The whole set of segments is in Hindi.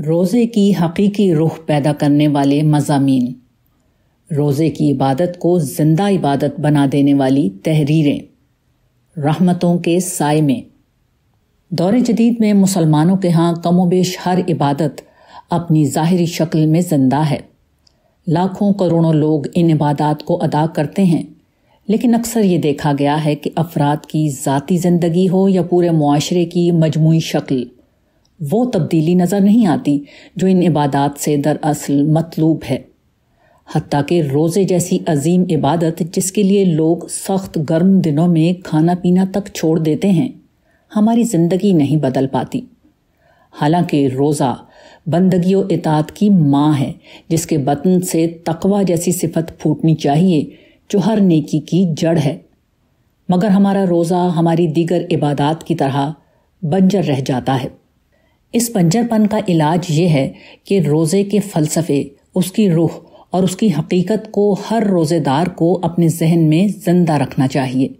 रोज़े की हकीकी रुख पैदा करने वाले मजामी रोज़े की इबादत को ज़िंदा इबादत बना देने वाली तहरीरें रहमतों के साय में दौर जदीद में मुसलमानों के यहाँ कमो बेश हर इबादत अपनी ज़ाहरी शक्ल में ज़िंदा है लाखों करोड़ों लोग इन इबादत को अदा करते हैं लेकिन अक्सर ये देखा गया है कि अफराद की ज़ाती ज़िंदगी हो या पूरे माशरे की मजमू शक्ल वो तब्दीली नज़र नहीं आती जो इन इबादत से दरअसल मतलूब है हती कि रोज़े जैसी अजीम इबादत जिसके लिए लोग सख्त गर्म दिनों में खाना पीना तक छोड़ देते हैं हमारी ज़िंदगी नहीं बदल पाती हालांकि रोज़ा बंदगी इताद की माँ है जिसके बतन से तकवा जैसी सिफत फूटनी चाहिए जो हर नेकी की जड़ है मगर हमारा रोज़ा हमारी दीगर इबादत की तरह बंजर रह जाता है इस बंजरपन का इलाज ये है कि रोज़े के फ़लसफ़े उसकी रूह और उसकी हकीकत को हर रोज़ेदार को अपने जहन में ज़िंदा रखना चाहिए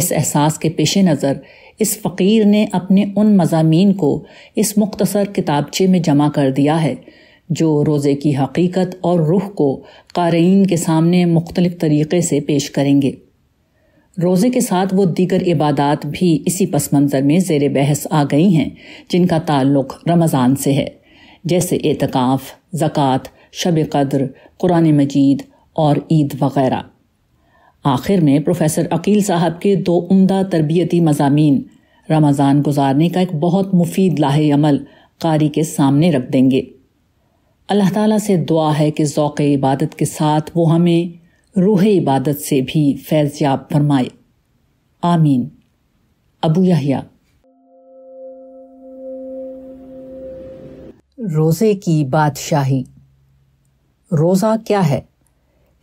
इस एहसास के पेश नज़र इस फ़कीर ने अपने उन मजामी को इस मुख्तसर किताबचे में जमा कर दिया है जो रोज़े की हकीकत और रूह को क़ारीन के सामने मुख्तलिफ़ तरीक़े से पेश करेंगे रोज़े के साथ वो दीगर इबादत भी इसी पस मंज़र में जेर बहस आ गई हैं जिनका ताल्लुक़ रमज़ान से है जैसे एतकाफ़ ज़क़़त शब कद्र कुरान मजीद और ईद वग़ैरह आखिर में प्रोफेसर अकील साहब के दो उम्दा तरबियती मजामी रमज़ान गुजारने का एक बहुत मुफीद लाहे अमल कारी के सामने रख देंगे अल्लाह ताला से दुआ है कि जौक़ इबादत के साथ वो हमें रूह इबादत से भी फैज़ याब फरमाए आमीन अबू याहिया रोज़े की बादशाही रोज़ा क्या है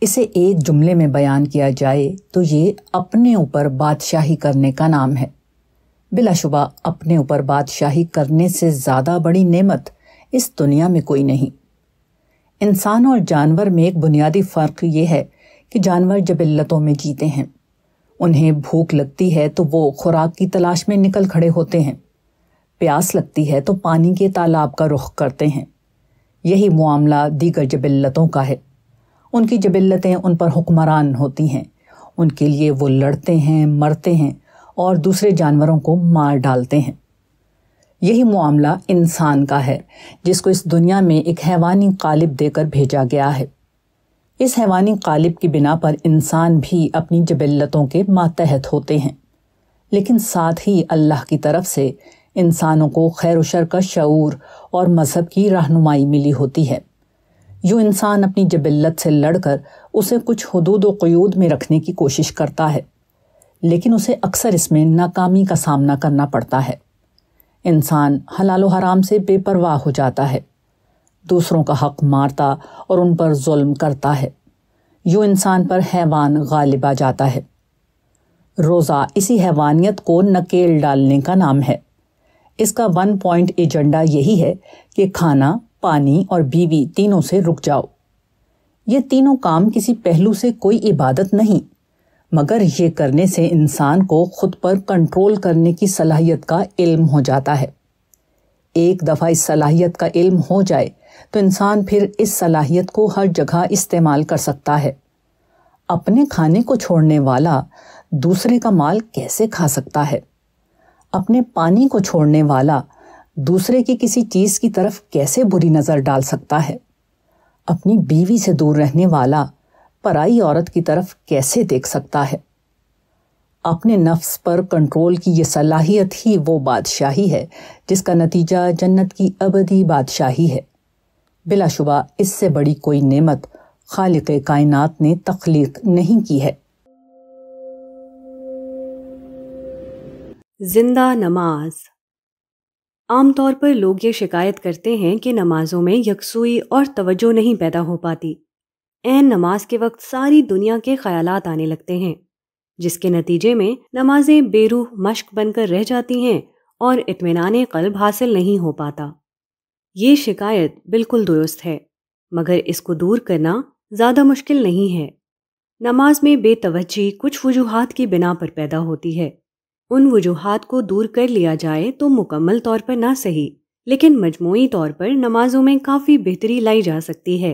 इसे एक जुमले में बयान किया जाए तो ये अपने ऊपर बादशाही करने का नाम है बिलाशुबा अपने ऊपर बादशाही करने से ज़्यादा बड़ी नेमत इस दुनिया में कोई नहीं इंसान और जानवर में एक बुनियादी फ़र्क ये है कि जानवर जब इल्लतों में जीते हैं उन्हें भूख लगती है तो वो खुराक की तलाश में निकल खड़े होते हैं प्यास लगती है तो पानी के तालाब का रुख करते हैं यही मामला दीगर जबिल्लतों का है उनकी जबिल्लतें उन पर हुक्मरान होती हैं उनके लिए वो लड़ते हैं मरते हैं और दूसरे जानवरों को मार डालते हैं यही मामला इंसान का है जिसको इस दुनिया में एक हैवानी कालिब देकर भेजा गया है इस हैवानी कालिब की बिना पर इंसान भी अपनी जबिल्लतों के मातहत होते हैं लेकिन साथ ही अल्लाह की तरफ से इंसानों को खैर शर का शूर और मज़हब की रहनुमाई मिली होती है यूँ इंसान अपनी जबिल्लत से लड़कर उसे कुछ हदूद वयूद में रखने की कोशिश करता है लेकिन उसे अक्सर इसमें नाकामी का सामना करना पड़ता है इंसान हलाल हराम से बेपरवाह हो जाता है दूसरों का हक मारता और उन पर जुल्म करता है यूं इंसान पर हैवान गालिब आ जाता है रोज़ा इसी हैवानियत को नकेल डालने का नाम है इसका वन पॉइंट एजेंडा यही है कि खाना पानी और बीवी तीनों से रुक जाओ ये तीनों काम किसी पहलू से कोई इबादत नहीं मगर ये करने से इंसान को खुद पर कंट्रोल करने की सलाहियत का इल्म हो जाता है एक दफ़ा इस सलाहियत का इल्म हो जाए तो इंसान फिर इस सलाहियत को हर जगह इस्तेमाल कर सकता है अपने खाने को छोड़ने वाला दूसरे का माल कैसे खा सकता है अपने पानी को छोड़ने वाला दूसरे की किसी चीज़ की तरफ कैसे बुरी नज़र डाल सकता है अपनी बीवी से दूर रहने वाला पराई औरत की तरफ कैसे देख सकता है अपने नफ्स पर कंट्रोल की यह सलाहियत ही वो बादशाही है जिसका नतीजा जन्नत की अबदी बादशाही है बिलाशुबा इससे बड़ी कोई नेमत खालिक कायनात ने तख्लीक नहीं की है जिंदा नमाज आमतौर पर लोग ये शिकायत करते हैं कि नमाजों में यकसुई और तवज्जो नहीं पैदा हो पाती एन नमाज के वक्त सारी दुनिया के ख्यालात आने लगते हैं जिसके नतीजे में नमाजें बेरूह मश्क बनकर रह जाती हैं और इतमान कल्ब हासिल नहीं हो पाता ये शिकायत बिल्कुल दुरुस्त है मगर इसको दूर करना ज़्यादा मुश्किल नहीं है नमाज में बेतवज्जी कुछ वजूहत की बिना पर पैदा होती है उन वजूहत को दूर कर लिया जाए तो मुकम्मल तौर पर ना सही लेकिन मजमू तौर पर नमाजों में काफ़ी बेहतरी लाई जा सकती है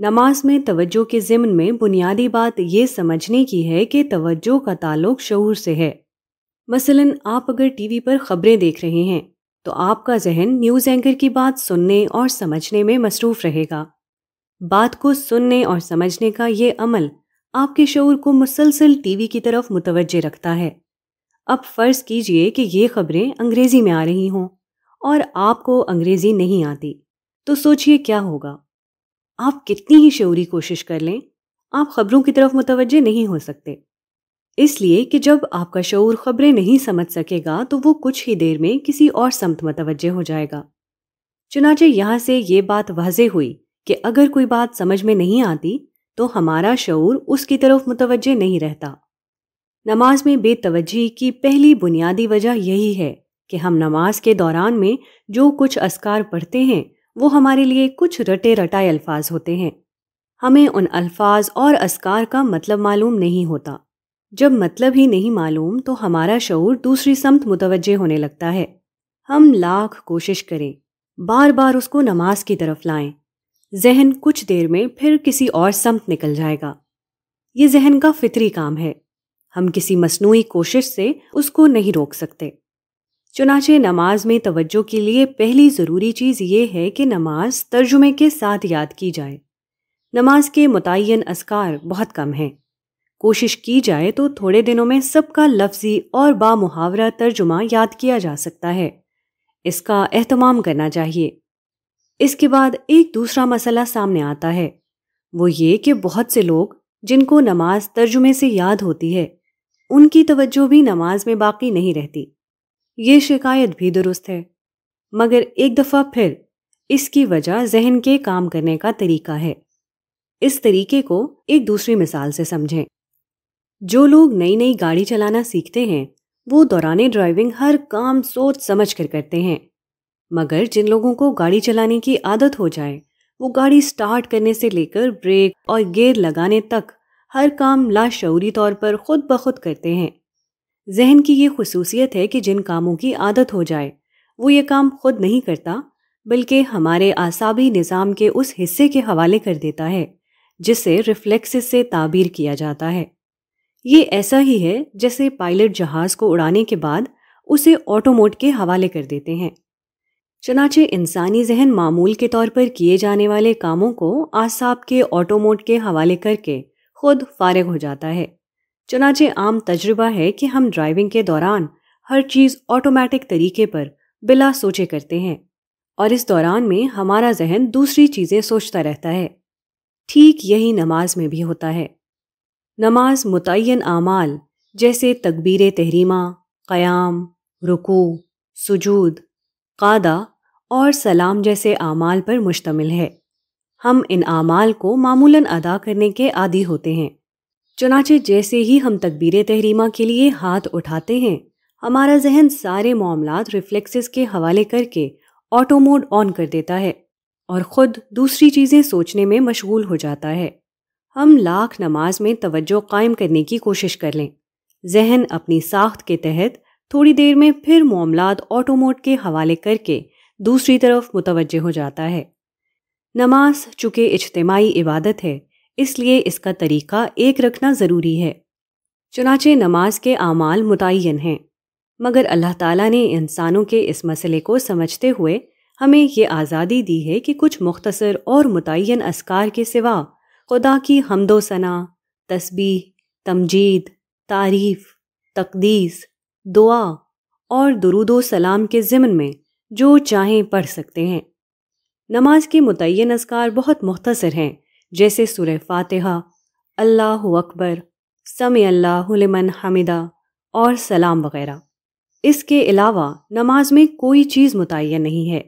नमाज में तवज्जो के ज़िम्न में बुनियादी बात यह समझने की है कि तवज्जो का ताल्लुक शूर से है मसलन आप अगर टीवी पर खबरें देख रहे हैं तो आपका जहन न्यूज़ एंकर की बात सुनने और समझने में मसरूफ़ रहेगा बात को सुनने और समझने का ये अमल आपके शोर को मुसलसल टीवी की तरफ मुतवजे रखता है अब फ़र्ज़ कीजिए कि ये खबरें अंग्रेज़ी में आ रही हों और आपको अंग्रेज़ी नहीं आती तो सोचिए क्या होगा आप कितनी ही शोरी कोशिश कर लें आप खबरों की तरफ मुतवजे नहीं हो सकते इसलिए कि जब आपका शऊर खबरें नहीं समझ सकेगा तो वो कुछ ही देर में किसी और समत मतवजह हो जाएगा चुनाचे यहाँ से ये बात वाजह हुई कि अगर कोई बात समझ में नहीं आती तो हमारा शऊर उसकी तरफ मुतवजह नहीं रहता नमाज में बेतवजी की पहली बुनियादी वजह यही है कि हम नमाज के दौरान में जो कुछ असकार पढ़ते हैं वो हमारे लिए कुछ रटे रटाए अल्फाज होते हैं हमें उन अल्फाज और असकार का मतलब मालूम नहीं होता जब मतलब ही नहीं मालूम तो हमारा शऊर दूसरी समत मुतवजह होने लगता है हम लाख कोशिश करें बार बार उसको नमाज की तरफ लाएं जहन कुछ देर में फिर किसी और समत निकल जाएगा ये जहन का फितरी काम है हम किसी मसनू कोशिश से उसको नहीं रोक सकते चुनाचे नमाज में तवज्जो के लिए पहली ज़रूरी चीज़ ये है कि नमाज तर्जुमे के साथ याद की जाए नमाज के मुतन असकार बहुत कम हैं कोशिश की जाए तो थोड़े दिनों में सबका लफ्जी और बा मुहावरा तर्जुमा याद किया जा सकता है इसका अहतमाम करना चाहिए इसके बाद एक दूसरा मसला सामने आता है वो ये कि बहुत से लोग जिनको नमाज तर्जुमे से याद होती है उनकी तवज्जो भी नमाज में बाकी नहीं रहती ये शिकायत भी दुरुस्त है मगर एक दफ़ा फिर इसकी वजह जहन के काम करने का तरीका है इस तरीके को एक दूसरी मिसाल से समझें जो लोग नई नई गाड़ी चलाना सीखते हैं वो दौरान ड्राइविंग हर काम सोच समझ कर करते हैं मगर जिन लोगों को गाड़ी चलाने की आदत हो जाए वो गाड़ी स्टार्ट करने से लेकर ब्रेक और गेयर लगाने तक हर काम लाशूरी तौर पर खुद ब खुद करते हैं जहन की ये खसूसियत है कि जिन कामों की आदत हो जाए वो ये काम खुद नहीं करता बल्कि हमारे आसाबी निज़ाम के उस हिस्से के हवाले कर देता है जिसे रिफ्लेक्सिस से ताबीर किया जाता है ये ऐसा ही है जैसे पायलट जहाज को उड़ाने के बाद उसे ऑटोमोट के हवाले कर देते हैं चनाचे इंसानी जहन मामूल के तौर पर किए जाने वाले कामों को आसाब के ऑटोमोट के हवाले करके खुद फारग हो जाता है चनाचे आम तजुर्बा है कि हम ड्राइविंग के दौरान हर चीज़ ऑटोमेटिक तरीके पर बिला सोचे करते हैं और इस दौरान में हमारा जहन दूसरी चीज़ें सोचता रहता है ठीक यही नमाज में भी होता है नमाज मुतन आमाल जैसे तकबीर तहरीमा क़याम रुकू सुजूद कादा और सलाम जैसे आमाल पर मुश्तम है हम इन आमाल को मामूला अदा करने के आदि होते हैं चनाचे जैसे ही हम तकबीर तहरीमा के लिए हाथ उठाते हैं हमारा जहन सारे मामलात रिफ्लेक्सेस के हवाले करके ऑटोमोड ऑन कर देता है और ख़ुद दूसरी चीज़ें सोचने में मशगूल हो जाता है हम लाख नमाज में तवज्जो कायम करने की कोशिश कर लें जहन अपनी साख्त के तहत थोड़ी देर में फिर मामलात ऑटोमोट के हवाले करके दूसरी तरफ मुतवजह हो जाता है नमाज चूँकि इजतमाही इबादत है इसलिए इसका तरीका एक रखना ज़रूरी है चुनाचे नमाज के आमाल मुतन हैं मगर अल्लाह ताला ने इंसानों के इस मसले को समझते हुए हमें ये आज़ादी दी है कि कुछ मुख्तसर और मुतन असकार के सिवा खुदा की हमदोसना तस्बी तमजीद तारीफ़ तकदीस दुआ और दरुदो सलाम के ज़िमन में जो चाहें पढ़ सकते हैं नमाज के मुतन असकार बहुत मुख्तर हैं जैसे सुर फातहा अल्लाह अकबर सम अल्लाहमन हमिदा और सलाम वगैरह इसके अलावा नमाज में कोई चीज़ मुतन नहीं है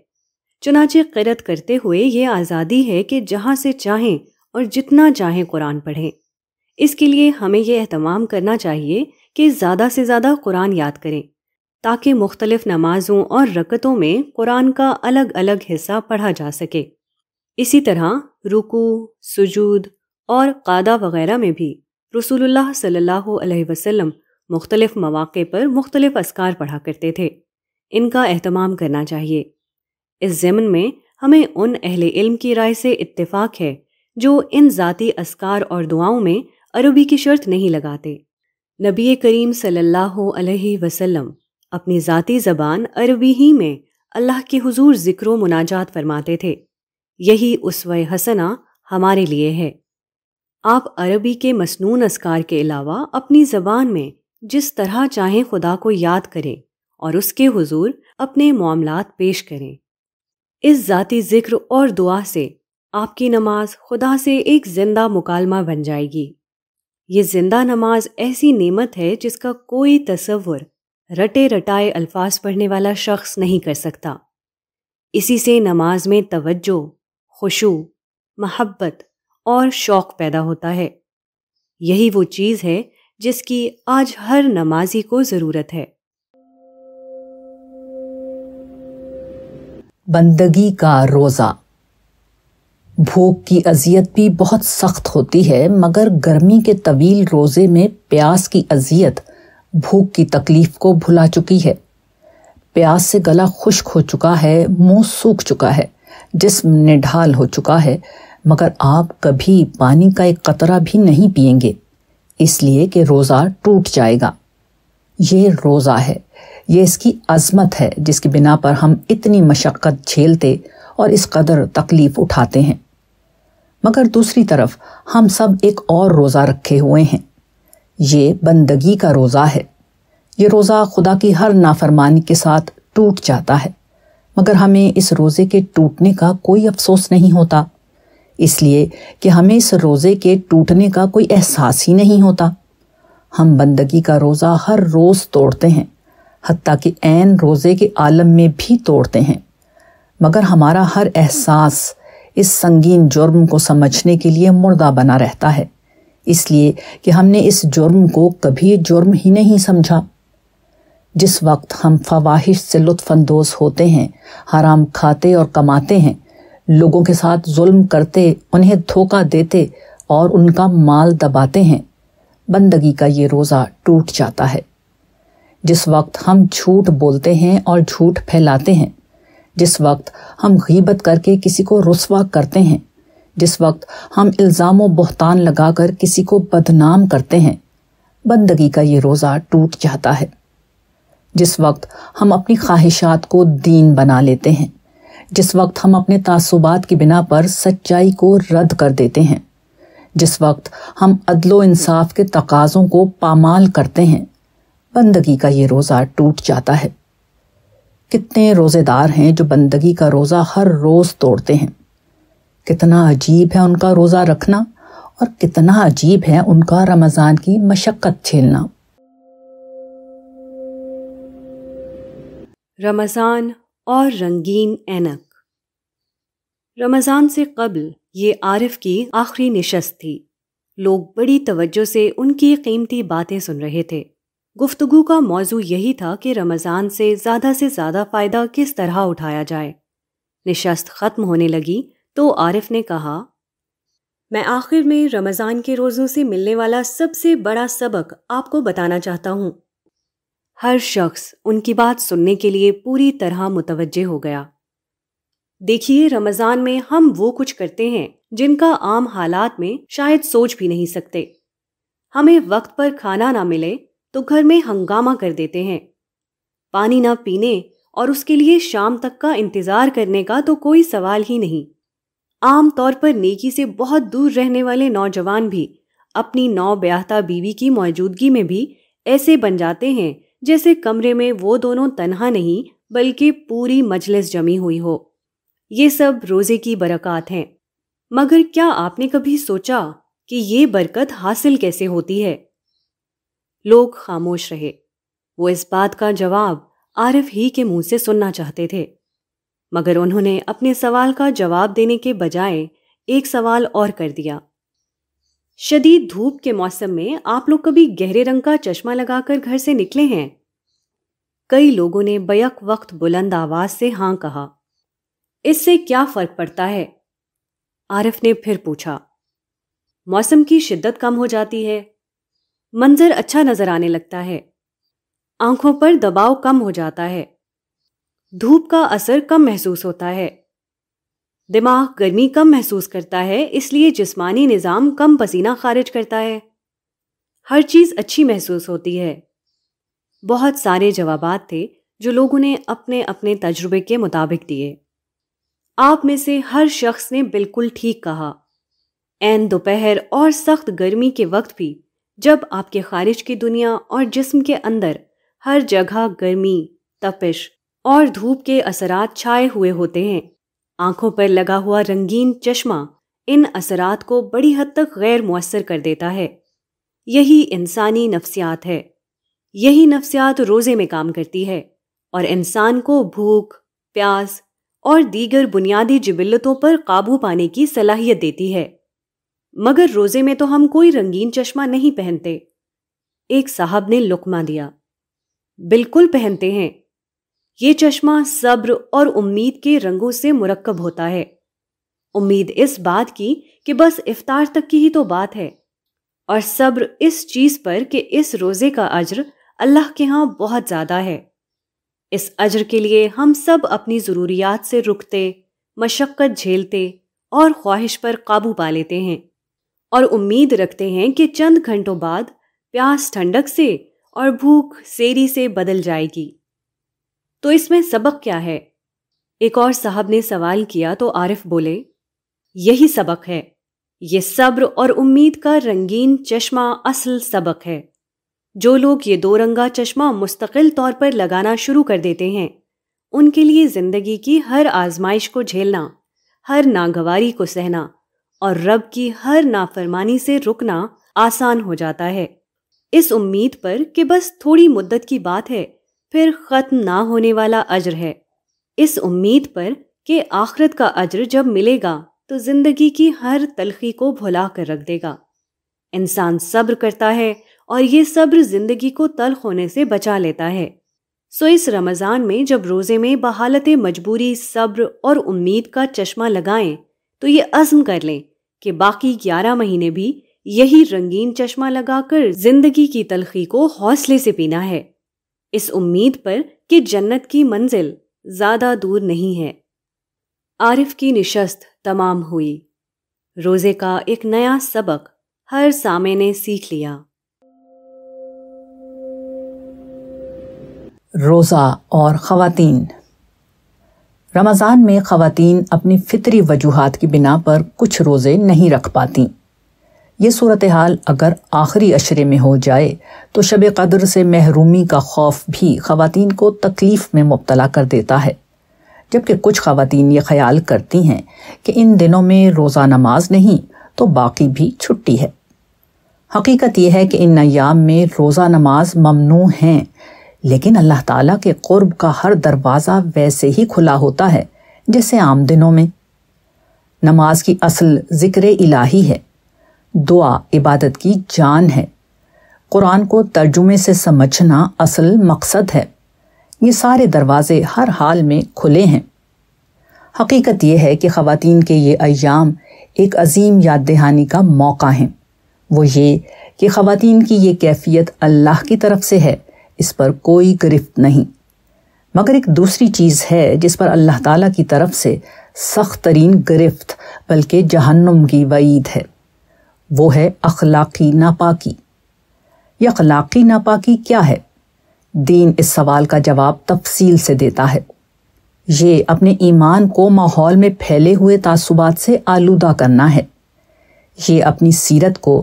चुनाचे करत करते हुए ये आज़ादी है कि जहाँ से चाहें और जितना चाहें कुरान पढ़ें इसके लिए हमें यह अहतमाम करना चाहिए कि ज़्यादा से ज़्यादा कुरान याद करें ताकि मुख्तलिफ नमाजों और रकतों में कुरान का अलग अलग हिस्सा पढ़ा जा सके इसी तरह रुकू सुजूद और कादा वगैरह में भी रसूलुल्लाह सल्लल्लाहु अलैहि वसल्लम मुख्तलिफ मौाक़े पर मुख्तलिफ असकार पढ़ा करते थे इनका अहतमाम करना चाहिए इस ज़मन में हमें उन अहल इल्म की राय से इत्तेफाक है जो इन ज़ाती असकार और दुआओं में अरबी की शर्त नहीं लगाते नबी करीम सल्लल्लाहु अलैहि वसल्लम अपनी ज़ाती ज़बान अरबी ही में अल्लाह के हुजूर ज़िक्र मुनाजात फरमाते थे यही उसव हसना हमारे लिए है आप अरबी के मसनून असकार के अलावा अपनी ज़बान में जिस तरह चाहें खुदा को याद करें और उसके हुजूर अपने मामलात पेश करें इस ज़ाती ज़िक्र और दुआ से आपकी नमाज खुदा से एक जिंदा मुकालमा बन जाएगी ये जिंदा नमाज ऐसी नेमत है जिसका कोई तस्वुर रटे रटाए अल्फाज पढ़ने वाला शख्स नहीं कर सकता इसी से नमाज में तवज्जो खुशु महब्बत और शौक़ पैदा होता है यही वो चीज़ है जिसकी आज हर नमाजी को ज़रूरत है बंदगी का रोज़ा भूख की अजियत भी बहुत सख्त होती है मगर गर्मी के तवील रोज़े में प्यास की अजियत भूख की तकलीफ को भुला चुकी है प्यास से गला खुश्क हो चुका है मुंह सूख चुका है जिसम निढाल हो चुका है मगर आप कभी पानी का एक कतरा भी नहीं पियेंगे इसलिए कि रोज़ा टूट जाएगा ये रोज़ा है ये इसकी अजमत है जिसकी बिना पर हम इतनी मशक्क़त झेलते और इस कदर तकलीफ़ उठाते हैं मगर दूसरी तरफ हम सब एक और रोज़ा रखे हुए हैं ये बंदगी का रोज़ा है ये रोज़ा खुदा की हर नाफरमानी के साथ टूट जाता है मगर हमें इस रोज़े के टूटने का कोई अफसोस नहीं होता इसलिए कि हमें इस रोज़े के टूटने का कोई एहसास ही नहीं होता हम बंदगी का रोज़ा हर रोज़ तोड़ते हैं हती कि एन रोज़े के आलम में भी तोड़ते हैं मगर हमारा हर एहसास इस संगीन जुर्म को समझने के लिए मुर्दा बना रहता है इसलिए कि हमने इस जुर्म को कभी जुर्म ही नहीं समझा जिस वक्त हम फवाहिश से लुत्फानंदोज होते हैं हराम खाते और कमाते हैं लोगों के साथ जुल्म करते उन्हें धोखा देते और उनका माल दबाते हैं बंदगी का ये रोज़ा टूट जाता है जिस वक्त हम झूठ बोलते हैं और झूठ फैलाते हैं जिस वक्त हम गीबत करके किसी को रसवा करते हैं जिस वक्त हम इल्ज़ाम व बहतान लगाकर किसी को बदनाम करते हैं बंदगी का ये रोज़ा टूट जाता है जिस वक्त हम अपनी ख्वाहिशात को दीन बना लेते हैं जिस वक्त हम अपने तासुबात की बिना पर सच्चाई को रद्द कर देते हैं जिस वक्त हम अदलो इंसाफ के तकाज़ों को पामाल करते हैं बंदगी का ये रोज़ा टूट जाता है कितने रोज़ेदार हैं जो बंदगी का रोज़ा हर रोज़ तोड़ते हैं कितना अजीब है उनका रोज़ा रखना और कितना अजीब है उनका रमज़ान की मशक्क़त झेलना रमज़ान और रंगीन एनक रमज़ान से कबल ये आरिफ की आखिरी नशस्त थी लोग बड़ी तवज्जो से उनकी कीमती बातें सुन रहे थे गुफ्तगु का मौजू यही था कि रमज़ान से ज़्यादा से ज़्यादा फ़ायदा किस तरह उठाया जाए नशस्त ख़त्म होने लगी तो आरिफ ने कहा मैं आखिर में रमज़ान के रोज़ों से मिलने वाला सबसे बड़ा सबक आपको बताना चाहता हूँ हर शख्स उनकी बात सुनने के लिए पूरी तरह मुतवजह हो गया देखिए रमज़ान में हम वो कुछ करते हैं जिनका आम हालात में शायद सोच भी नहीं सकते हमें वक्त पर खाना ना मिले तो घर में हंगामा कर देते हैं पानी ना पीने और उसके लिए शाम तक का इंतज़ार करने का तो कोई सवाल ही नहीं आम तौर पर नेकी से बहुत दूर रहने वाले नौजवान भी अपनी नौ ब्याहता बीवी की मौजूदगी में भी ऐसे बन जाते हैं जैसे कमरे में वो दोनों तनहा नहीं बल्कि पूरी मजलिस जमी हुई हो ये सब रोज़े की बरक़ात हैं मगर क्या आपने कभी सोचा कि ये बरकत हासिल कैसे होती है लोग खामोश रहे वो इस बात का जवाब आरिफ ही के मुंह से सुनना चाहते थे मगर उन्होंने अपने सवाल का जवाब देने के बजाय एक सवाल और कर दिया शदीद धूप के मौसम में आप लोग कभी गहरे रंग का चश्मा लगाकर घर से निकले हैं कई लोगों ने बयक वक्त बुलंद आवाज से हां कहा इससे क्या फर्क पड़ता है आरिफ ने फिर पूछा मौसम की शिद्दत कम हो जाती है मंजर अच्छा नजर आने लगता है आंखों पर दबाव कम हो जाता है धूप का असर कम महसूस होता है दिमाग गर्मी कम महसूस करता है इसलिए जिस्मानी निज़ाम कम पसीना खारिज करता है हर चीज़ अच्छी महसूस होती है बहुत सारे जवाब थे जो लोगों ने अपने अपने तजुर्बे के मुताबिक दिए आप में से हर शख्स ने बिल्कुल ठीक कहा एन दोपहर और सख्त गर्मी के वक्त भी जब आपके खारिज की दुनिया और जिस्म के अंदर हर जगह गर्मी तपिश और धूप के असरात छाए हुए होते हैं आंखों पर लगा हुआ रंगीन चश्मा इन असरात को बड़ी हद तक गैर मुसर कर देता है यही इंसानी नफ्सियात है यही नफ्सियात रोज़े में काम करती है और इंसान को भूख प्यास और दीगर बुनियादी जबिलतों पर काबू पाने की सलाहियत देती है मगर रोजे में तो हम कोई रंगीन चश्मा नहीं पहनते एक साहब ने लुकमा दिया बिल्कुल पहनते हैं ये चश्मा सब्र और उम्मीद के रंगों से मुरक्कब होता है उम्मीद इस बात की कि बस इफ्तार तक की ही तो बात है और सब्र इस चीज पर कि इस रोजे का अज्र अल्लाह के यहां बहुत ज्यादा है इस अज्र के लिए हम सब अपनी ज़रूरियात से रुकते मशक्क़त झेलते और ख्वाहिश पर काबू पा लेते हैं और उम्मीद रखते हैं कि चंद घंटों बाद प्यास ठंडक से और भूख सेरी से बदल जाएगी तो इसमें सबक क्या है एक और साहब ने सवाल किया तो आरिफ बोले यही सबक है ये सब्र और उम्मीद का रंगीन चश्मा असल सबक है जो लोग ये दो रंगा चश्मा मुस्तकिल तौर पर लगाना शुरू कर देते हैं उनके लिए ज़िंदगी की हर आजमाइश को झेलना हर नागवारी को सहना और रब की हर नाफरमानी से रुकना आसान हो जाता है इस उम्मीद पर कि बस थोड़ी मुद्दत की बात है फिर ख़त्म ना होने वाला अज्र है इस उम्मीद पर कि आखरत का अज्र जब मिलेगा तो ज़िंदगी की हर तलखी को भुला कर रख देगा इंसान सब्र करता है और ये सब्र ज़िंदगी को तलख होने से बचा लेता है सो इस रमज़ान में जब रोज़े में बहालत मजबूरी सब्र और उम्मीद का चश्मा लगाएं तो ये अज़म कर लें कि बाकी ग्यारह महीने भी यही रंगीन चश्मा लगाकर जिंदगी की तलखी को हौसले से पीना है इस उम्मीद पर कि जन्नत की मंजिल ज्यादा दूर नहीं है आरिफ की निशस्त तमाम हुई रोजे का एक नया सबक हर सामे ने सीख लिया रोज़ा और खातन रमज़ान में ख़वातीन अपनी फ़ितरी वजूहत की बिना पर कुछ रोज़े नहीं रख पाती ये सूरत हाल अगर आखिरी अशरे में हो जाए तो शब कदर से महरूमी का खौफ भी ख़वातीन को तकलीफ़ में मुबतला कर देता है जबकि कुछ खातन ये ख्याल करती हैं कि इन दिनों में रोज़ा नमाज नहीं तो बाकी भी छुट्टी है हकीकत यह है कि इन नयाम में रोज़ा नमाज ममनू हैं लेकिन अल्लाह ताला के कुर्ब का हर दरवाज़ा वैसे ही खुला होता है जैसे आम दिनों में नमाज की असल ज़िक्र इलाही है दुआ इबादत की जान है कुरान को तर्जुमे से समझना असल मकसद है ये सारे दरवाज़े हर हाल में खुले हैं हकीकत यह है कि ख़वातीन के ये अयाम एक अजीम याद दहानी का मौका हैं वो ये कि ख़वातीन की ये कैफियत अल्लाह की तरफ से है इस पर कोई गिरफ्त नहीं मगर एक दूसरी चीज़ है जिस पर अल्लाह ताला की तरफ से सख्त तरीन गिरफ्त बल्कि जहन्नुम की वईद है वो है अखलाकी नापाकी यह अखलाकी नापाकी क्या है दीन इस सवाल का जवाब तफसील से देता है ये अपने ईमान को माहौल में फैले हुए तासुबात से आलूदा करना है ये अपनी सीरत को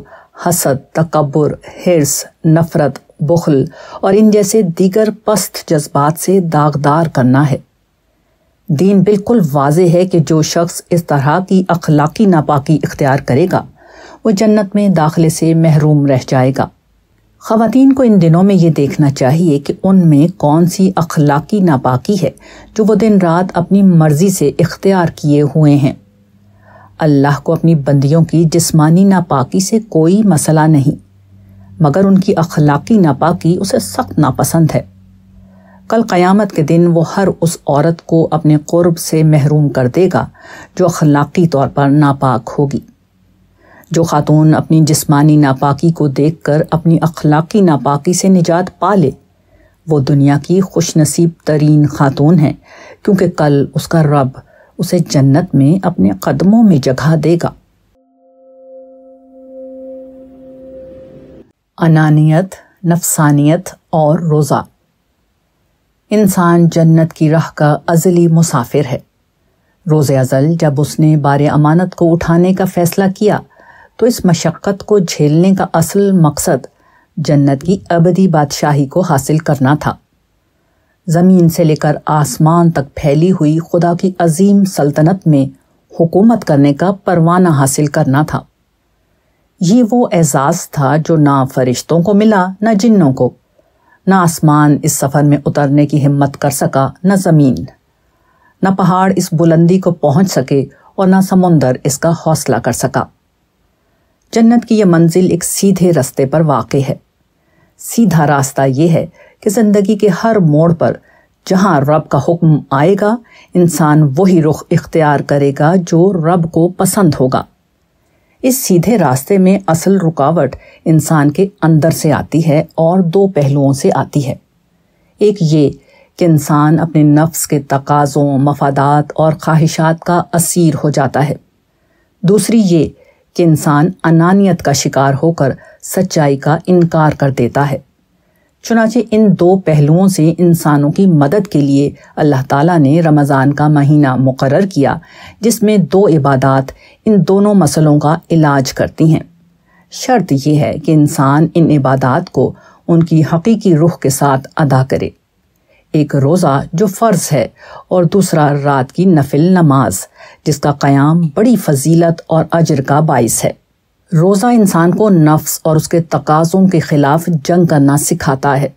हसद तकबर हिरस नफ़रत बुखल और इन जैसे दीगर पस्त जज्बात से दागदार करना है दीन बिल्कुल वाज है कि जो शख्स इस तरह की अखलाकी नापाकी इख्तियार करेगा वो जन्नत में दाखिले से महरूम रह जाएगा ख़वान को इन दिनों में ये देखना चाहिए कि उनमें कौन सी अखलाकी नापाकी है जो वो दिन रात अपनी मर्ज़ी से इख्तियार किए हुए हैं अल्लाह को अपनी बंदियों की जिस्मानी नापाकी से कोई मसला नहीं मगर उनकी अखलाकी नापाकी उसे सख्त नापसंद है कल क़यामत के दिन वो हर उस औरत को अपने क़ुर्ब से महरूम कर देगा जो अखलाकी तौर पर नापाक होगी जो खातून अपनी जिस्मानी नापाकी को देख कर अपनी अखलाकी नापाकी से निजात पा ले वो दुनिया की खुशनसीब तरीन खातून है क्योंकि कल उसका रब उसे जन्नत में अपने कदमों में जगह देगा अनानियत नफसानियत और रोज़ा इंसान जन्नत की राह का अजली मुसाफिर है रोज़ अज़ल जब उसने बार अमानत को उठाने का फ़ैसला किया तो इस मशक्क़त को झेलने का असल मकसद जन्नत की अबदी बादशाही को हासिल करना था ज़मीन से लेकर आसमान तक फैली हुई खुदा की अजीम सल्तनत में हुकूमत करने का परवाना हासिल करना था ये वो एजाज था जो ना फरिश्तों को मिला ना जिन्नों को ना आसमान इस सफ़र में उतरने की हिम्मत कर सका न ज़मीन न पहाड़ इस बुलंदी को पहुंच सके और ना समुंदर इसका हौसला कर सका जन्नत की यह मंजिल एक सीधे रास्ते पर वाक़ है सीधा रास्ता ये है कि ज़िंदगी के हर मोड़ पर जहाँ रब का हुक्म आएगा इंसान वही रुख इख्तियार करेगा जो रब को पसंद होगा इस सीधे रास्ते में असल रुकावट इंसान के अंदर से आती है और दो पहलुओं से आती है एक ये कि इंसान अपने नफ्स के तकाज़ों मफादात और ख्वाहिशात का असीर हो जाता है दूसरी ये कि इंसान अनानियत का शिकार होकर सच्चाई का इनकार कर देता है चुनाचे इन दो पहलुओं से इंसानों की मदद के लिए अल्लाह ताला ने रमज़ान का महीना मुकर किया जिसमें दो इबादत इन दोनों मसलों का इलाज करती हैं शर्त यह है कि इंसान इन इबादत को उनकी हकीकी रुख के साथ अदा करे एक रोज़ा जो फ़र्ज़ है और दूसरा रात की नफिल नमाज जिसका क्याम बड़ी फजीलत और अजर का बायस है रोज़ा इंसान को नफ्स और उसके तकाज़ों के ख़िलाफ़ जंग करना सिखाता है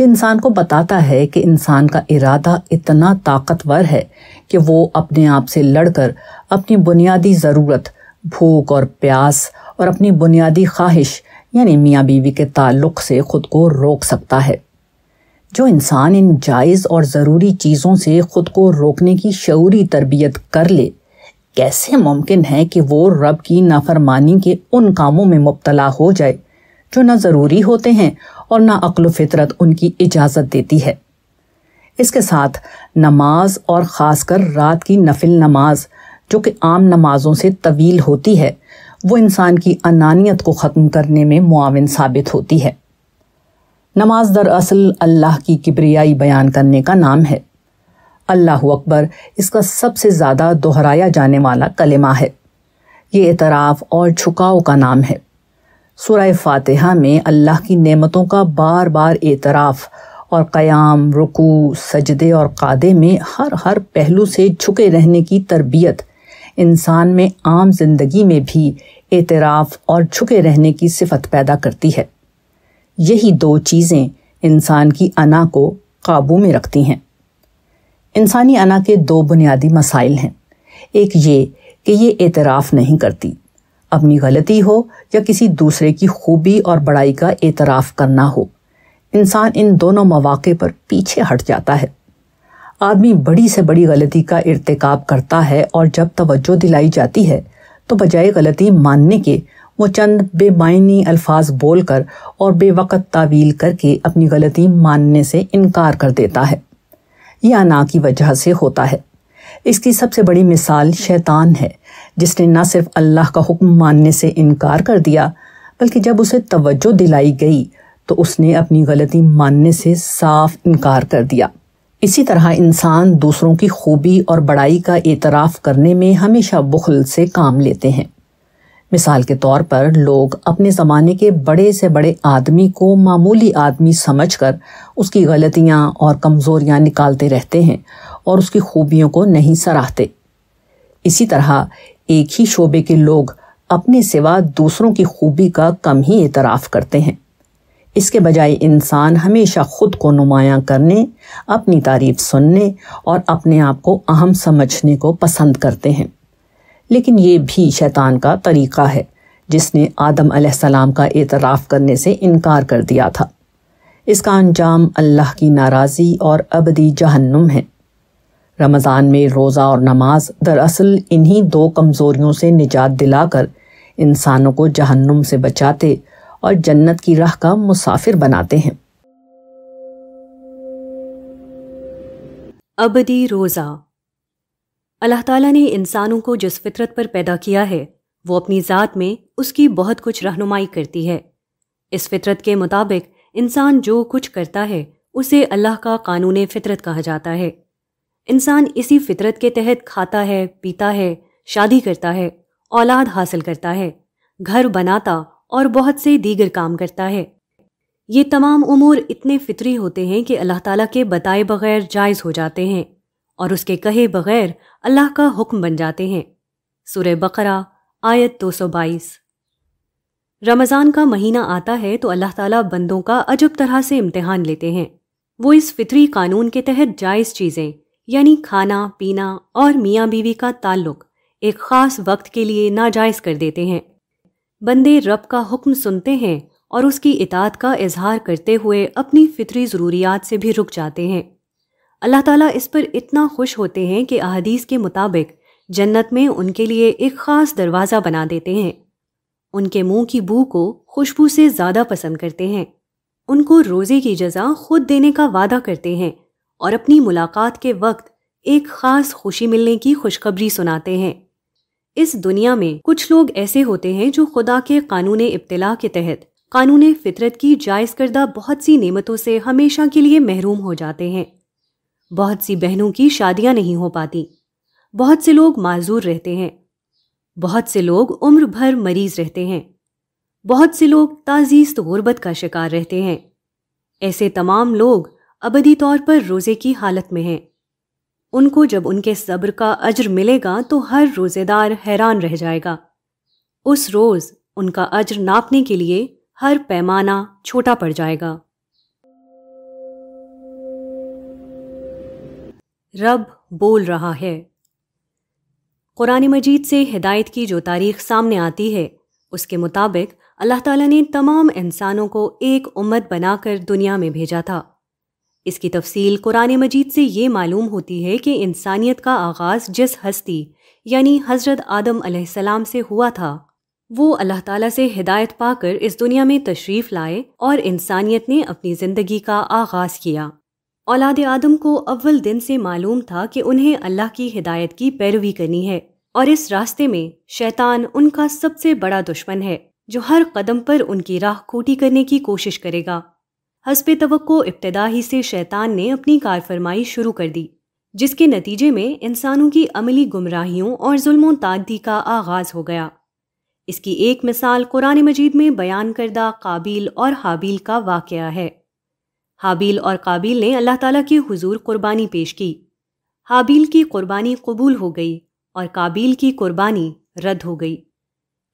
ये इंसान को बताता है कि इंसान का इरादा इतना ताकतवर है कि वो अपने आप से लड़कर अपनी बुनियादी ज़रूरत भूख और प्यास और अपनी बुनियादी ख्वाहिश यानी मियाँ बीवी के ताल्लुक से ख़ुद को रोक सकता है जो इंसान इन जायज़ और ज़रूरी चीज़ों से ख़ुद को रोकने की शूरी तरबियत कर ले कैसे मुमकिन है कि वो रब की नाफरमानी के उन कामों में मुबतला हो जाए जो ना ज़रूरी होते हैं और ना अक्ल फितरत उनकी इजाज़त देती है इसके साथ नमाज और ख़ासकर रात की नफिल नमाज जो कि आम नमाजों से तवील होती है वो इंसान की अनानियत को ख़त्म करने में मुआवन साबित होती है नमाज दरअसल अल्लाह की किबरियाई बयान करने का नाम है अल्लाह अकबर इसका सबसे ज़्यादा दोहराया जाने वाला कलिमा है ये इतराफ़ और झुकाव का नाम है सुरह फातिहा में अल्लाह की नेमतों का बार बार एतराफ़ और क़याम रुकू सजदे और कादे में हर हर पहलू से झुके रहने की तरबियत इंसान में आम जिंदगी में भी एतराफ़ और झुके रहने की सिफत पैदा करती है यही दो चीज़ें इंसान की अना को काबू में रखती हैं इंसानी अना के दो बुनियादी मसाइल हैं एक ये कि ये एतराफ़ नहीं करती अपनी गलती हो या किसी दूसरे की खूबी और बड़ाई का एतराफ़ करना हो इंसान इन दोनों मौाक़े पर पीछे हट जाता है आदमी बड़ी से बड़ी गलती का इरतकब करता है और जब तवज्जो दिलाई जाती है तो बजाय गलती मानने के वो चंद बेमायनी अल्फाज बोलकर और बेवक़त तावील करके अपनी गलती मानने से इनकार कर देता है या ना की वजह से होता है इसकी सबसे बड़ी मिसाल शैतान है जिसने ना सिर्फ अल्लाह का हुक्म मानने से इनकार कर दिया बल्कि जब उसे तवज्जो दिलाई गई तो उसने अपनी गलती मानने से साफ इनकार कर दिया इसी तरह इंसान दूसरों की खूबी और बड़ाई का एतराफ़ करने में हमेशा बुखल से काम लेते हैं मिसाल के तौर पर लोग अपने ज़माने के बड़े से बड़े आदमी को मामूली आदमी समझकर उसकी गलतियाँ और कमज़ोरियाँ निकालते रहते हैं और उसकी खूबियों को नहीं सराहते इसी तरह एक ही शोबे के लोग अपने सिवा दूसरों की खूबी का कम ही इतराफ़ करते हैं इसके बजाय इंसान हमेशा खुद को नुमाया करने अपनी तारीफ सुनने और अपने आप को अहम समझने को पसंद करते हैं लेकिन ये भी शैतान का तरीका है जिसने आदम सलाम का एतराफ़ करने से इनकार कर दिया था इसका अंजाम अल्लाह की नाराज़ी और अबदी जहन्नुम है रमज़ान में रोज़ा और नमाज दरअसल इन्हीं दो कमज़ोरियों से निजात दिलाकर इंसानों को जहन्नुम से बचाते और जन्नत की राह का मुसाफिर बनाते हैं अबदी रोज़ा अल्लाह ताला ने इंसानों को जिस फितरत पर पैदा किया है वो अपनी ज़ात में उसकी बहुत कुछ रहनुमाई करती है इस फितरत के मुताबिक इंसान जो कुछ करता है उसे अल्लाह का कानून फितरत कहा जाता है इंसान इसी फितरत के तहत खाता है पीता है शादी करता है औलाद हासिल करता है घर बनाता और बहुत से दीगर काम करता है ये तमाम उमूर इतने फितरी होते हैं कि अल्लाह ताला के बताए बगैर जायज़ हो जाते हैं और उसके कहे बगैर अल्लाह का हुक्म बन जाते हैं सुर बकरा आयत 222 रमज़ान का महीना आता है तो अल्लाह ताला बंदों का अजब तरह से इम्तिहान लेते हैं वो इस फितरी कानून के तहत जायज़ चीज़ें यानी खाना पीना और मियाँ बीवी का ताल्लुक एक ख़ास वक्त के लिए नाजायज़ कर देते हैं बंदे रब का हुक्म सुनते हैं और उसकी इतात का इजहार करते हुए अपनी फितरी ज़रूरियात से भी रुक जाते हैं अल्लाह ताला इस पर इतना खुश होते हैं कि अहदीस के मुताबिक जन्नत में उनके लिए एक ख़ास दरवाज़ा बना देते हैं उनके मुंह की बू को खुशबू से ज़्यादा पसंद करते हैं उनको रोज़े की जजा खुद देने का वादा करते हैं और अपनी मुलाकात के वक्त एक ख़ास खुशी मिलने की खुशखबरी सुनाते हैं इस दुनिया में कुछ लोग ऐसे होते हैं जो खुदा के कानून इब्तला के तहत कानून फितरत की जायज़ करदा बहुत सी नेमतों से हमेशा के लिए महरूम हो जाते हैं बहुत सी बहनों की शादियां नहीं हो पाती बहुत से लोग माजूर रहते हैं बहुत से लोग उम्र भर मरीज रहते हैं बहुत से लोग ताजीस्त गुर्बत का शिकार रहते हैं ऐसे तमाम लोग अबदी तौर पर रोज़े की हालत में हैं उनको जब उनके सब्र का अज्र मिलेगा तो हर रोज़ेदार हैरान रह जाएगा उस रोज़ उनका अज्र नापने के लिए हर पैमाना छोटा पड़ जाएगा रब बोल रहा है कुरान मजीद से हिदायत की जो तारीख सामने आती है उसके मुताबिक अल्लाह ताला ने तमाम इंसानों को एक उम्मत बनाकर दुनिया में भेजा था इसकी तफसील कुरान मजीद से ये मालूम होती है कि इंसानियत का आगाज़ जिस हस्ती यानी हज़रत आदम सलाम से हुआ था वो अल्लाह ताला से हिदायत पाकर इस दुनिया में तशरीफ़ लाए और इंसानियत ने अपनी ज़िंदगी का आगाज़ किया औलाद आदम को अव्वल दिन से मालूम था कि उन्हें अल्लाह की हिदायत की पैरवी करनी है और इस रास्ते में शैतान उनका सबसे बड़ा दुश्मन है जो हर कदम पर उनकी राह खोटी करने की कोशिश करेगा हसब तो इब्तदा ही से शैतान ने अपनी कारफरमाई शुरू कर दी जिसके नतीजे में इंसानों की अमली गुमराहियों और जुल्मों तादी का आगाज़ हो गया इसकी एक मिसाल कुरान मजीद में बयान करदा काबिल और हाबिल का वाक़ है हाबील और काबिल ने अल्लाह ताला की हुजूर कुर्बानी पेश की हाबील की कुर्बानी कबूल हो गई और काबिल की कुर्बानी रद्द हो गई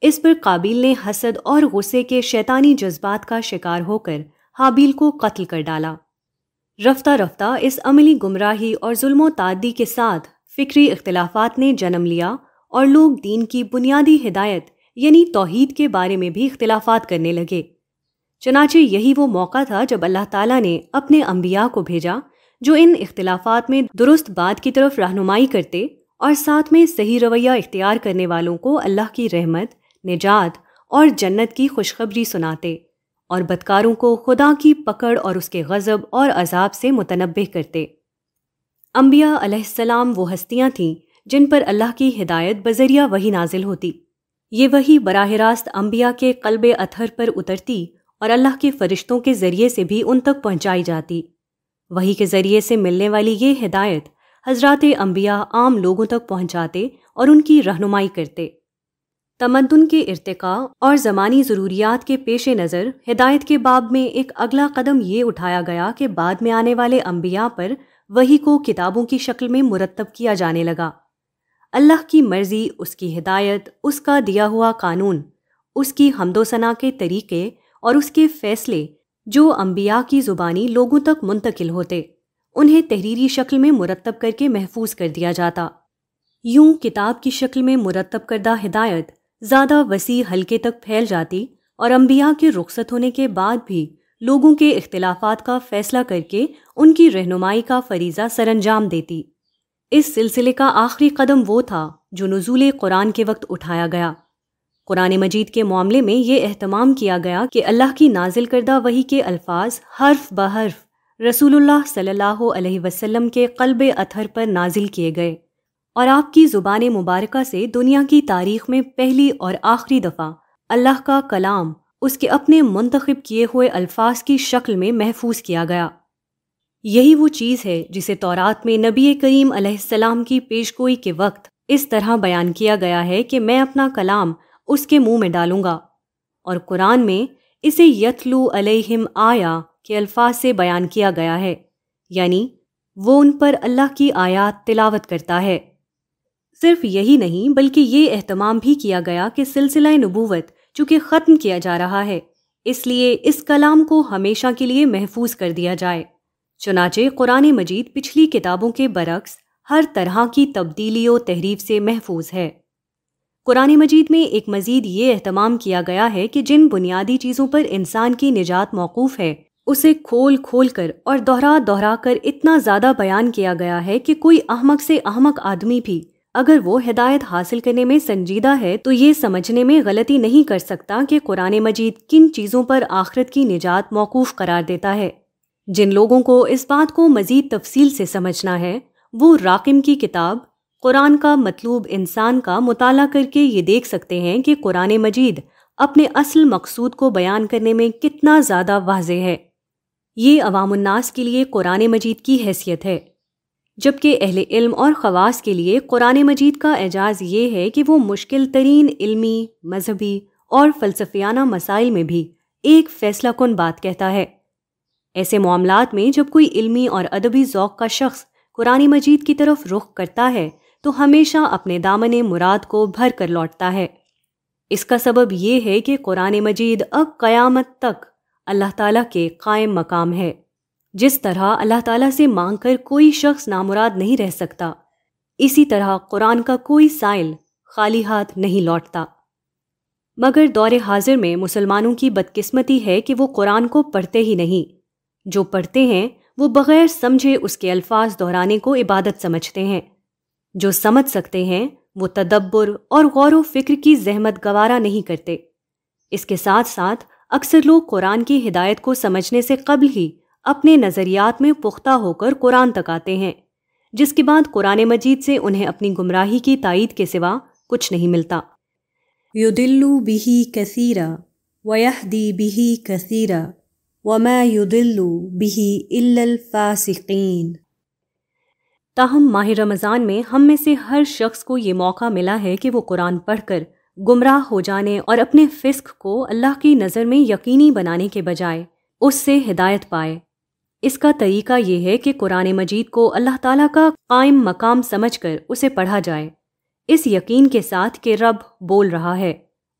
इस पर काबिल ने हसद और गुस्से के शैतानी जज्बात का शिकार होकर हाबील को कत्ल कर डाला रफ्ता रफ्ता इस अमली गुमराही और जुल्मो तादी के साथ फिक्री इख्तलाफात ने जन्म लिया और लोग दीन की बुनियादी हिदायत यानी तोहद के बारे में भी इख्तलाफात करने लगे चनाचे यही वो मौका था जब अल्लाह ताला ने अपने अम्बिया को भेजा जो इन इख्तलाफात में दुरुस्त बात की तरफ रहनुमाई करते और साथ में सही रवैया इख्तियार करने वालों को अल्लाह की रहमत निजात और जन्नत की खुशखबरी सुनाते और बदकारों को खुदा की पकड़ और उसके गज़ब और अजाब से मुतनब करते अम्बिया अलैहिस्सलाम वो हस्तियाँ थीं जिन पर अल्लाह की हिदायत बजरिया वही नाजिल होती ये वही बराह रास्त अम्बिया के कल्बे अथर पर उतरती और अल्लाह के फरिश्तों के ज़रिए से भी उन तक पहुंचाई जाती वही के ज़रिए से मिलने वाली ये हिदायत हजरत अम्बिया आम लोगों तक पहुंचाते और उनकी रहनुमाई करते तमदन के इरतका और ज़मानी ज़रूरियात के पेश नज़र हिदायत के बाब में एक अगला कदम ये उठाया गया कि बाद में आने वाले अम्बिया पर वही को किताबों की शक्ल में मुरतब किया जाने लगा अल्लाह की मर्ज़ी उसकी हिदायत उसका दिया हुआ कानून उसकी हमदोसना के तरीके और उसके फैसले जो अम्बिया की ज़ुबानी लोगों तक मुंतकिल होते उन्हें तहरीरी शक्ल में मुरतब करके महफूज कर दिया जाता यूं किताब की शक्ल में मुरतब करदा हिदायत ज़्यादा वसी हल्के तक फैल जाती और अम्बिया के रुख्सत होने के बाद भी लोगों के अख्तिलाफ़ात का फैसला करके उनकी रहनुमाई का फरीज़ा सरंजाम देती इस सिलसिले का आखिरी कदम वो था जो नजूल कुरान के वक्त उठाया गया कुरान मजीद के मामले में ये अहतमाम किया गया कि अल्लाह की नाजिल करदा वही के अल्फाज हर्फ ब हर्फ रसूलुल्लाह सल्लल्लाहु अलैहि वसल्लम के कल्ब अथर पर नाजिल किए गए और आपकी ज़ुबान मुबारक से दुनिया की तारीख में पहली और आखिरी दफ़ा अल्लाह का कलाम उसके अपने मुंतखब किए हुए अल्फाज की शक्ल में महफूज किया गया यही वो चीज़ है जिसे तौरात में नबी करीम की पेशगोई के वक्त इस तरह बयान किया गया है कि मैं अपना कलाम उसके मुंह में डालूंगा और कुरान में इसे यथलू अलैहिम आया के अल्फाज से बयान किया गया है यानी वो उन पर अल्लाह की आयात तिलावत करता है सिर्फ यही नहीं बल्कि ये अहतमाम भी किया गया कि सिलसिला नबूवत चूंकि ख़त्म किया जा रहा है इसलिए इस कलाम को हमेशा के लिए महफूज कर दिया जाए चुनाचे कुरान मजीद पिछली किताबों के बरक्स हर तरह की तब्दीली व तहरीफ से महफूज है कुरान मजीद में एक मजीद ये अहतमाम किया गया है कि जिन बुनियादी चीज़ों पर इंसान की निजात मौकूफ़ है उसे खोल खोल कर और दोहरा दोहरा कर इतना ज़्यादा बयान किया गया है कि कोई अहमक से अहमक आदमी भी अगर वो हिदायत हासिल करने में संजीदा है तो ये समझने में गलती नहीं कर सकता कि कुरान मजीद किन चीज़ों पर आखिरत की निजात मौकूफ़ करार देता है जिन लोगों को इस बात को मज़ीद तफसील से समझना है वो राकिम की किताब कुरान का मतलूब इंसान का मुताला करके ये देख सकते हैं कि कुरान मजीद अपने असल मकसूद को बयान करने में कितना ज़्यादा वाज है ये अवामनास के लिए कुरान मजीद की हैसियत है जबकि अहल इल्म और ख़वास के लिए कुरान मजीद का एजाज़ ये है कि वो मुश्किल तरीन इलमी मजहबी और फ़लसफियाना मसाइल में भी एक फ़ैसला कन बात कहता है ऐसे मामला में जब कोई इलमी और अदबी ओक़ का शख्स कुरानी मजीद की तरफ रुख करता है तो हमेशा अपने दामन मुराद को भर कर लौटता है इसका सबब यह है कि कुरान मजीद अब क़यामत तक अल्लाह ताला के कायम मकाम है जिस तरह अल्लाह ताला से मांग कर कोई शख्स नामुराद नहीं रह सकता इसी तरह कुरान का कोई साइल खाली हाथ नहीं लौटता मगर दौर हाजिर में मुसलमानों की बदकिस्मती है कि वो कुरान को पढ़ते ही नहीं जो पढ़ते हैं वो बग़ैर समझे उसके अल्फाज दोहराने को इबादत समझते हैं जो समझ सकते हैं वो तदब्बर और गौर फिक्र की जहमत गवारा नहीं करते इसके साथ साथ अक्सर लोग कुरान की हिदायत को समझने से कबल ही अपने नज़रियात में पुख्ता होकर कुरान तक आते हैं जिसके बाद कुरान मजीद से उन्हें अपनी गुमराही की तायद के सिवा कुछ नहीं मिलता युदिल्लु बिही कसीरा वयहदी बिही कसीरा वमा युदिल्लु बिही इल्लल फासिकीन ताहम माह रमज़ान में हम में से हर शख्स को ये मौका मिला है कि वो कुरान पढ़कर गुमराह हो जाने और अपने फिस्क को अल्लाह की नज़र में यकीनी बनाने के बजाय उससे हिदायत पाए इसका तरीका ये है कि कुरान मजीद को अल्लाह ताला का कायम मकाम समझकर उसे पढ़ा जाए इस यकीन के साथ कि रब बोल रहा है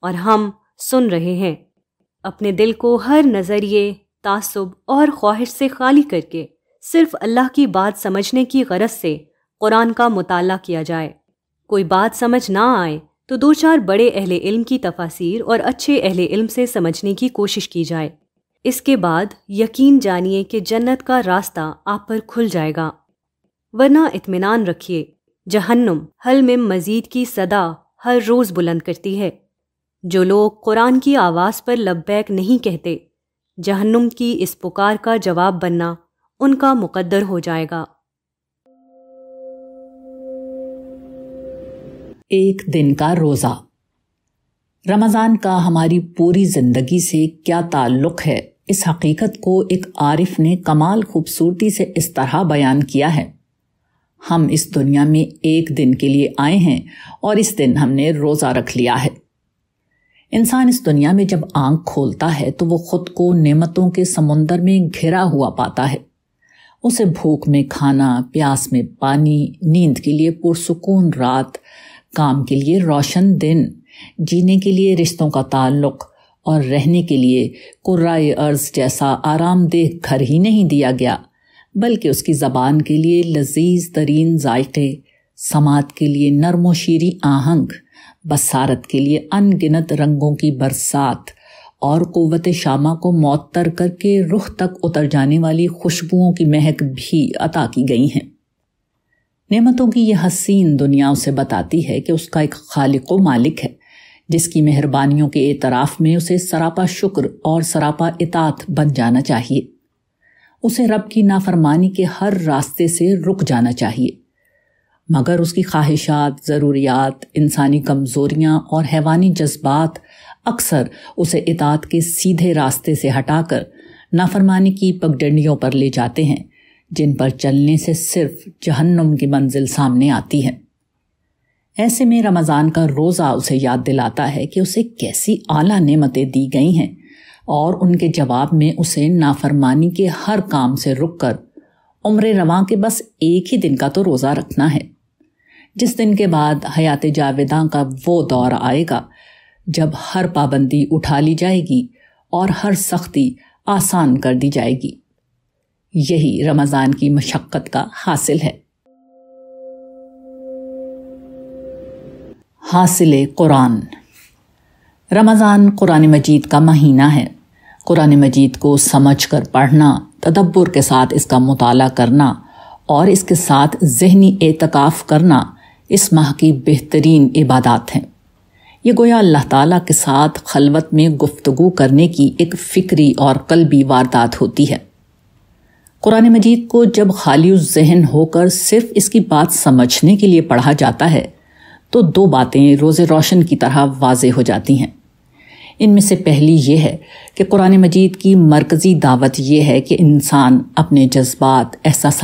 और हम सुन रहे हैं अपने दिल को हर नज़रिए तासुब और ख्वाहिश से खाली करके सिर्फ अल्लाह की बात समझने की गरज से कुरान का मुताल किया जाए कोई बात समझ ना आए तो दो चार बड़े अहले इल्म की तफासिर और अच्छे अहले इल्म से समझने की कोशिश की जाए इसके बाद यकीन जानिए कि जन्नत का रास्ता आप पर खुल जाएगा वरना इतमान रखिए जहन्नुम हल में मजीद की सदा हर रोज़ बुलंद करती है जो लोग कुरान की आवाज़ पर लब्बैक नहीं कहते जहन्नुम की इस पुकार का जवाब बनना उनका मुकद्दर हो जाएगा एक दिन का रोज़ा रमज़ान का हमारी पूरी ज़िंदगी से क्या ताल्लुक़ है इस हकीकत को एक आरिफ ने कमाल खूबसूरती से इस तरह बयान किया है हम इस दुनिया में एक दिन के लिए आए हैं और इस दिन हमने रोज़ा रख लिया है इंसान इस दुनिया में जब आंख खोलता है तो वो खुद को नेमतों के समुंदर में घिरा हुआ पाता है उसे भूख में खाना प्यास में पानी नींद के लिए पुरसकून रात काम के लिए रोशन दिन जीने के लिए रिश्तों का ताल्लुक और रहने के लिए कुर्राए अर्ज जैसा आरामदेह घर ही नहीं दिया गया बल्कि उसकी ज़बान के लिए लजीज तरीन जायके समात के लिए नरमोशीरी आहंग बसारत के लिए अनगिनत रंगों की बरसात और कुत शामा को तर करके रुख तक उतर जाने वाली खुशबुओं की महक भी अता की गई हैं नेमतों की यह हसीन दुनिया उसे बताती है कि उसका एक खालिक व मालिक है जिसकी मेहरबानियों के एतराफ़ में उसे सरापा शुक्र और सरापा इतात बन जाना चाहिए उसे रब की नाफरमानी के हर रास्ते से रुक जाना चाहिए मगर उसकी ख्वाहिशात ज़रूरियात इंसानी कमज़ोरियाँ और हैवानी जज्बात अक्सर उसे इतात के सीधे रास्ते से हटाकर नाफरमानी की पगडंडियों पर ले जाते हैं जिन पर चलने से सिर्फ जहन्नुम की मंजिल सामने आती है ऐसे में रमज़ान का रोज़ा उसे याद दिलाता है कि उसे कैसी आला नेमतें दी गई हैं और उनके जवाब में उसे नाफरमानी के हर काम से रुक कर उम्र रवा के बस एक ही दिन का तो रोज़ा रखना है जिस दिन के बाद हयात जावेदा का वो दौर आएगा जब हर पाबंदी उठा ली जाएगी और हर सख्ती आसान कर दी जाएगी यही रमज़ान की मशक्क़त का हासिल है हासिल कुरान रमज़ान कुरान मजीद का महीना है कुरान मजीद को समझ कर पढ़ना तदब्बर के साथ इसका मताल करना और इसके साथ जहनी एतकाफ़ करना इस माह की बेहतरीन इबादत हैं ये गोया अल्लाह ताला के साथ खलवत में गुफ्तगु करने की एक फ़िक्री और कलबी वारदात होती है कुरान मजीद को जब खाली जहन होकर सिर्फ इसकी बात समझने के लिए पढ़ा जाता है तो दो बातें रोज़ रोशन की तरह वाज हो जाती हैं इनमें से पहली ये है कि कुरान मजीद की मरकज़ी दावत यह है कि इंसान अपने जज्बात एहसास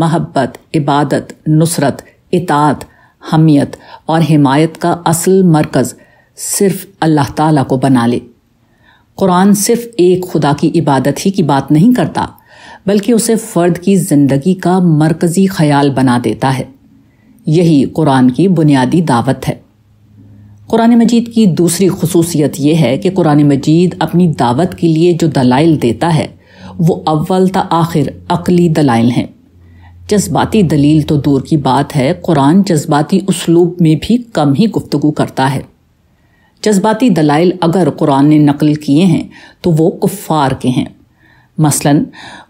महब्बत इबादत नुसरत इतात हमियत और हिमायत का असल मरकज़ सिर्फ अल्लाह ताला को बना ले कुरान सिर्फ एक खुदा की इबादत ही की बात नहीं करता बल्कि उसे फ़र्द की ज़िंदगी का मरकज़ी ख्याल बना देता है यही कुरान की बुनियादी दावत है कुरान मजीद की दूसरी खसूसियत यह है कि कुरान मजीद अपनी दावत के लिए जो दलाइल देता है वो अव्वल त आखिर अकली दलाइल हैं जज्बाती दलील तो दूर की बात है कुरान जज्बाती उसलूब में भी कम ही गुफ्तु करता है जज्बाती दलाइल अगर कुरान ने नकल किए हैं तो वो कुफ़ार के हैं मसलन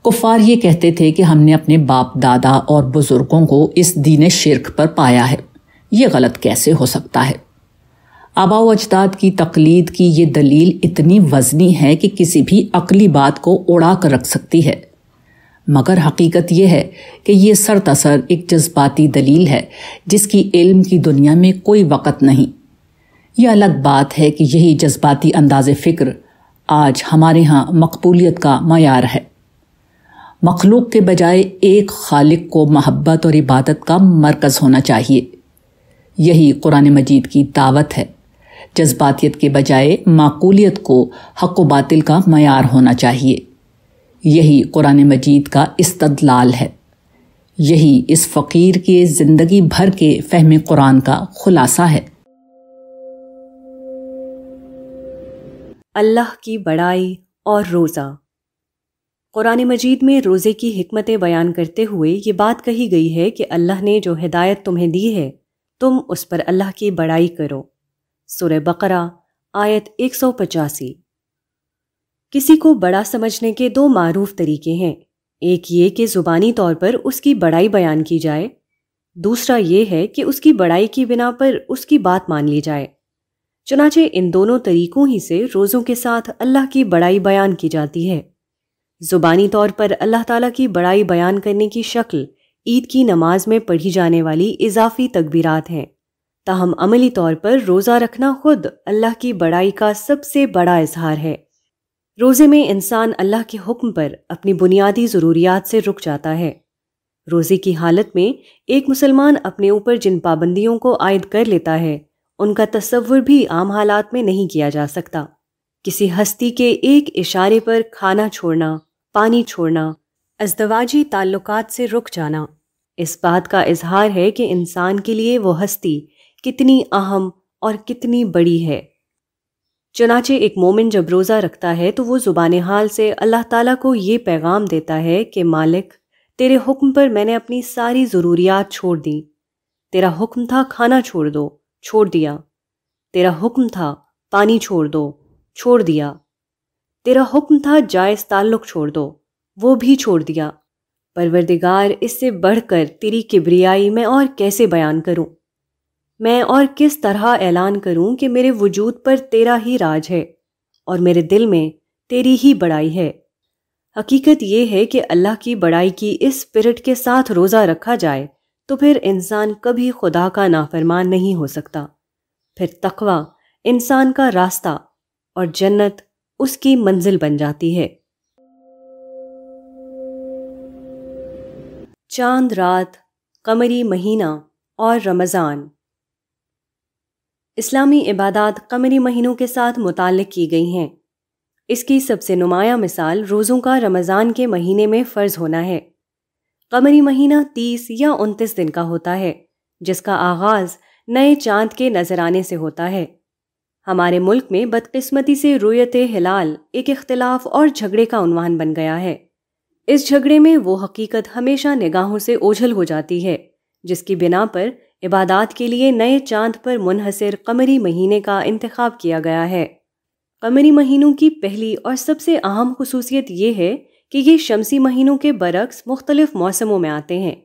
कुफ़ार ये कहते थे कि हमने अपने बाप दादा और बुज़ुर्गों को इस दीन शिरक पर पाया है ये गलत कैसे हो सकता है आबा अजदाद की तकलीद की ये दलील इतनी वजनी है कि किसी भी अकली बात को उड़ा कर रख सकती है मगर हकीकत यह है कि यह सर तसर एक जज्बाती दलील है जिसकी इल्म की दुनिया में कोई वक़्त नहीं यह अलग बात है कि यही जज्बाती अंदाज फ़िक्र आज हमारे यहाँ मकबूलियत का मैार है मखलूक के बजाय एक खालिक को महब्बत और इबादत का मरकज़ होना चाहिए यही कुरान मजीद की दावत है जज्बातीत के बजाय माकूलियत को हक बातिल का मैार होना चाहिए यही कुरान मजीद का इस्तदलाल है यही इस फ़कीर के ज़िंदगी भर के फहम कुरान का खुलासा है अल्लाह की बड़ाई और रोज़ा कुरान मजीद में रोज़े की हमतें बयान करते हुए ये बात कही गई है कि अल्लाह ने जो हिदायत तुम्हें दी है तुम उस पर अल्लाह की बड़ाई करो सुर बकरा आयत एक सौ पचासी किसी को बड़ा समझने के दो मारूफ तरीके हैं एक ये कि ज़ुबानी तौर पर उसकी बड़ाई बयान की जाए दूसरा ये है कि उसकी बड़ाई की बिना पर उसकी बात मान ली जाए चुनाचे इन दोनों तरीक़ों ही से रोज़ों के साथ अल्लाह की बड़ाई बयान की जाती है ज़ुबानी तौर पर अल्लाह ताला की बड़ाई बयान करने की शक्ल ईद की नमाज में पढ़ी जाने वाली इजाफी तकबीरात हैं ताहम अमली तौर पर रोज़ा रखना खुद अल्लाह की बड़ाई का सबसे बड़ा इजहार है रोज़े में इंसान अल्लाह के हुक्म पर अपनी बुनियादी ज़रूरियात से रुक जाता है रोज़े की हालत में एक मुसलमान अपने ऊपर जिन पाबंदियों को आयद कर लेता है उनका तस्वुर भी आम हालात में नहीं किया जा सकता किसी हस्ती के एक इशारे पर खाना छोड़ना पानी छोड़ना अजदवाजी ताल्लुकात से रुक जाना इस बात का इजहार है कि इंसान के लिए वो हस्ती कितनी अहम और कितनी बड़ी है चनाचे एक मोमिन जब रोज़ा रखता है तो वो ज़ुबान हाल से अल्लाह ताला को ये पैगाम देता है कि मालिक तेरे हुक्म पर मैंने अपनी सारी ज़रूरियात छोड़ दी तेरा हुक्म था खाना छोड़ दो छोड़ दिया तेरा हुक्म था पानी छोड़ दो छोड़ दिया तेरा हुक्म था जायज़ ताल्लुक छोड़ दो वो भी छोड़ दिया परवरदिगार इससे बढ़कर तेरी किबरियाई मैं और कैसे बयान करूं मैं और किस तरह ऐलान करूं कि मेरे वजूद पर तेरा ही राज है और मेरे दिल में तेरी ही बड़ाई है हकीकत यह है कि अल्लाह की बड़ाई की इस स्पिरिट के साथ रोज़ा रखा जाए तो फिर इंसान कभी खुदा का नाफरमान नहीं हो सकता फिर तकवा इंसान का रास्ता और जन्नत उसकी मंजिल बन जाती है चांद रात कमरी महीना और रमज़ान इस्लामी इबादत कमरी महीनों के साथ मुतल की गई हैं इसकी सबसे नुमाया मिसाल रोज़ों का रमज़ान के महीने में फ़र्ज होना है कमरी महीना तीस या उनतीस दिन का होता है जिसका आगाज़ नए चांद के नज़र आने से होता है हमारे मुल्क में बदकस्मती से रोयत हिलाल एक इख्तलाफ और झगड़े का उनवान बन गया है इस झगड़े में वो हकीकत हमेशा निगाहों से ओझल हो जाती है जिसकी बिना पर इबादात के लिए नए चांद पर मुनहसर कमरी महीने का इंतखब किया गया है कमरी महीनों की पहली और सबसे अहम खसूसियत ये है कि ये शमसी महीनों के बरक्स मुख्तलिफ मौसमों में आते हैं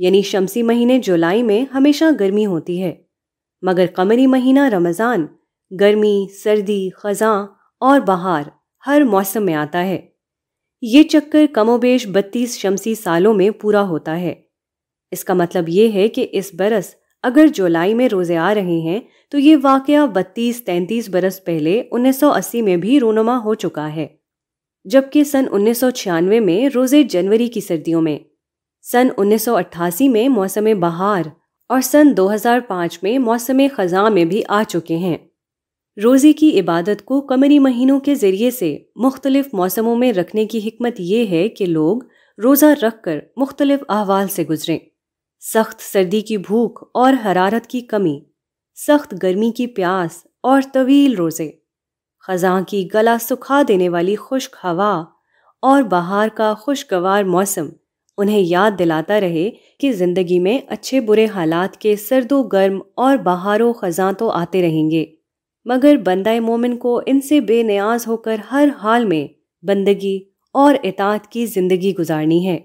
यानी शमसी महीने जुलाई में हमेशा गर्मी होती है मगर कमरी महीना रमज़ान गर्मी सर्दी ख़ज़ां और बहार हर मौसम में आता है ये चक्कर कमोबेश बत्तीस शमसी सालों में पूरा होता है इसका मतलब ये है कि इस बरस अगर जुलाई में रोज़े आ रहे हैं तो ये वाक़ बत्तीस तैंतीस बरस पहले 1980 में भी रोनुमा हो चुका है जबकि सन 1996 में रोज़े जनवरी की सर्दियों में सन 1988 में मौसम बहार और सन 2005 में मौसम ख़जा में भी आ चुके हैं रोज़े की इबादत को कमरी महीनों के ज़रिए से मुख्तलिफ़ मौसमों में रखने की हमत यह है कि लोग रोज़ा रख कर मुख्तलिफ़ अहवाल से गुजरें सख्त सर्दी की भूख और हरारत की कमी सख्त गर्मी की प्यास और तवील रोज़े ख़जां की गला सुखा देने वाली खुश्क हवा और बाहर का खुशगवार मौसम उन्हें याद दिलाता रहे कि ज़िंदगी में अच्छे बुरे हालात के सर्दो गर्म और बहारों ख़जा तो आते रहेंगे मगर बंदा मोमिन को इनसे बेनियाज होकर हर हाल में बंदगी और इतात की ज़िंदगी गुजारनी है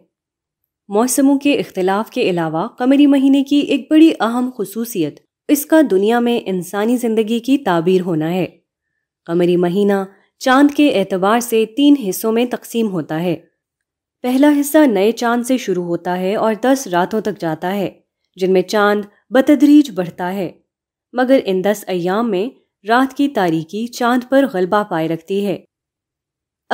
मौसमों के अख्तिलाफ के अलावा कमरी महीने की एक बड़ी अहम खसूसियत इसका दुनिया में इंसानी ज़िंदगी की ताबीर होना है कमरी महीना चांद के एतबार से तीन हिस्सों में तकसीम होता है पहला हिस्सा नए चांद से शुरू होता है और दस रातों तक जाता है जिनमें चांद बतदरीज बढ़ता है मगर इन दस अयाम में रात की तारीकी चांद पर गलबा पाए रखती है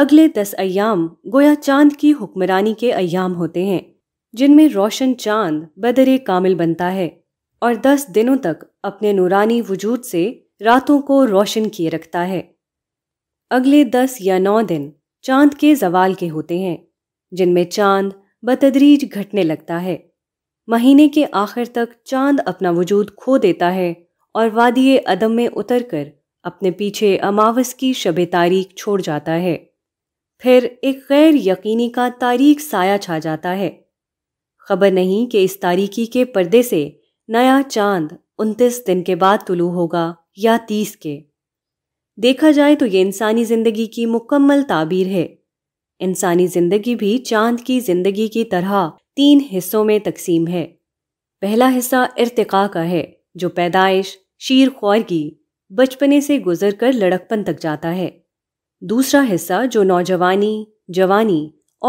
अगले दस अयाम गोया चांद की हुक्मरानी के अयाम होते हैं जिनमें रोशन चांद बदरे कामिल बनता है और दस दिनों तक अपने नूरानी वजूद से रातों को रोशन किए रखता है अगले दस या नौ दिन चांद के जवाल के होते हैं जिनमें चांद बतदरीज घटने लगता है महीने के आखिर तक चांद अपना वजूद खो देता है और वादिय अदम में उतर कर अपने पीछे अमावस की शब तारीख छोड़ जाता है फिर एक गैर यकीनी का तारीख साया छा जाता है खबर नहीं कि इस तारीखी के पर्दे से नया चांद उनतीस दिन के बाद तुलू होगा या तीस के देखा जाए तो ये इंसानी ज़िंदगी की मुकम्मल ताबीर है इंसानी ज़िंदगी भी चांद की ज़िंदगी की तरह तीन हिस्सों में तकसीम है पहला हिस्सा इरतका का है जो पैदाइश शीर ख्वारगी बचपने से गुजर कर लड़कपन तक जाता है दूसरा हिस्सा जो नौजवानी जवानी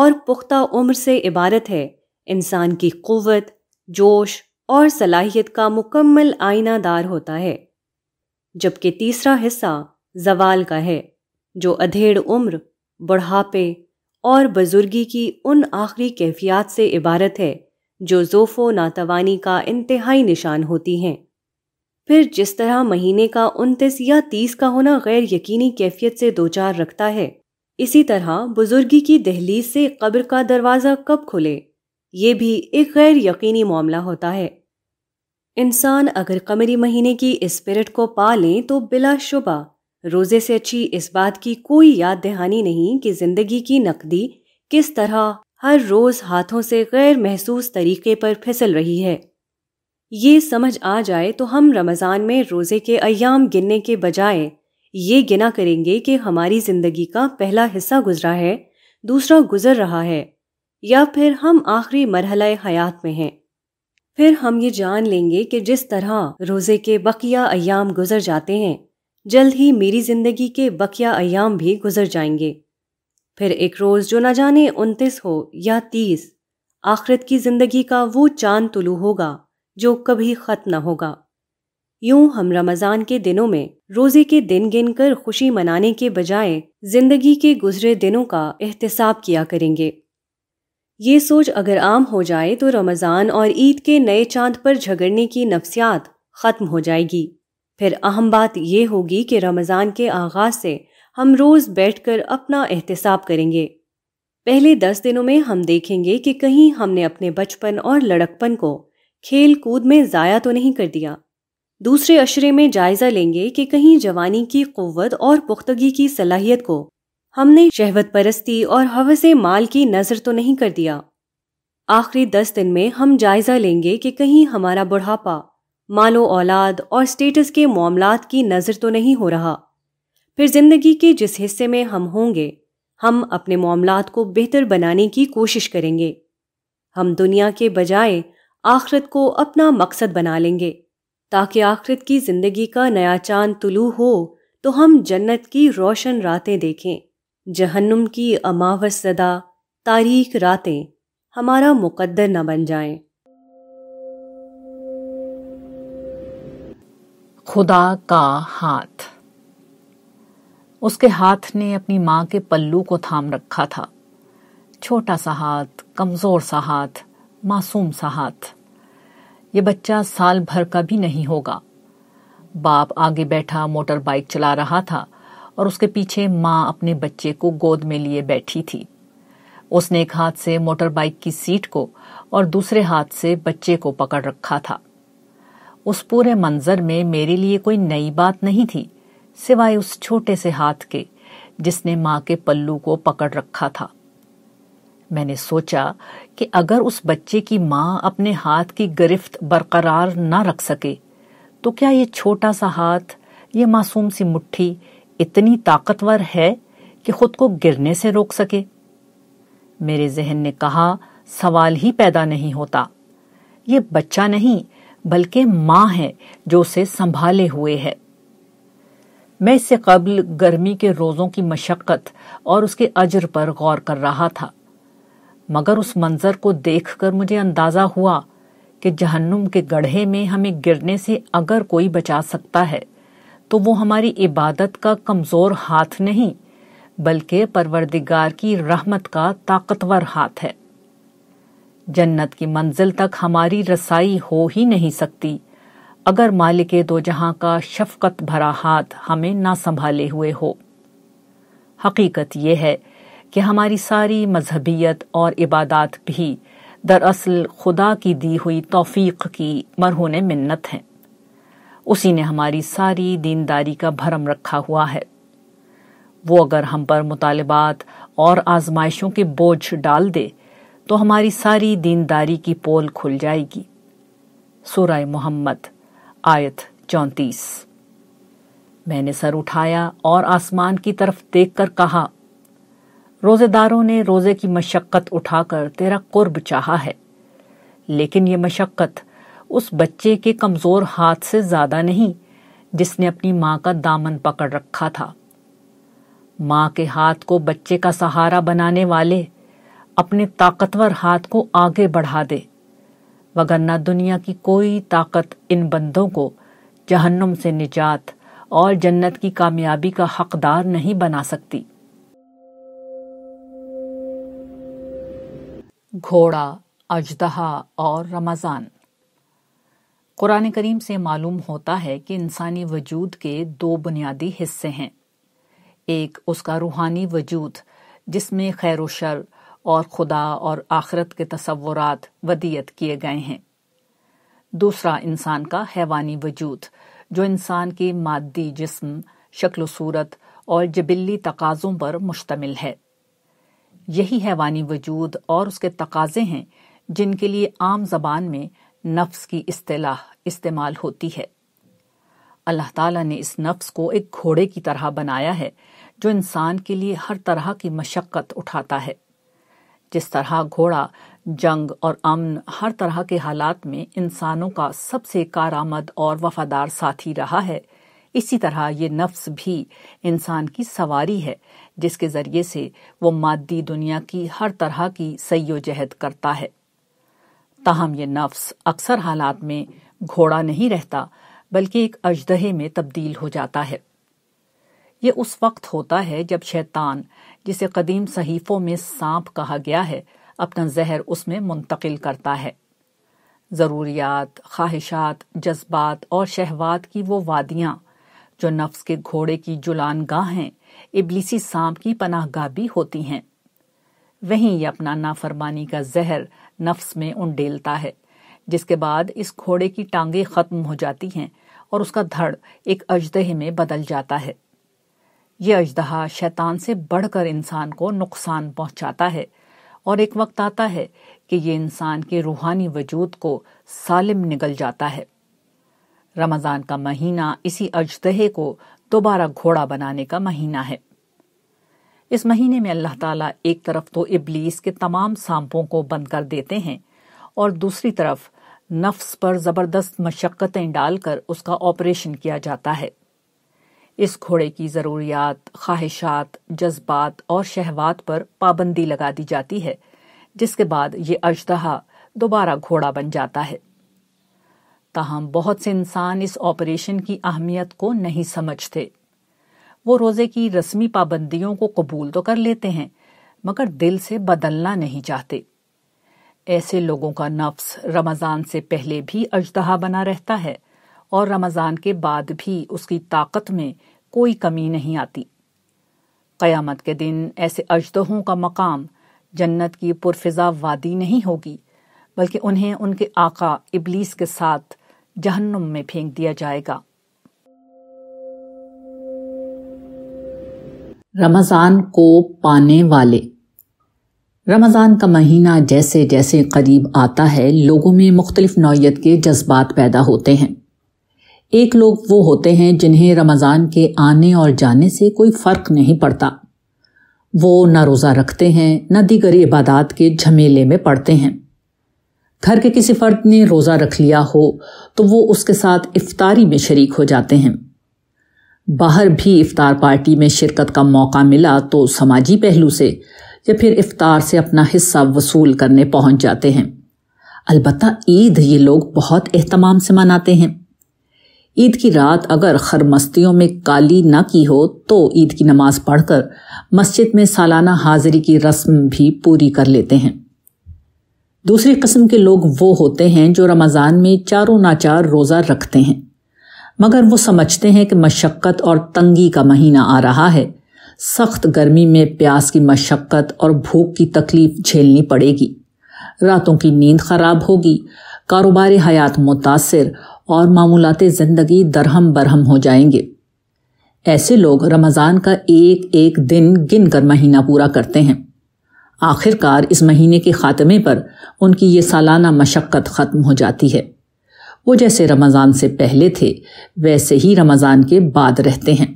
और पुख्ता उम्र से इबारत है इंसान की क़वत जोश और सलाहियत का मुकम्मल आईनादार होता है जबकि तीसरा हिस्सा जवाल का है जो अधेड़ उम्र बुढ़ापे और बुजुर्गी की उन आखिरी कैफियत से इबारत है जो जोफ़ो नातवानी का इंतहाई निशान होती हैं फिर जिस तरह महीने का उनतीस या तीस का होना गैर यकीनी कैफियत से दो चार रखता है इसी तरह बुजुर्गी की दहलीज से कब्र का दरवाज़ा कब खुले ये भी एक गैर यकीनी मामला होता है इंसान अगर कमरी महीने की स्पिरिट को पा लें तो बिलाशुबा रोज़े से अच्छी इस बात की कोई याद दहानी नहीं कि ज़िंदगी की नकदी किस तरह हर रोज़ हाथों से गैर महसूस तरीके पर फिसल रही है ये समझ आ जाए तो हम रमज़ान में रोज़े के अयाम गिनने के बजाय ये गिना करेंगे कि हमारी ज़िंदगी का पहला हिस्सा गुजरा है दूसरा गुजर रहा है या फिर हम आखिरी मरहला हयात में हैं फिर हम ये जान लेंगे कि जिस तरह रोज़े के बकिया अयाम गुजर जाते हैं जल्द ही मेरी ज़िंदगी के बकिया अयाम भी गुजर जाएंगे फिर एक रोज़ जो ना जाने उनतीस हो या तीस आखिरत की ज़िंदगी का वो चांद तुलू होगा जो कभी ख़त्म न होगा यूं हम रमज़ान के दिनों में रोज़े के दिन गिन कर खुशी मनाने के बजाय ज़िंदगी के गुजरे दिनों का एहतसाब किया करेंगे ये सोच अगर आम हो जाए तो रमज़ान और ईद के नए चांद पर झगड़ने की नफ्सियात ख़त्म हो जाएगी फिर अहम बात यह होगी कि रमज़ान के आगाज से हम रोज़ बैठ कर अपना एहतसाब करेंगे पहले दस दिनों में हम देखेंगे कि कहीं हमने अपने बचपन और लड़कपन को खेल कूद में ज़ाया तो नहीं कर दिया दूसरे अशरे में जायज़ा लेंगे कि कहीं जवानी की क़वत और पुख्तगी की सलाहियत को हमने शहवत परस्ती और हवस माल की नज़र तो नहीं कर दिया आखिरी दस दिन में हम जायज़ा लेंगे कि कहीं हमारा बुढ़ापा मालो औलाद और स्टेटस के मामलात की नज़र तो नहीं हो रहा फिर ज़िंदगी के जिस हिस्से में हम होंगे हम अपने मामलात को बेहतर बनाने की कोशिश करेंगे हम दुनिया के बजाय आखरत को अपना मकसद बना लेंगे ताकि आखरत की ज़िंदगी का नया चांद तुलू हो तो हम जन्नत की रोशन रातें देखें जहन्नुम की अमावस सदा तारीख रातें हमारा मुकद्दर न बन जाएं। खुदा का हाथ उसके हाथ ने अपनी माँ के पल्लू को थाम रखा था छोटा सा हाथ कमजोर सा हाथ मासूम सा हाथ ये बच्चा साल भर का भी नहीं होगा बाप आगे बैठा मोटर बाइक चला रहा था और उसके पीछे माँ अपने बच्चे को गोद में लिए बैठी थी उसने एक हाथ से मोटर बाइक की सीट को और दूसरे हाथ से बच्चे को पकड़ रखा था उस पूरे मंजर में मेरे लिए कोई नई बात नहीं थी सिवाय उस छोटे से हाथ के जिसने माँ के पल्लू को पकड़ रखा था मैंने सोचा कि अगर उस बच्चे की माँ अपने हाथ की गिरफ्त बरकरार ना रख सके तो क्या ये छोटा सा हाथ ये मासूम सी मुट्ठी इतनी ताकतवर है कि खुद को गिरने से रोक सके मेरे जहन ने कहा सवाल ही पैदा नहीं होता ये बच्चा नहीं बल्कि माँ है जो उसे संभाले हुए है मैं इससे कबल गर्मी के रोज़ों की मशक्क़त और उसके अजर पर गौर कर रहा था मगर उस मंज़र को देखकर मुझे अंदाज़ा हुआ कि जहन्नुम के गढ़े में हमें गिरने से अगर कोई बचा सकता है तो वो हमारी इबादत का कमज़ोर हाथ नहीं बल्कि परवरदिगार की रहमत का ताकतवर हाथ है जन्नत की मंजिल तक हमारी रसाई हो ही नहीं सकती अगर मालिक दो जहां का शफकत भरा हाथ हमें ना संभाले हुए हो हकीकत यह है कि हमारी सारी मजहबियत और इबादत भी दरअसल खुदा की दी हुई तौफीक की मरहून मिन्नत हैं उसी ने हमारी सारी दीनदारी का भरम रखा हुआ है वो अगर हम पर मुतालबात और आजमाइशों के बोझ डाल दे तो हमारी सारी दीनदारी की पोल खुल जाएगी सोराय मोहम्मद आयत चौंतीस मैंने सर उठाया और आसमान की तरफ देखकर कहा रोजेदारों ने रोजे की मशक्कत उठाकर तेरा कुर्ब चाहा है लेकिन ये मशक्कत उस बच्चे के कमजोर हाथ से ज्यादा नहीं जिसने अपनी मां का दामन पकड़ रखा था मां के हाथ को बच्चे का सहारा बनाने वाले अपने ताकतवर हाथ को आगे बढ़ा दे वगरना दुनिया की कोई ताकत इन बंदों को जहन्नुम से निजात और जन्नत की कामयाबी का हकदार नहीं बना सकती घोड़ा अजदहा और रमजान कुरान करीम से मालूम होता है कि इंसानी वजूद के दो बुनियादी हिस्से हैं एक उसका रूहानी वजूद जिसमें खैर शर और खुदा और आखरत के तस्वुरात वदियत किए गए हैं दूसरा इंसान का हैवानी वजूद जो इंसान के मादी जिसम शक्ल सूरत और जबिली तकाज़ों पर मुश्तम है यही हैवानी वजूद और उसके तकाजे हैं जिनके लिए आम जबान में नफ्स की असलाह इस्तेमाल होती है अल्लाह ताला ने इस नफ्स को एक घोड़े की तरह बनाया है जो इंसान के लिए हर तरह की मशक्क़त उठाता है जिस तरह घोड़ा जंग और अमन हर तरह के हालात में इंसानों का सबसे कारामद और वफादार साथी रहा है इसी तरह ये नफ्स भी इंसान की सवारी है जिसके ज़रिए से वो मादी दुनिया की हर तरह की सैयो जहद करता है ताहम ये नफ्स अक्सर हालात में घोड़ा नहीं रहता बल्कि एक अजदहे में तब्दील हो जाता है ये उस वक्त होता है जब शैतान जिसे कदीम सहीफों में सांप कहा गया है अपना जहर उसमें मुंतकिल करता है ज़रूरियात ख्वाहिशात जज्बात और शहवात की वो वादियाँ जो नफ्स के घोड़े की जुलान गाह हैं इबलीसी सांप की पनाह गाह भी होती हैं वहीं ये अपना नाफरमानी का जहर नफ्स में उंडेलता है जिसके बाद इस घोड़े की टांगे खत्म हो जाती हैं और उसका धड़ एक अजदहे में बदल जाता है ये अजदहा शैतान से बढ़कर इंसान को नुकसान पहुंचाता है और एक वक्त आता है कि ये इंसान के रूहानी वजूद को सालिम निगल जाता है रमज़ान का महीना इसी अजदहे को दोबारा घोड़ा बनाने का महीना है इस महीने में अल्लाह ताला एक तरफ तो इबलीस के तमाम सांपों को बंद कर देते हैं और दूसरी तरफ नफ्स पर ज़बरदस्त मशक्क़तें डालकर उसका ऑपरेशन किया जाता है इस घोड़े की ज़रूरियात ख्वाहिशात जज्बात और शहवात पर पाबंदी लगा दी जाती है जिसके बाद ये अजदहा दोबारा घोड़ा बन जाता है ताहम बहुत से इंसान इस ऑपरेशन की अहमियत को नहीं समझते वो रोज़े की रस्मी पाबंदियों को कबूल तो कर लेते हैं मगर दिल से बदलना नहीं चाहते ऐसे लोगों का नफ्स रमज़ान से पहले भी अजदहा बना रहता है और रमज़ान के बाद भी उसकी ताकत में कोई कमी नहीं आती क़यामत के दिन ऐसे अजदहों का मकाम जन्नत की पुरफिजा वादी नहीं होगी बल्कि उन्हें उनके आका इबलीस के साथ जहन्नुम में फेंक दिया जाएगा रमज़ान को पाने वाले रमज़ान का महीना जैसे जैसे करीब आता है लोगों में मुख्तलिफ़ नौीयत के जज्बात पैदा होते हैं एक लोग वो होते हैं जिन्हें रमज़ान के आने और जाने से कोई फ़र्क नहीं पड़ता वो न रोज़ा रखते हैं न दीगर इबादात के झमेले में पड़ते हैं घर के किसी फ़र्द ने रोज़ा रख लिया हो तो वो उसके साथ इफ्तारी में शरीक हो जाते हैं बाहर भी इफ्तार पार्टी में शिरकत का मौका मिला तो समाजी पहलू से या फिर इफ्तार से अपना हिस्सा वसूल करने पहुंच जाते हैं अलबत् ईद ये लोग बहुत अहतमाम से मनाते हैं ईद की रात अगर खरमस्तियों में काली ना की हो तो ईद की नमाज पढ़कर मस्जिद में सालाना हाजिरी की रस्म भी पूरी कर लेते हैं दूसरी कस्म के लोग वो होते हैं जो रमज़ान में चारों नाचार रोज़ा रखते हैं मगर वो समझते हैं कि मशक्क़त और तंगी का महीना आ रहा है सख्त गर्मी में प्यास की मशक्क़त और भूख की तकलीफ झेलनी पड़ेगी रातों की नींद खराब होगी कारोबार हयात मुतासर और मामूलत ज़िंदगी दरहम बरहम हो जाएंगे ऐसे लोग रमज़ान का एक एक दिन गिन कर महीना पूरा करते हैं आखिरकार इस महीने के ख़ात्मे पर उनकी ये सालाना मशक्क़त ख़त्म हो जाती है वो जैसे रमज़ान से पहले थे वैसे ही रमज़ान के बाद रहते हैं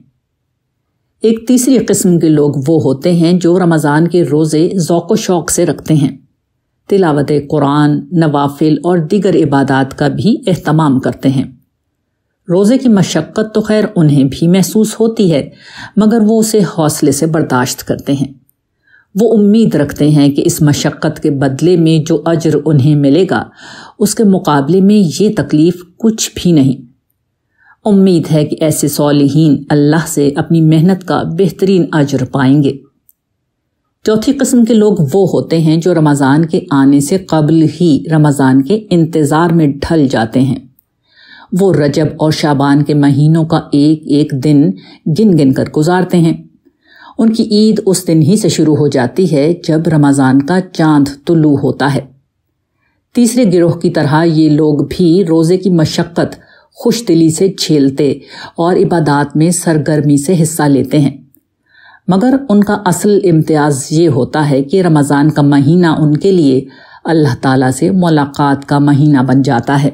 एक तीसरी किस्म के लोग वो होते हैं जो रमज़ान के रोज़े व शौक़ से रखते हैं तिलावत कुरान नवाफिल और दीगर इबादत का भी अहतमाम करते हैं रोज़े की मशक्क़त तो खैर उन्हें भी महसूस होती है मगर वो उसे हौसले से बर्दाश्त करते हैं वो उम्मीद रखते हैं कि इस मशक्क़त के बदले में जो अजर उन्हें मिलेगा उसके मुकाबले में ये तकलीफ़ कुछ भी नहीं उम्मीद है कि ऐसे सालहीन अल्लाह से अपनी मेहनत का बेहतरीन अजर पाएंगे चौथी कस्म के लोग वो होते हैं जो रमज़ान के आने से कबल ही रमज़ान के इंतज़ार में ढल जाते हैं वो रजब और शाबान के महीनों का एक एक दिन गिन गिन कर गुजारते हैं उनकी ईद उस दिन ही से शुरू हो जाती है जब रमज़ान का चांद तुलू होता है तीसरे गिरोह की तरह ये लोग भी रोज़े की मशक्क़त खुश दिली से झेलते और इबादत में सरगर्मी से हिस्सा लेते हैं मगर उनका असल इम्तियाज़ ये होता है कि रमज़ान का महीना उनके लिए अल्लाह ताला से मुलाकात का महीना बन जाता है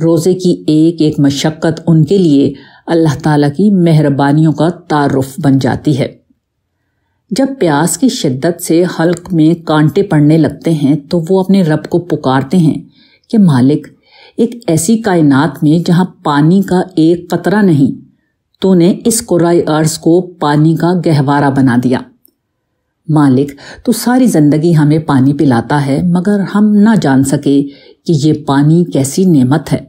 रोज़े की एक एक मशक्क़त उनके लिए अल्लाह ताला की मेहरबानियों का तारफ़ बन जाती है जब प्यास की शिद्दत से हल्क में कांटे पड़ने लगते हैं तो वो अपने रब को पुकारते हैं कि मालिक एक ऐसी कायनात में जहाँ पानी का एक कतरा नहीं तूने इस कुराई अर्ज को पानी का गहवारा बना दिया मालिक तो सारी ज़िंदगी हमें पानी पिलाता है मगर हम ना जान सके कि ये पानी कैसी नेमत है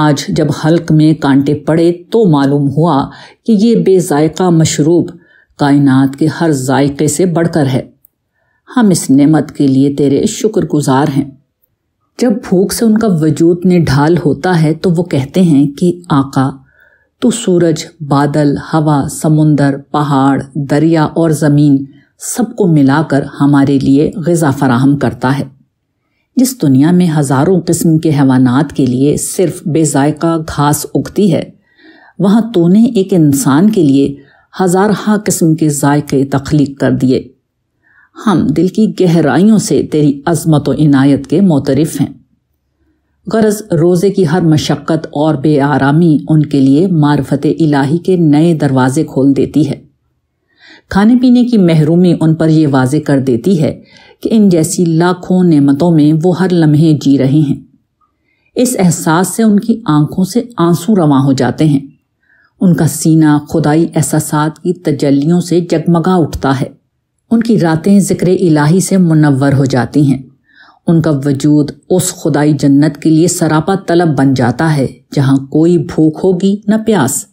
आज जब हल्क में कांटे पड़े तो मालूम हुआ कि ये बेजायका मशरूब कायनात के हर जायके से बढ़कर है हम इस नेमत के लिए तेरे शुक्रगुजार हैं जब भूख से उनका वजूद निढाल होता है तो वो कहते हैं कि आका तो सूरज बादल हवा समुंदर पहाड़ दरिया और ज़मीन सबको मिलाकर हमारे लिए गज़ा फराहम करता है जिस दुनिया में हज़ारों किस्म के हैवानात के लिए सिर्फ बेजायका घास उगती है वहाँ तूने एक इंसान के लिए हजारहा किस्म के जायके तख्लीक कर दिए हम दिल की गहराइयों से तेरी अजमत व इनायत के मोतरफ हैं गरज रोज़े की हर मशक्क़त और बे आरामी उनके लिए मार्फ़त इलाही के नए दरवाजे खोल देती है खाने पीने की महरूमी उन पर यह वाज कर देती है कि इन जैसी लाखों नमतों में वो हर लम्हे जी रहे हैं इस एहसास से उनकी आंखों से आंसू रवा हो जाते हैं उनका सीना खुदाई एहसास की तजलियों से जगमगा उठता है उनकी रातें ज़िक्र इलाही से मुनवर हो जाती हैं उनका वजूद उस खुदाई जन्नत के लिए सरापा तलब बन जाता है जहाँ कोई भूख होगी न प्यास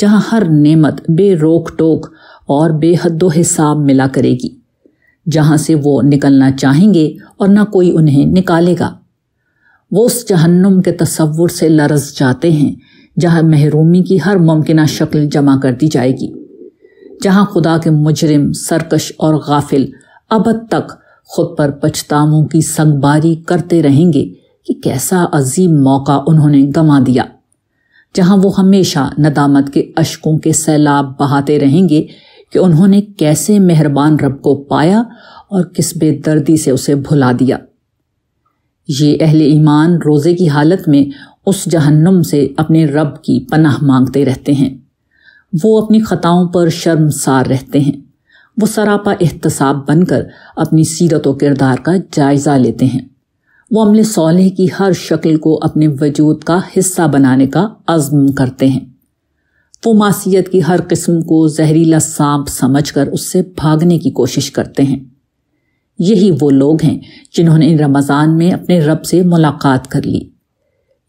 जहाँ हर नेमत बेरोक टोक और बेहद हिसाब मिला करेगी जहां से वो निकलना चाहेंगे और ना कोई उन्हें निकालेगा वो उस जहन्नुम के तस्वुर से लरस जाते हैं जहां महरूमी की हर मुमकिन शक्ल जमा कर दी जाएगी जहां खुदा के मुजरिम सरकश और गाफिल अब तक खुद पर पछतावों की संगबारी करते रहेंगे कि कैसा अजीम मौका उन्होंने गंवा दिया जहां वो हमेशा नदामत के अशकों के सैलाब बहाते रहेंगे कि उन्होंने कैसे मेहरबान रब को पाया और किस बेदर्दी से उसे भुला दिया ये अहले ईमान रोज़े की हालत में उस जहन्नम से अपने रब की पनाह मांगते रहते हैं वो अपनी ख़ताओं पर शर्मसार रहते हैं वो सरापा एहतसाब बनकर अपनी सीरत व किरदार का जायज़ा लेते हैं वो अमले सोलह की हर शक्ल को अपने वजूद का हिस्सा बनाने का आज़म करते हैं वो मासीत की हर किस्म को जहरीला सांप समझ कर उससे भागने की कोशिश करते हैं यही वो लोग हैं जिन्होंने रमज़ान में अपने रब से मुलाकात कर ली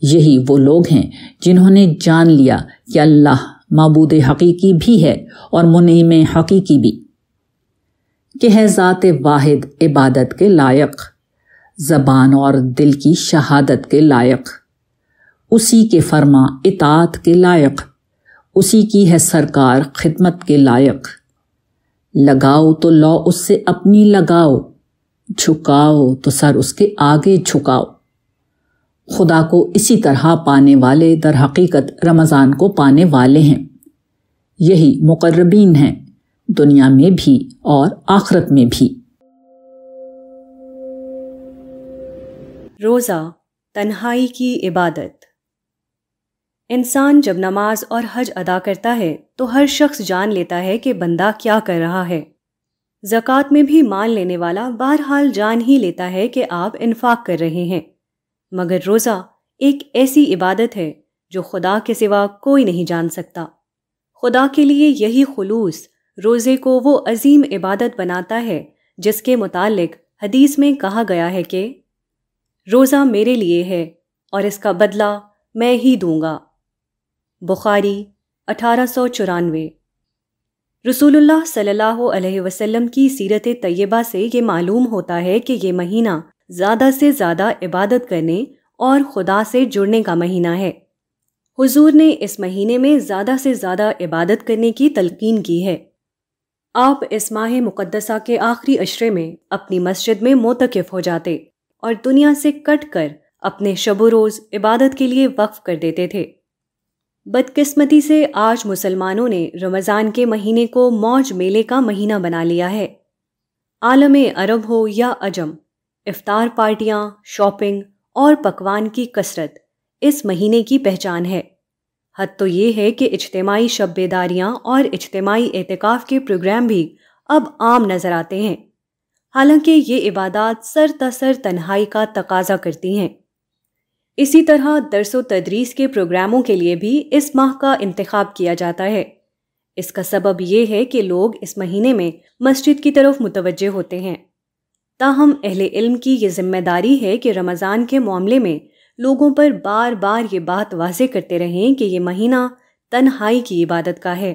यही वो लोग हैं जिन्होंने जान लिया कि अल्लाह मबूद हकीकी भी है और मुनीम हकीकी भी कि है ज़ात वाहिद इबादत के लायक ज़बान और दिल की शहादत के लायक उसी के फरमा इतात के लायक उसी की है सरकार खिदमत के लायक लगाओ तो लो उससे अपनी लगाओ झुकाओ तो सर उसके आगे झुकाओ खुदा को इसी तरह पाने वाले दर हकीकत रमज़ान को पाने वाले हैं यही मुकर्रबीन हैं दुनिया में भी और आखरत में भी रोज़ा तन्हाई की इबादत इंसान जब नमाज और हज अदा करता है तो हर शख्स जान लेता है कि बंदा क्या कर रहा है ज़क़़त में भी मान लेने वाला बहरहाल जान ही लेता है कि आप इन्फाक कर रहे हैं मगर रोज़ा एक ऐसी इबादत है जो खुदा के सिवा कोई नहीं जान सकता खुदा के लिए यही खलूस रोज़े को वो अजीम इबादत बनाता है जिसके मुतालिक हदीस में कहा गया है कि रोज़ा मेरे लिए है और इसका बदला मैं ही दूंगा बुखारी अठारह सौ चौरानवे रसूलुल्लाह सल्लल्लाहु अलैहि की सीरत तय्यबा से ये मालूम होता है कि ये महीना ज़्यादा से ज़्यादा इबादत करने और खुदा से जुड़ने का महीना है हुजूर ने इस महीने में ज़्यादा से ज़्यादा इबादत करने की तलकीन की है आप इस माह मुकदसा के आखिरी अशरे में अपनी मस्जिद में मोतकफ़ हो जाते और दुनिया से कट कर अपने शब रोज़ इबादत के लिए वक्फ कर देते थे बदकिस्मती से आज मुसलमानों ने रमज़ान के महीने को मौज मेले का महीना बना लिया है आलम अरब हो या अजम इफ्तार पार्टियाँ शॉपिंग और पकवान की कसरत इस महीने की पहचान है हद तो ये है कि इजतमाही शबेदारियाँ और इज्तमाही एहतिकाफ़ के प्रोग्राम भी अब आम नज़र आते हैं हालांकि ये इबादत सर तसर तन्हाई का तकाजा करती हैं इसी तरह दरस व तदरीस के प्रोग्रामों के लिए भी इस माह का इंतखब किया जाता है इसका सबब यह है कि लोग इस महीने में मस्जिद की तरफ मुतवजह होते हैं ताहम अहल इल्म की ये जिम्मेदारी है कि रमज़ान के मामले में लोगों पर बार बार ये बात वाजे करते रहें कि यह महीना तन्हाई की इबादत का है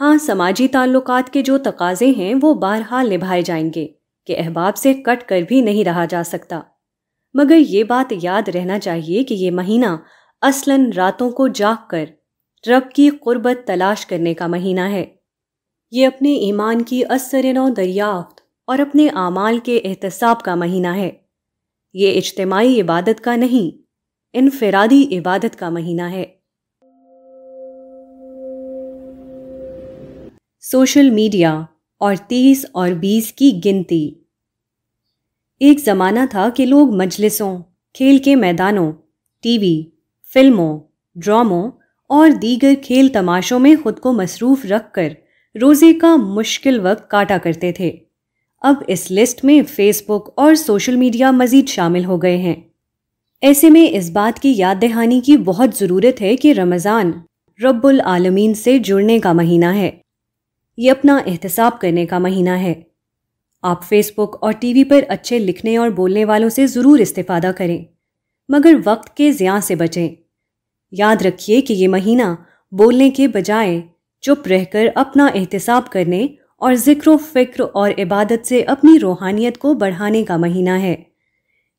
हाँ समाजी ताल्लुक के जो तकाजे हैं वो बहरहाल निभाए जाएंगे कि अहबाब से कट कर भी नहीं रहा जा सकता मगर ये बात याद रहना चाहिए कि यह महीना असलन रातों को जाग कर रब की कुर्बत तलाश करने का महीना है ये अपने ईमान की असर नौ दरियाफ्त और अपने आमाल के एहतसाब का महीना है ये इज्तमाही इबादत का नहीं इनफरादी इबादत का महीना है सोशल मीडिया और तीस और बीस की गिनती एक ज़माना था कि लोग मजलिसों खेल के मैदानों टीवी फिल्मों ड्रामों और दीगर खेल तमाशों में खुद को मसरूफ़ रखकर रोज़े का मुश्किल वक्त काटा करते थे अब इस लिस्ट में फेसबुक और सोशल मीडिया मजीद शामिल हो गए हैं ऐसे में इस बात की याद दहानी की बहुत ज़रूरत है कि रमज़ान रब्बुल आलमीन से जुड़ने का महीना है ये अपना एहतसाब करने का महीना है आप फेसबुक और टीवी पर अच्छे लिखने और बोलने वालों से ज़रूर इस्तेफादा करें मगर वक्त के जिया से बचें याद रखिए कि ये महीना बोलने के बजाय चुप रहकर अपना एहतसाब करने और ज़िक्र फ़िक्र और इबादत से अपनी रूहानियत को बढ़ाने का महीना है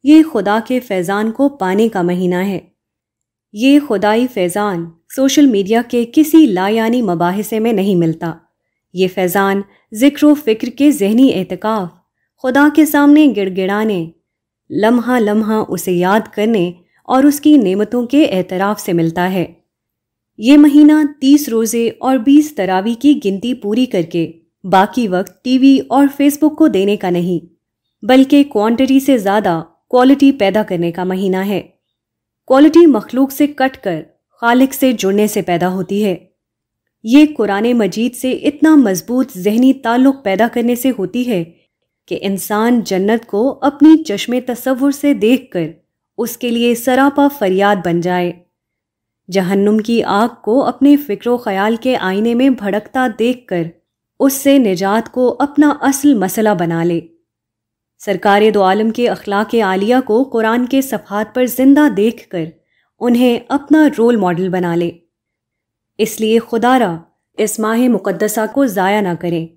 ये खुदा के फैज़ान को पाने का महीना है ये खुदाई फैज़ान सोशल मीडिया के किसी लायानी मबाहसे में नहीं मिलता ये फैज़ान ज़िक्र फ़िक्र के जहनी एहतिकाफ़ खुदा के सामने गिड़गिड़ाने लम्हा लम्हा उसे याद करने और उसकी नेमतों के एतराफ़ से मिलता है ये महीना तीस रोज़े और बीस तरावी की गिनती पूरी करके बाकी वक्त टीवी और फेसबुक को देने का नहीं बल्कि क्वांटिटी से ज़्यादा क्वालिटी पैदा करने का महीना है क्वालिटी मखलूक से कट कर खालिक से जुड़ने से पैदा होती है ये कुरान मजीद से इतना मजबूत जहनी ताल्लुक पैदा करने से होती है कि इंसान जन्नत को अपनी चश्मे तस्वुर से देख कर उसके लिए सरापा फरियाद बन जाए जहन्नुम की आग को अपने फ़िक्र ख्याल के आईने में भड़कता देख कर उससे निजात को अपना असल मसला बना ले सरकार दो आलम के अखलाक आलिया को कुरान के सफ़ात पर जिंदा देख कर उन्हें अपना रोल मॉडल बना ले इसलिए खुदारा इस माह मुकदसा को ज़ाया ना करें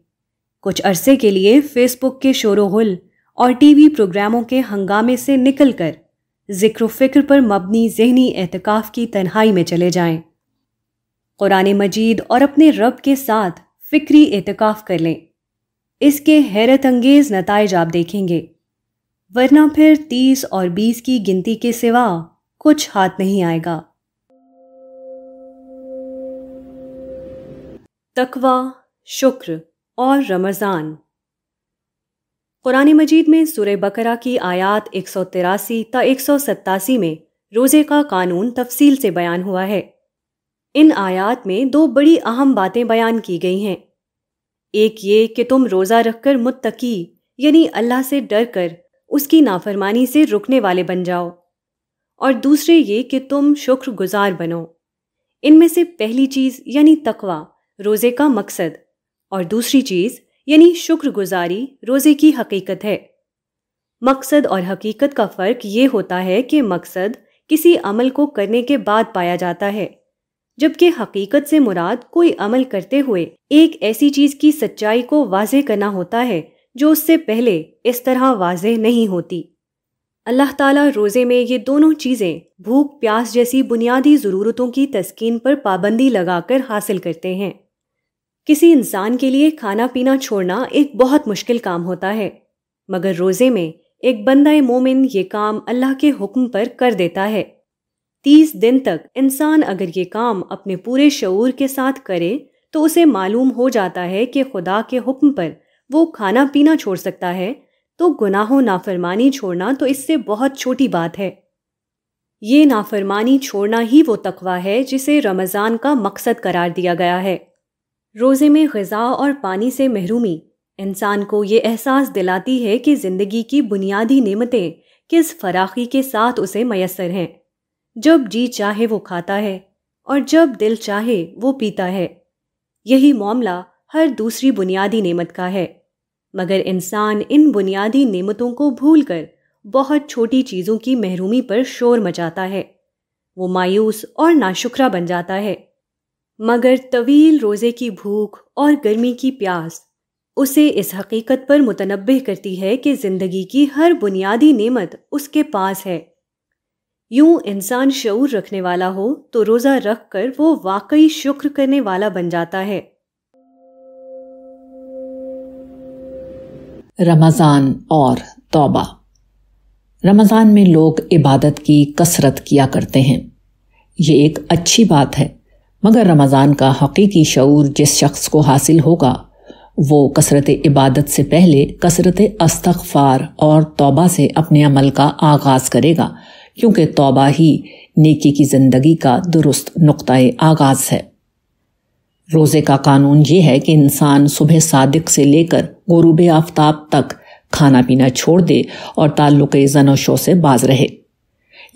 कुछ अरसे के लिए फेसबुक के शोरगुल और टीवी प्रोग्रामों के हंगामे से निकल कर ज़िक्र फ़िक्र पर मबनी जहनी एहतिकाफ़ की तन्हाई में चले जाएं। कुरान मजीद और अपने रब के साथ फ़िक्री एतकाफ़ कर लें इसके हैरत अंगेज़ नतज आप देखेंगे वरना फिर तीस और बीस की गिनती के सिवा कुछ हाथ नहीं आएगा तकवा शुक्र और रमज़ान कुरान मजीद में सुर बकरा की आयात एक सौ तिरासी त एक सौ सत्तासी में रोज़े का कानून तफसील से बयान हुआ है इन आयात में दो बड़ी अहम बातें बयान की गई हैं एक ये कि तुम रोज़ा रखकर मुत्तकी यानी अल्लाह से डर कर उसकी नाफरमानी से रुकने वाले बन जाओ और दूसरे ये कि तुम शुक्रगुजार बनो इनमें से पहली चीज़ यानी तकवा रोज़े का मकसद और दूसरी चीज़ यानी शुक्रगुजारी रोज़े की हकीकत है मकसद और हकीकत का फ़र्क ये होता है कि मकसद किसी अमल को करने के बाद पाया जाता है जबकि हकीकत से मुराद कोई अमल करते हुए एक ऐसी चीज की सच्चाई को वाजे करना होता है जो उससे पहले इस तरह वाजे नहीं होती अल्लाह ताला रोज़े में ये दोनों चीज़ें भूख प्यास जैसी बुनियादी ज़रूरतों की तस्कीन पर पाबंदी लगाकर हासिल करते हैं किसी इंसान के लिए खाना पीना छोड़ना एक बहुत मुश्किल काम होता है मगर रोज़े में एक बंदा मोमिन ये काम अल्लाह के हुक्म पर कर देता है तीस दिन तक इंसान अगर ये काम अपने पूरे शूर के साथ करे तो उसे मालूम हो जाता है कि खुदा के हुक्म पर वो खाना पीना छोड़ सकता है तो गुनाहों नाफरमानी छोड़ना तो इससे बहुत छोटी बात है ये नाफरमानी छोड़ना ही वो तकवा है जिसे रमज़ान का मकसद करार दिया गया है रोज़े में गज़ा और पानी से महरूमी इंसान को ये एहसास दिलाती है कि ज़िंदगी की बुनियादी नेमतें किस फराखी के साथ उसे मैसर हैं जब जी चाहे वो खाता है और जब दिल चाहे वो पीता है यही मामला हर दूसरी बुनियादी नेमत का है मगर इंसान इन बुनियादी नेमतों को भूलकर बहुत छोटी चीज़ों की महरूमी पर शोर मचाता है वो मायूस और नाशुकरा बन जाता है मगर तवील रोज़े की भूख और गर्मी की प्यास उसे इस हकीकत पर मुतनबह करती है कि ज़िंदगी की हर बुनियादी नेमत उसके पास है यूं इंसान शऊर रखने वाला हो तो रोज़ा रख कर वो वाकई शुक्र करने वाला बन जाता है रमज़ान और तौबा रमज़ान में लोग इबादत की कसरत किया करते हैं ये एक अच्छी बात है मगर रमज़ान का हकीकी शूर जिस शख्स को हासिल होगा वो कसरत इबादत से पहले कसरत अस्तफ़ार और तोबा से अपने अमल का आगाज़ करेगा क्योंकि तौबा ही नेकी की ज़िंदगी का दुरुस्त नुक़ आगाज़ है रोज़े का कानून ये है कि इंसान सुबह सादिक से लेकर गुरूब आफ्ताब तक खाना पीना छोड़ दे और ताल्लुक जनो से बाज रहे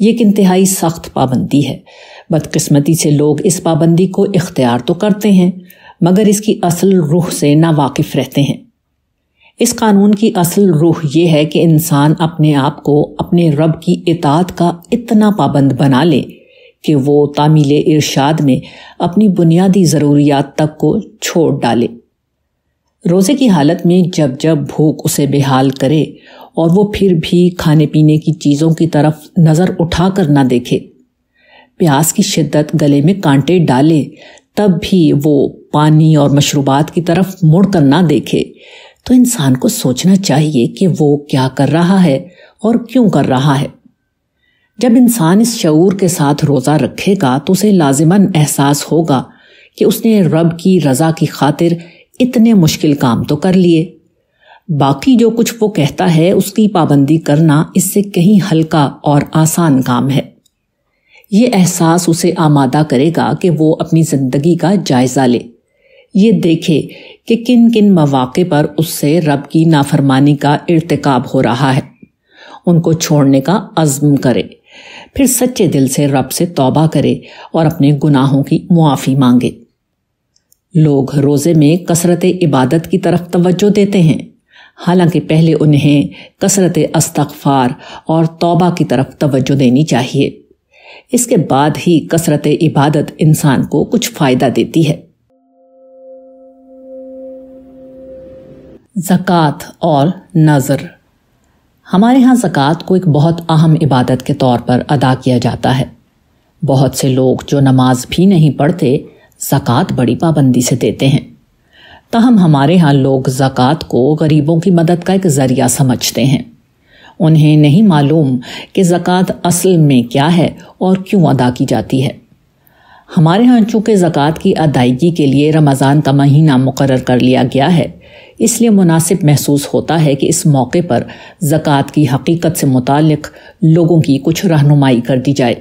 ये एक इंतहाई सख्त पाबंदी है बदकस्मती से लोग इस पाबंदी को इख्तियार तो करते हैं मगर इसकी असल रूह से नावाकिफ रहते हैं इस कानून की असल रूह ये है कि इंसान अपने आप को अपने रब की इतात का इतना पाबंद बना ले कि वो तामील इरशाद में अपनी बुनियादी ज़रूरियात तक को छोड़ डाले रोज़े की हालत में जब जब भूख उसे बेहाल करे और वो फिर भी खाने पीने की चीज़ों की तरफ नज़र उठा कर ना देखे प्यास की शिद्दत गले में कांटे डाले तब भी वो पानी और मशरूबात की तरफ मुड़ कर ना देखे तो इंसान को सोचना चाहिए कि वो क्या कर रहा है और क्यों कर रहा है जब इंसान इस शूर के साथ रोज़ा रखेगा तो उसे लाजिमन एहसास होगा कि उसने रब की रज़ा की खातिर इतने मुश्किल काम तो कर लिए बाकी जो कुछ वो कहता है उसकी पाबंदी करना इससे कहीं हल्का और आसान काम है ये एहसास उसे आमादा करेगा कि वो अपनी ज़िंदगी का जायज़ा ले ये देखे कि किन किन मौाक़े पर उससे रब की नाफरमानी का इरतकब हो रहा है उनको छोड़ने का अज़म करे फिर सच्चे दिल से रब से तौबा करे और अपने गुनाहों की मुआफ़ी मांगे लोग रोज़े में कसरत इबादत की तरफ तवज्जो देते हैं हालांकि पहले उन्हें कसरत अस्तफार और तौबा की तरफ तवज्जो देनी चाहिए इसके बाद ही कसरत इबादत इंसान को कुछ फ़ायदा देती है ज़क़़त और नज़र हमारे यहाँ ज़क़़त को एक बहुत अहम इबादत के तौर पर अदा किया जाता है बहुत से लोग जो नमाज भी नहीं पढ़ते ज़क़़त बड़ी पाबंदी से देते हैं तहम हमारे यहाँ लोग ज़क़़त को गरीबों की मदद का एक ज़रिया समझते हैं उन्हें नहीं मालूम कि ज़क़़त असल में क्या है और क्यों अदा की जाती है हमारे यहाँ चूँकि ज़क़़त की अदायगी के लिए रमज़ान का महीना मुकर कर लिया गया है इसलिए मुनासिब महसूस होता है कि इस मौके पर ज़क़़त की हकीकत से मुतक़ लोगों की कुछ रहनुमाई कर दी जाए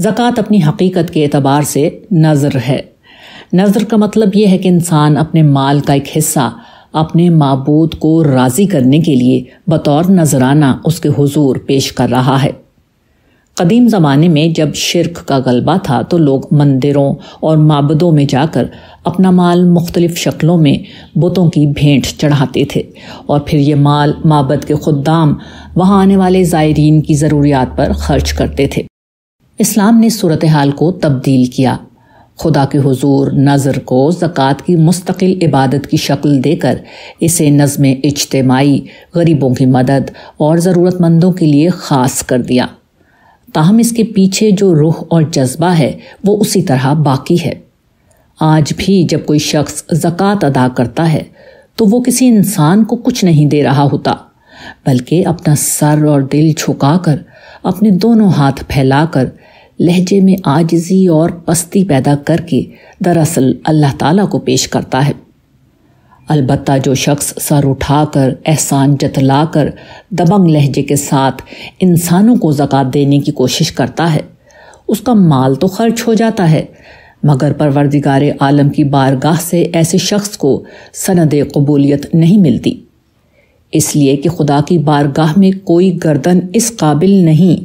ज़क़़त अपनी हकीकत के अतबार से नज़र है नज़र का मतलब यह है कि इंसान अपने माल का एक हिस्सा अपने मबूद को राज़ी करने के लिए बतौर नजराना उसके हुजूर पेश कर रहा है कदीम ज़माने में जब शिरक का गलबा था तो लोग मंदिरों और मबदों में जाकर अपना माल मुख्तलिफ़ शक्लों में बुतों की भेंट चढ़ाते थे और फिर ये माल मबद के खुदाम वहाँ आने वाले ज़ायरीन की ज़रूरियात पर खर्च करते थे इस्लाम ने सूरत हाल को तब्दील किया खुदा के हजूर नज़र को ज़क़़त की मुस्तकिल इबादत की शक्ल देकर इसे नज़म इज्तमाही गरीबों की मदद और ज़रूरतमंदों के लिए ख़ास कर दिया ताहम इसके पीछे जो रूह और जज्बा है वो उसी तरह बाकी है आज भी जब कोई शख्स ज़क़़त अदा करता है तो वो किसी इंसान को कुछ नहीं दे रहा होता बल्कि अपना सर और दिल झुकाकर अपने दोनों हाथ फैलाकर लहजे में आजज़ी और पस्ती पैदा करके दरअसल अल्लाह ताला को पेश करता है अलबत् जो शख्स सर उठाकर एहसान जतलाकर दबंग लहजे के साथ इंसानों को ज़क़़त देने की कोशिश करता है उसका माल तो खर्च हो जाता है मगर परवरदिगार आलम की बारगाह से ऐसे शख्स को सनद कबूलियत नहीं मिलती इसलिए कि खुदा की बारगाह में कोई गर्दन इस काबिल नहीं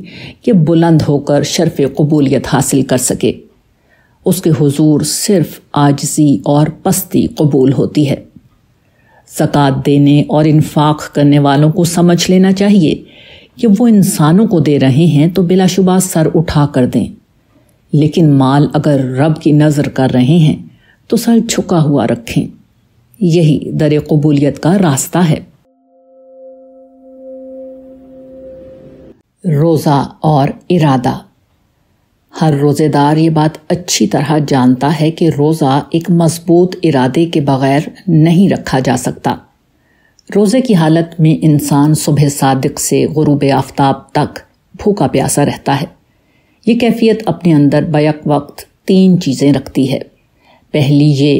कि बुलंद होकर शर्फ कबूलियत हासिल कर सके उसके हुजूर सिर्फ आजजी और पस्ती कबूल होती है जक़ात देने और इन्फाक करने वालों को समझ लेना चाहिए कि वो इंसानों को दे रहे हैं तो बिलाशुबा सर उठा कर दें लेकिन माल अगर रब की नज़र कर रहे हैं तो सर झुका हुआ रखें यही दर कबूलियत का रास्ता है रोज़ा और इरादा हर रोज़ेदार ये बात अच्छी तरह जानता है कि रोज़ा एक मजबूत इरादे के बगैर नहीं रखा जा सकता रोज़े की हालत में इंसान सुबह सादिक से गुरूब आफ्ताब तक भूखा प्यासा रहता है ये कैफियत अपने अंदर बैक वक्त तीन चीज़ें रखती है पहली ये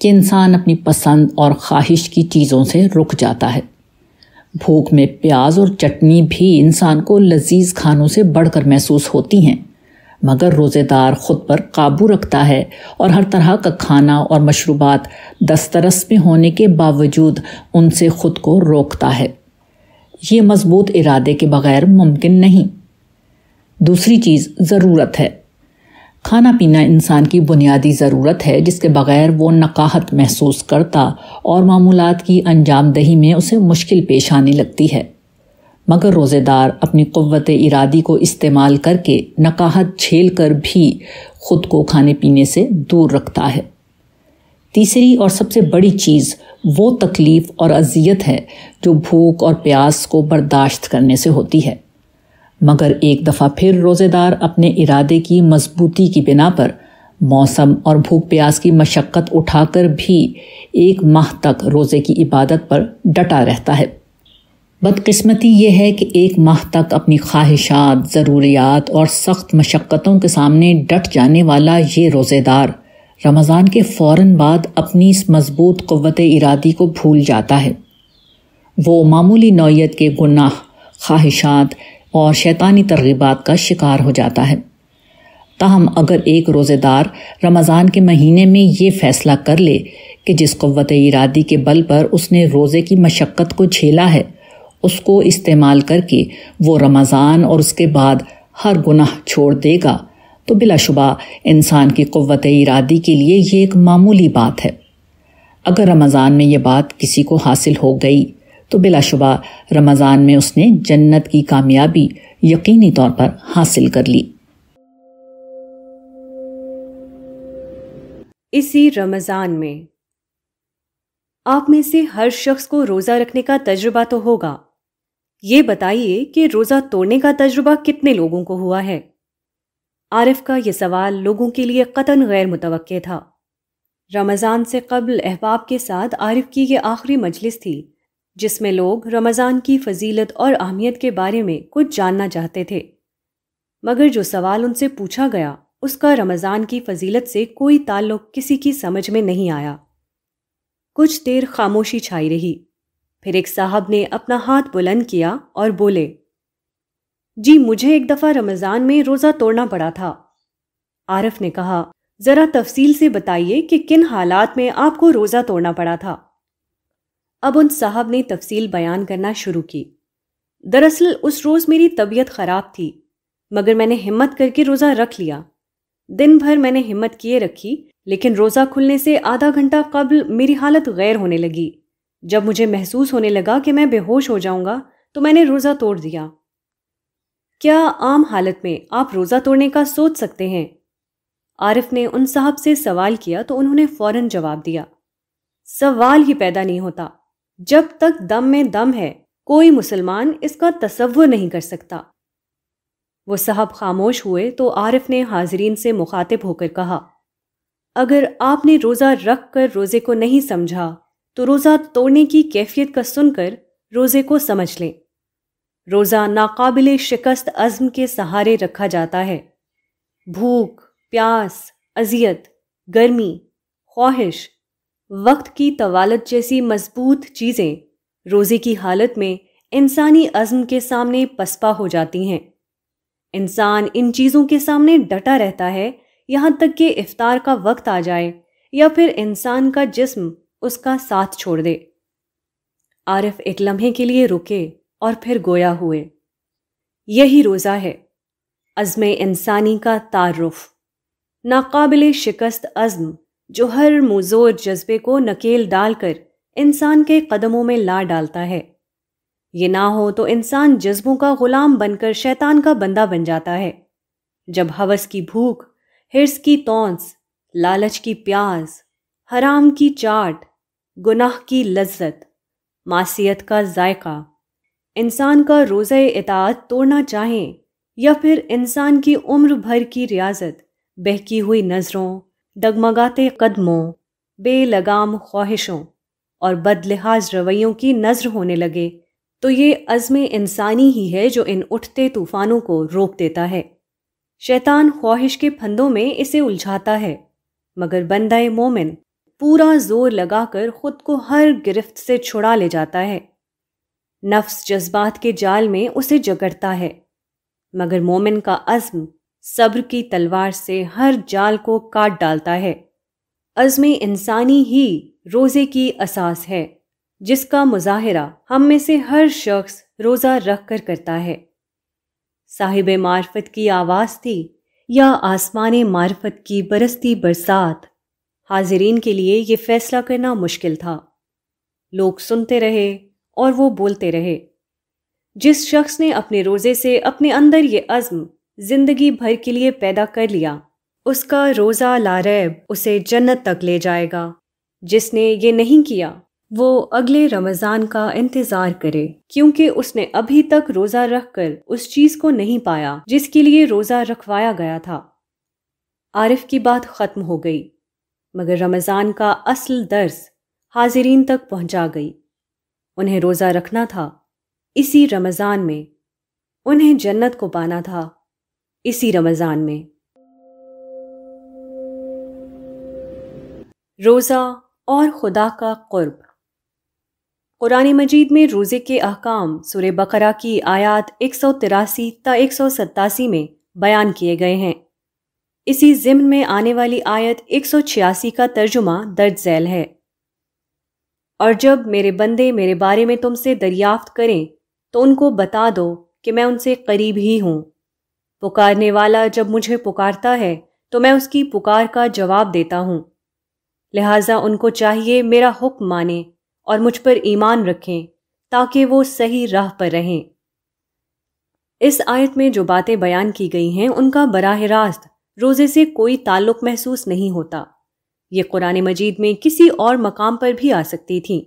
कि इंसान अपनी पसंद और ख्वाहिश की चीज़ों से रुक जाता है भूख में प्याज और चटनी भी इंसान को लजीज खानों से बढ़कर महसूस होती हैं मगर रोज़ेदार ख़ुद पर काबू रखता है और हर तरह का खाना और मशरूबात दस्तरस में होने के बावजूद उनसे ख़ुद को रोकता है ये मजबूत इरादे के बगैर मुमकिन नहीं दूसरी चीज़ ज़रूरत है खाना पीना इंसान की बुनियादी ज़रूरत है जिसके बगैर वो नकाहत महसूस करता और मामूलत की अंजामदही में उसे मुश्किल पेश आने लगती है मगर रोज़ेदार अपनी क़वत इरादी को इस्तेमाल करके नकाहत झेल कर भी ख़ुद को खाने पीने से दूर रखता है तीसरी और सबसे बड़ी चीज़ वो तकलीफ़ और अजियत है जो भूख और प्यास को बर्दाश्त करने से होती है मगर एक दफ़ा फिर रोज़ेदार अपने इरादे की मजबूती की बिना पर मौसम और भूख प्यास की मशक्क़त उठाकर भी एक माह तक रोज़े की इबादत पर डटा रहता है बदकिस्मती ये है कि एक माह तक अपनी ख्वाहिशात ज़रूरियात और सख्त मशक्क़तों के सामने डट जाने वाला ये रोज़ेदार रमज़ान के फ़ौर बाद अपनी इस मजबूत क़वत इरादी को भूल जाता है वो मामूली नौीयत के गुनाह ख्वाहिशात और शैतानी तरगीबात का शिकार हो जाता है ताहम अगर एक रोज़ेदार रमज़ान के महीने में ये फ़ैसला कर ले कि जिस क़वत इरादी के बल पर उसने रोज़े की मशक्क़त को झेला है उसको इस्तेमाल करके वो रमज़ान और उसके बाद हर गुनाह छोड़ देगा तो बिलाशुबा इंसान की क़वत इरादी के लिए ये एक मामूली बात है अगर रमज़ान में ये बात किसी को हासिल हो गई तो बिलाशुबा रमज़ान में उसने जन्नत की कामयाबी यकीनी तौर पर हासिल कर ली इसी रमज़ान में आप में से हर शख्स को रोज़ा रखने का तजुर्बा तो होगा ये बताइए कि रोज़ा तोड़ने का तजुर्बा कितने लोगों को हुआ है आरिफ का ये सवाल लोगों के लिए कतन गैर मुतव था रमज़ान से कबल अहबाब के साथ आरिफ की ये आखिरी मजलिस थी जिसमें लोग रमज़ान की फजीलत और अहमियत के बारे में कुछ जानना चाहते थे मगर जो सवाल उनसे पूछा गया उसका रमज़ान की फजीलत से कोई ताल्लुक किसी की समझ में नहीं आया कुछ देर खामोशी छाई रही फिर एक साहब ने अपना हाथ बुलंद किया और बोले जी मुझे एक दफ़ा रमज़ान में रोज़ा तोड़ना पड़ा था आरफ ने कहा ज़रा तफसील से बताइए कि किन हालात में आपको रोज़ा तोड़ना पड़ा था अब उन साहब ने तफसील बयान करना शुरू की दरअसल उस रोज़ मेरी तबीयत ख़राब थी मगर मैंने हिम्मत करके रोज़ा रख लिया दिन भर मैंने हिम्मत किए रखी लेकिन रोज़ा खुलने से आधा घंटा कबल मेरी हालत गैर होने लगी जब मुझे महसूस होने लगा कि मैं बेहोश हो जाऊंगा तो मैंने रोज़ा तोड़ दिया क्या आम हालत में आप रोज़ा तोड़ने का सोच सकते हैं आरिफ ने उन साहब से सवाल किया तो उन्होंने फौरन जवाब दिया सवाल ही पैदा नहीं होता जब तक दम में दम है कोई मुसलमान इसका तस्वुर नहीं कर सकता वो साहब खामोश हुए तो आरिफ ने हाजरीन से मुखातिब होकर कहा अगर आपने रोज़ा रख कर रोज़े को नहीं समझा तो रोज़ा तोड़ने की कैफियत का सुनकर रोज़े को समझ लें रोज़ा नाकाबिल शिकस्त अज़म के सहारे रखा जाता है भूख प्यास अजियत गर्मी ख्वाहिश वक्त की तवालत जैसी मजबूत चीज़ें रोज़े की हालत में इंसानी अज़म के सामने पसपा हो जाती हैं इंसान इन चीज़ों के सामने डटा रहता है यहाँ तक कि इफ्तार का वक्त आ जाए या फिर इंसान का जिस्म उसका साथ छोड़ दे आरिफ एक लम्हे के लिए रुके और फिर गोया हुए यही रोज़ा है अज़म इंसानी का तारुफ नाकाबिल शिकस्त अज़म जो हर मुजोर जज्बे को नकेल डालकर इंसान के कदमों में ला डालता है ये ना हो तो इंसान जज्बों का गुलाम बनकर शैतान का बंदा बन जाता है जब हवस की भूख हिर्स की तौंस लालच की प्याज हराम की चाट गुनाह की लज्जत मासीत का जायका इंसान का रोज़ इतात तोड़ना चाहें या फिर इंसान की उम्र भर की रियाजत बहकी हुई नज़रों डगमगाते कदमों बेलगाम ख्वाहिशों और बदलिहाज रवैयों की नज़र होने लगे तो ये अज़म इंसानी ही है जो इन उठते तूफ़ानों को रोक देता है शैतान ख्वाहिश के फंदों में इसे उलझाता है मगर बंदा मोमिन पूरा जोर लगाकर खुद को हर गिरफ्त से छुड़ा ले जाता है नफ्स जज्बात के जाल में उसे जगड़ता है मगर मोमिन का अज़्म सब्र की तलवार से हर जाल को काट डालता है अज्म इंसानी ही रोज़े की असास है जिसका मुजाहरा हम में से हर शख्स रोज़ा रख कर करता है साहिब मार्फत की आवाज़ थी या आसमान मार्फत की बरसती बरसात हाजिरीन के लिए ये फैसला करना मुश्किल था लोग सुनते रहे और वो बोलते रहे जिस शख्स ने अपने रोज़े से अपने अंदर ये अज़्म ज़िंदगी भर के लिए पैदा कर लिया उसका रोज़ा लारैब उसे जन्नत तक ले जाएगा जिसने ये नहीं किया वो अगले रमज़ान का इंतज़ार करे क्योंकि उसने अभी तक रोज़ा रखकर उस चीज़ को नहीं पाया जिसके लिए रोज़ा रखवाया गया था आरिफ की बात ख़त्म हो गई मगर रमज़ान का असल दर्स हाजरीन तक पहुंचा गई उन्हें रोज़ा रखना था इसी रमज़ान में उन्हें जन्नत को पाना था इसी रमज़ान में रोज़ा और खुदा का क़ुर्ब कुरान मजीद में रोज़े के अहकाम सुर बकरा की आयात एक सौ तिरासी त एक सौ सत्तासी में बयान किए गए हैं इसी जिम्न में आने वाली आयत 186 का तर्जुमा दर्ज झैल है और जब मेरे बंदे मेरे बारे में तुमसे दरियाफ्त करें तो उनको बता दो कि मैं उनसे करीब ही हूँ पुकारने वाला जब मुझे पुकारता है तो मैं उसकी पुकार का जवाब देता हूँ लिहाजा उनको चाहिए मेरा हुक्म माने और मुझ पर ईमान रखें ताकि वो सही राह पर रहें इस आयत में जो बातें बयान की गई हैं उनका बराह रास्त रोज़े से कोई ताल्लुक महसूस नहीं होता ये कुरान मजीद में किसी और मकाम पर भी आ सकती थी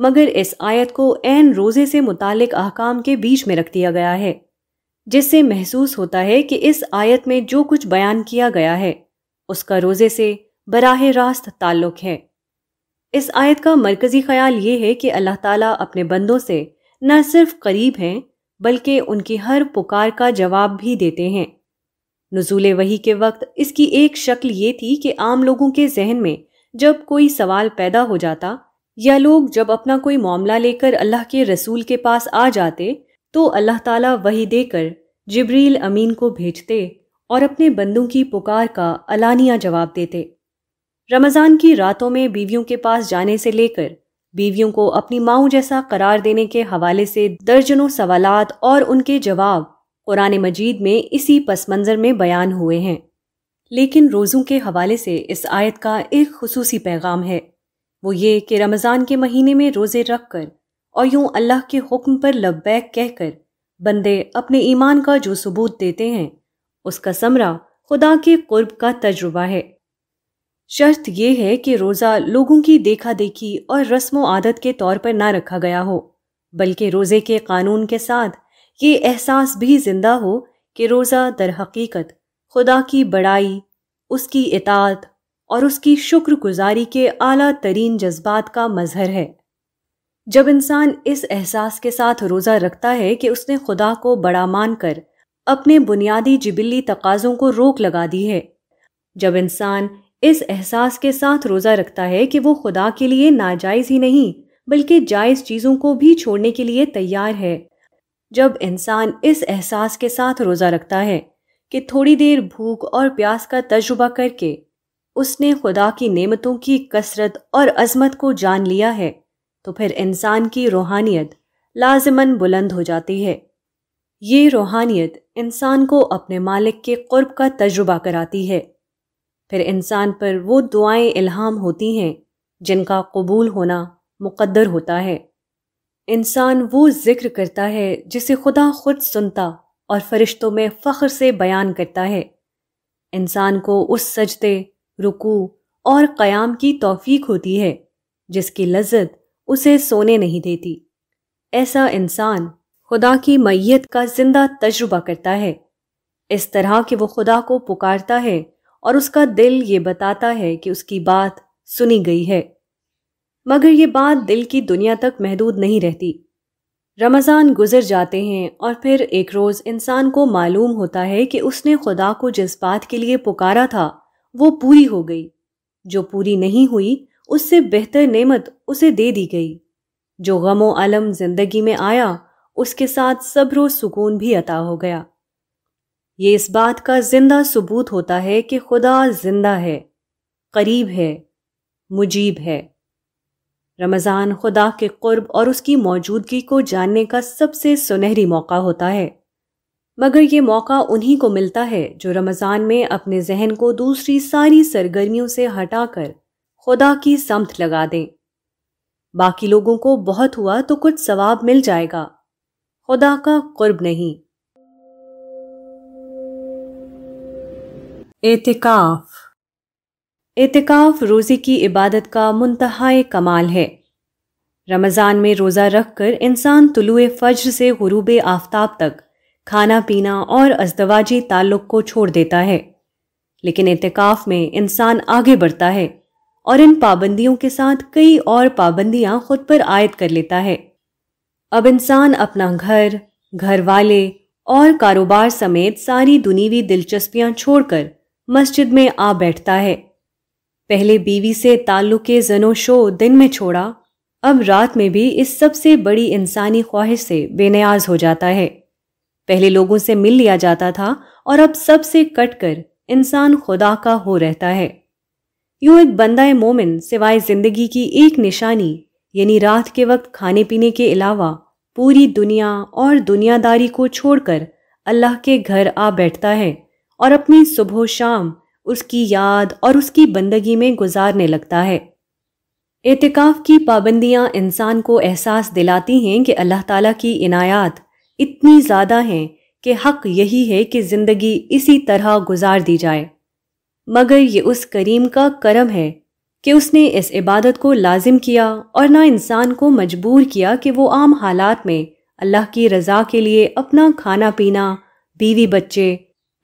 मगर इस आयत को एन रोज़े से मुतक अहकाम के बीच में रख दिया गया है जिससे महसूस होता है कि इस आयत में जो कुछ बयान किया गया है उसका रोज़े से बराह रास्त ताल्लुक है इस आयत का मरकज़ी ख्याल ये है कि अल्लाह ताला अपने बंदों से न सिर्फ करीब हैं बल्कि उनकी हर पुकार का जवाब भी देते हैं नजूल वही के वक्त इसकी एक शक्ल ये थी कि आम लोगों के जहन में जब कोई सवाल पैदा हो जाता या लोग जब अपना कोई मामला लेकर अल्लाह के रसूल के पास आ जाते तो अल्लाह ताला वही देकर जबरील अमीन को भेजते और अपने बंदों की पुकार का अलानिया जवाब देते रमज़ान की रातों में बीवियों के पास जाने से लेकर बीवियों को अपनी माओ जैसा करार देने के हवाले से दर्जनों सवालत और उनके जवाब कुरान मजीद में इसी पस मंज़र में बयान हुए हैं लेकिन रोज़ों के हवाले से इस आयत का एक खसूस पैगाम है वो ये कि रमज़ान के महीने में रोज़े रख कर और यूँ अल्लाह के हुक्म पर लब्बैक कहकर बंदे अपने ईमान का जो सबूत देते हैं उसका समरा खुदा के कुर्ब का तजुर्बा है शर्त यह है कि रोज़ा लोगों की देखा देखी और रस्म आदत के तौर पर ना रखा गया हो बल्कि रोज़े के कानून के साथ ये एहसास भी ज़िंदा हो कि रोज़ा दर हकीकत खुदा की बड़ाई उसकी इतात और उसकी शुक्रगुजारी के आला तरीन जज्बात का मजहर है जब इंसान इस एहसास के साथ रोज़ा रखता है कि उसने खुदा को बड़ा मानकर अपने बुनियादी जिबिली तकाज़ों को रोक लगा दी है जब इंसान इस एहसास के साथ रोज़ा रखता है कि वो खुदा के लिए नाजायज़ ही नहीं बल्कि जायज़ चीज़ों को भी छोड़ने के लिए तैयार है जब इंसान इस एहसास के साथ रोज़ा रखता है कि थोड़ी देर भूख और प्यास का तजुबा करके उसने खुदा की नेमतों की कसरत और अजमत को जान लिया है तो फिर इंसान की रूहानियत लाजमन बुलंद हो जाती है ये रूहानियत इंसान को अपने मालिक के क़ुर्ब का तजुबा कराती है फिर इंसान पर वो दुआएं इल्हाम होती हैं जिनका कबूल होना मुकद्दर होता है इंसान वो जिक्र करता है जिसे खुदा खुद सुनता और फरिश्तों में फ़ख्र से बयान करता है इंसान को उस सजते रुकू और क़याम की तौफीक होती है जिसकी लज्जत उसे सोने नहीं देती ऐसा इंसान खुदा की मैत का जिंदा तजुर्बा करता है इस तरह कि वो खुदा को पुकारता है और उसका दिल ये बताता है कि उसकी बात सुनी गई है मगर ये बात दिल की दुनिया तक महदूद नहीं रहती रमज़ान गुजर जाते हैं और फिर एक रोज़ इंसान को मालूम होता है कि उसने खुदा को जिस बात के लिए पुकारा था वो पूरी हो गई जो पूरी नहीं हुई उससे बेहतर नेमत उसे दे दी गई जो गम आलम जिंदगी में आया उसके साथ सब्र सुकून भी अता हो गया ये इस बात का जिंदा सबूत होता है कि खुदा जिंदा है करीब है मुजीब है रमज़ान खुदा के कुर्ब और उसकी मौजूदगी को जानने का सबसे सुनहरी मौका होता है मगर ये मौका उन्हीं को मिलता है जो रमज़ान में अपने जहन को दूसरी सारी सरगर्मियों से हटाकर खुदा की समत लगा दें बाकी लोगों को बहुत हुआ तो कुछ सवाब मिल जाएगा खुदा का कुर्ब नहीं एतिकाफ़ एतिकाफ रोज़े की इबादत का मुंतहा कमाल है रमज़ान में रोज़ा रख कर इंसान तुलु फ़ज्र से गुरूब आफ्ताब तक खाना पीना और अजदवाजी ताल्लुक़ को छोड़ देता है लेकिन एतिकाफ में इंसान आगे बढ़ता है और इन पाबंदियों के साथ कई और पाबंदियां खुद पर आयद कर लेता है अब इंसान अपना घर घर वाले और कारोबार समेत सारी दुनीवी दिलचस्पियां छोड़कर मस्जिद में आ बैठता है पहले बीवी से ताल्लुक जनो दिन में छोड़ा अब रात में भी इस सबसे बड़ी इंसानी ख्वाहिश से बेनियाज हो जाता है पहले लोगों से मिल लिया जाता था और अब सबसे कटकर इंसान खुदा का हो रहता है यूं एक बंदा मोमिन सिवाय जिंदगी की एक निशानी यानी रात के वक्त खाने पीने के अलावा पूरी दुनिया और दुनियादारी को छोड़कर अल्लाह के घर आ बैठता है और अपनी सुबह शाम उसकी याद और उसकी बंदगी में गुजारने लगता है एहतिकाफ की पाबंदियाँ इंसान को एहसास दिलाती हैं कि अल्लाह ताला की इनायात इतनी ज़्यादा हैं कि हक यही है कि ज़िंदगी इसी तरह गुजार दी जाए मगर ये उस करीम का करम है कि उसने इस इबादत को लाजिम किया और ना इंसान को मजबूर किया कि वो आम हालात में अल्लाह की रज़ा के लिए अपना खाना पीना बीवी बच्चे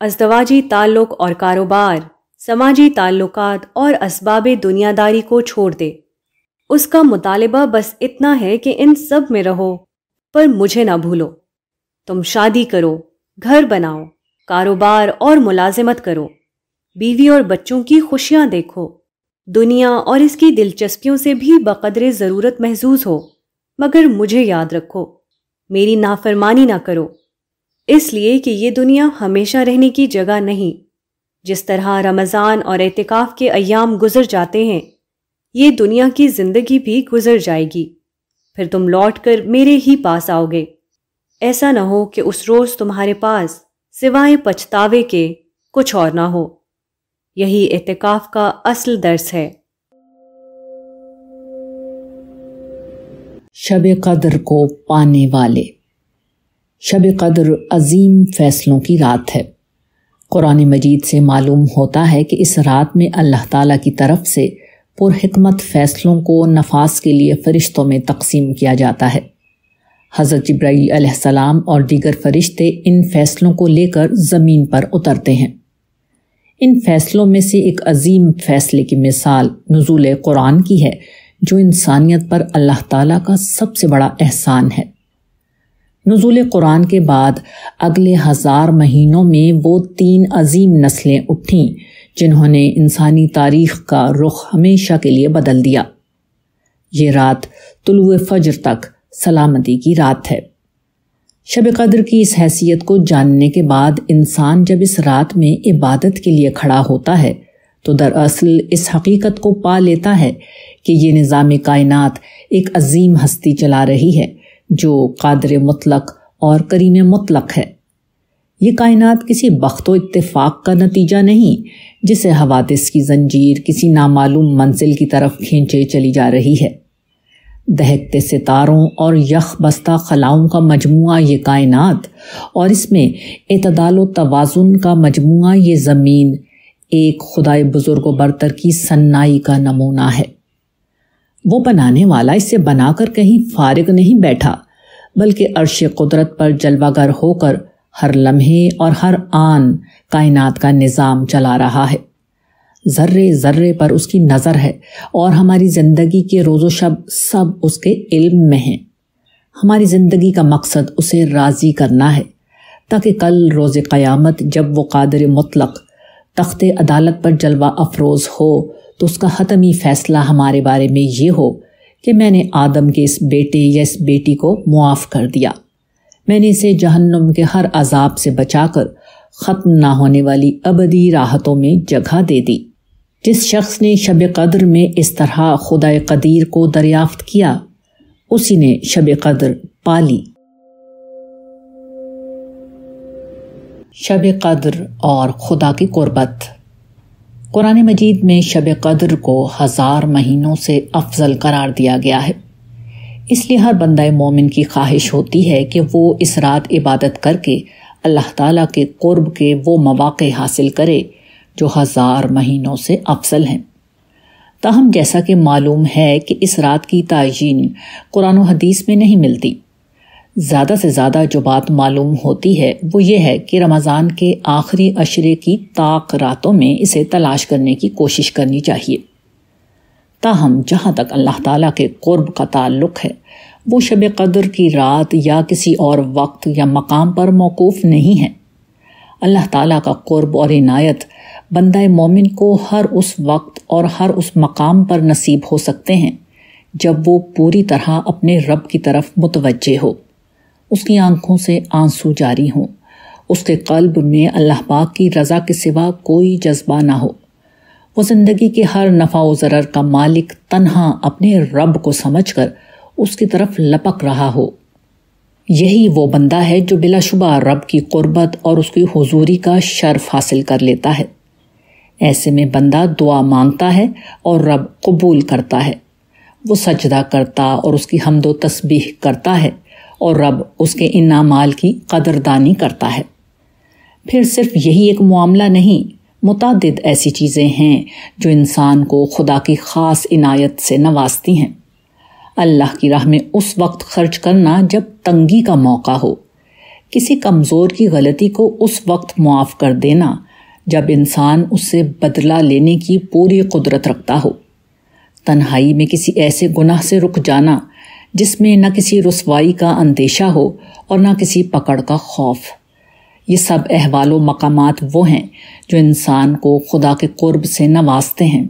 अजदवाजी ताल्लुक और कारोबार समाजी ताल्लुकात और इसबाब दुनियादारी को छोड़ दे उसका मुतालबा बस इतना है कि इन सब में रहो पर मुझे ना भूलो तुम शादी करो घर बनाओ कारोबार और मुलाजमत करो बीवी और बच्चों की खुशियाँ देखो दुनिया और इसकी दिलचस्पियों से भी बकदरे ज़रूरत महसूस हो मगर मुझे याद रखो मेरी नाफरमानी ना करो इसलिए कि ये दुनिया हमेशा रहने की जगह नहीं जिस तरह रमज़ान और एहतिकाफ़ के अयाम गुजर जाते हैं ये दुनिया की ज़िंदगी भी गुजर जाएगी फिर तुम लौट कर मेरे ही पास आओगे ऐसा ना हो कि उस रोज़ तुम्हारे पास सिवाय पछतावे के कुछ और ना हो यही एहतिकाफ़ का असल दर्स है शब कदर को पाने वाले शब कदर अजीम फैसलों की रात है कुरान मजीद से मालूम होता है कि इस रात में अल्लाह ताला की तरफ से पुरहकमत फ़ैसलों को नफास के लिए फ़रिश्तों में तकसीम किया जाता है हज़रत जब्राईसम और दीगर फरिश्ते इन फ़ैसलों को लेकर ज़मीन पर उतरते हैं इन फ़ैसलों में से एक अजीम फ़ैसले की मिसाल नजूल कुरान की है जो इंसानियत पर अल्लाह ताला का सबसे बड़ा एहसान है नजूल कुरान के बाद अगले हज़ार महीनों में वो तीन अजीम नस्लें उठीं जिन्होंने इंसानी तारीख का रुख हमेशा के लिए बदल दिया ये रात तुलु फजर तक सलामती की रात है शब कदर की इस हैसियत को जानने के बाद इंसान जब इस रात में इबादत के लिए खड़ा होता है तो दरअसल इस हकीकत को पा लेता है कि ये निज़ाम कायनात एक अजीम हस्ती चला रही है जो कादर मुतलक और करीम मुतलक है ये कायनात किसी बख्त व इत्तेफाक का नतीजा नहीं जिसे हवादिस की जंजीर किसी नामालूम मंजिल की तरफ खींचे चली जा रही है दहकते सितारों और यख बस्ता खलाओं का मजमू ये कायनात और इसमें इतदाल तोज़ुन का मजमू ये ज़मीन एक खुदाए बुज़ुर्ग बरतर की सन्नाई का नमूना है वो बनाने वाला इसे बनाकर कहीं फारिग नहीं बैठा बल्कि अर्श कुदरत पर जलवागर होकर हर लम्हे और हर आन कायनात का निज़ाम चला रहा है ज़र्रे ज़र्रे पर उसकी नज़र है और हमारी ज़िंदगी के रोज़ो शब सब उसके इल्म में हैं हमारी ज़िंदगी का मकसद उसे राज़ी करना है ताकि कल रोज़ क़यामत जब वो कादर मुतलक तख्त अदालत पर जलवा अफरोज़ हो तो उसका हतमी फैसला हमारे बारे में ये हो कि मैंने आदम के इस बेटे या इस बेटी को मुआफ़ कर दिया मैंने इसे जहन्नम के हर अजाब से बचाकर ख़त्म ना होने वाली अबदी राहतों में जगह दे दी जिस शख्स ने शब कद्र में इस तरह खुदा कदीर को दरियाफ्त किया उसी ने शब पा पाली शब कदर और खुदा की कुर्बत कुरान मजीद में शब कदर को हज़ार महीनों से अफजल करार दिया गया है इसलिए हर बंद मोमिन की ख्वाहिश होती है कि वो इस रात इबादत करके अल्लाह तला के कुर्ब के वो मौाक़ हासिल करे जो हज़ार महीनों से अफजल हैं ताहम जैसा कि मालूम है कि इस रात की तयन कुरान हदीस में नहीं मिलती ज़्यादा से ज़्यादा जो बात मालूम होती है वो ये है कि रमज़ान के आखिरी अशरे की ताक रातों में इसे तलाश करने की कोशिश करनी चाहिए ताहम जहाँ तक अल्लाह ताला के क़ुर्ब का ताल्लुक है वो शब कदर की रात या किसी और वक्त या मकाम पर मौकूफ़ नहीं है अल्लाह ताला का क़ुर्ब और इनायत बंदा मोमिन को हर उस वक्त और हर उस मकाम पर नसीब हो सकते हैं जब वो पूरी तरह अपने रब की तरफ मुतवजह हो उसकी आंखों से आंसू जारी हों उसके कल्ब में अल्लाह पाक की रज़ा के सिवा कोई जज्बा ना हो वो ज़िंदगी के हर नफ़ा व ज़रर का मालिक तन्हा अपने रब को समझ कर उसकी तरफ लपक रहा हो यही वो बंदा है जो बिलाशुबा रब की क़ुरबत और उसकी हजूरी का शर्फ हासिल कर लेता है ऐसे में बंदा दुआ मांगता है और रब कबूल करता है वो सजदा करता और उसकी हमदो तस्बीह करता है और रब उसके इन्ना की कदरदानी करता है फिर सिर्फ यही एक मामला नहीं मुतद ऐसी चीज़ें हैं जो इंसान को खुदा की ख़ास इनायत से नवाजती हैं अल्लाह की राह में उस वक्त खर्च करना जब तंगी का मौका हो किसी कमज़ोर की गलती को उस वक्त मुआफ़ कर देना जब इंसान उससे बदला लेने की पूरी कुदरत रखता हो तन्हाई में किसी ऐसे गुनाह से रुक जाना जिसमें न किसी रसवाई का अंदेशा हो और न किसी पकड़ का खौफ ये सब अहवाल मकाम वो हैं जो इंसान को खुदा के कुर्ब से नवाजते हैं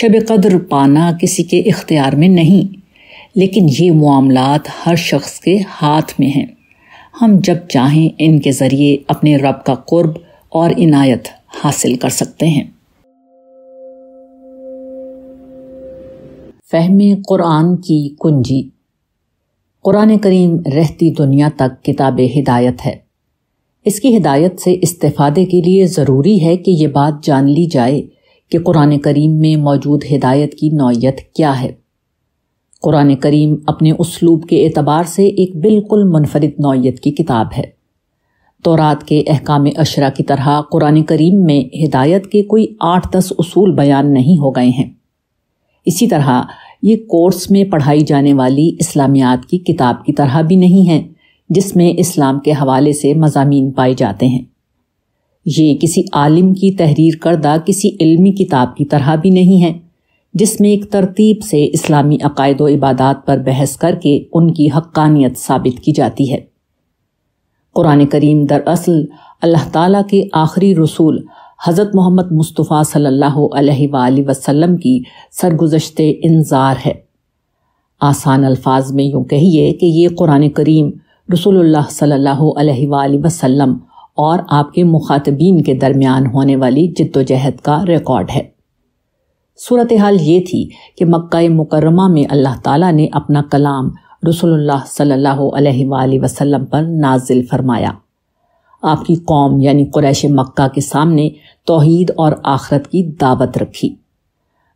शब कदर पाना किसी के इख्तियार में नहीं लेकिन ये मामलात हर शख्स के हाथ में हैं हम जब चाहें इनके ज़रिए अपने रब का कुर्ब और इनायत हासिल कर सकते हैं फ़हम क़ुरान की कुंजी क़ुरान करीम रहती दुनिया तक किताब हिदायत है इसकी हिदायत से इस्तफादे के लिए ज़रूरी है कि ये बात जान ली जाए कि क़ुरान करीम में मौजूद हिदायत की नौीयत क्या है क़ुरान करीम अपने उसलूब के एतबार से एक बिल्कुल मुनफरद नौीयत की किताब है तोरात के अहकाम अशरा की तरह क़ुरान करीम में हिदायत के कोई आठ दस असूल बयान नहीं हो गए हैं इसी तरह ये कोर्स में पढ़ाई जाने वाली इस्लामियात की किताब की तरह भी नहीं है जिसमें इस्लाम के हवाले से मजामी पाए जाते हैं ये किसी आलिम की तहरीर करदा किसी इल्मी किताब की तरह भी नहीं है जिसमें एक तरतीब से इस्लामी अकायद व इबादात पर बहस करके उनकी हक्कानियत साबित की जाती है कुरान करीम दरअसल अल्लाह ताला के आखिरी रसूल हज़रत मोहम्मद मुस्तफ़ा सल्लल्लाहु अलैहि वसल्लम की सरगुजशत इंजार है आसान अल्फाज में यूँ कहिए कि ये कुरान करीम रसोल्ला सल्ला अलैहि और आपके मुखातबीन के दरमियान होने वाली जद्दोजहद का रिकॉर्ड है सूरत हाल ये थी कि मक्का मुकरमा में अल्लाह ताला ने अपना कलाम रसोल्ला सल्ला अलैहि पर नाजिल फरमाया आपकी कौम यानी कुरैश मक्का के सामने तोहद और आखरत की दावत रखी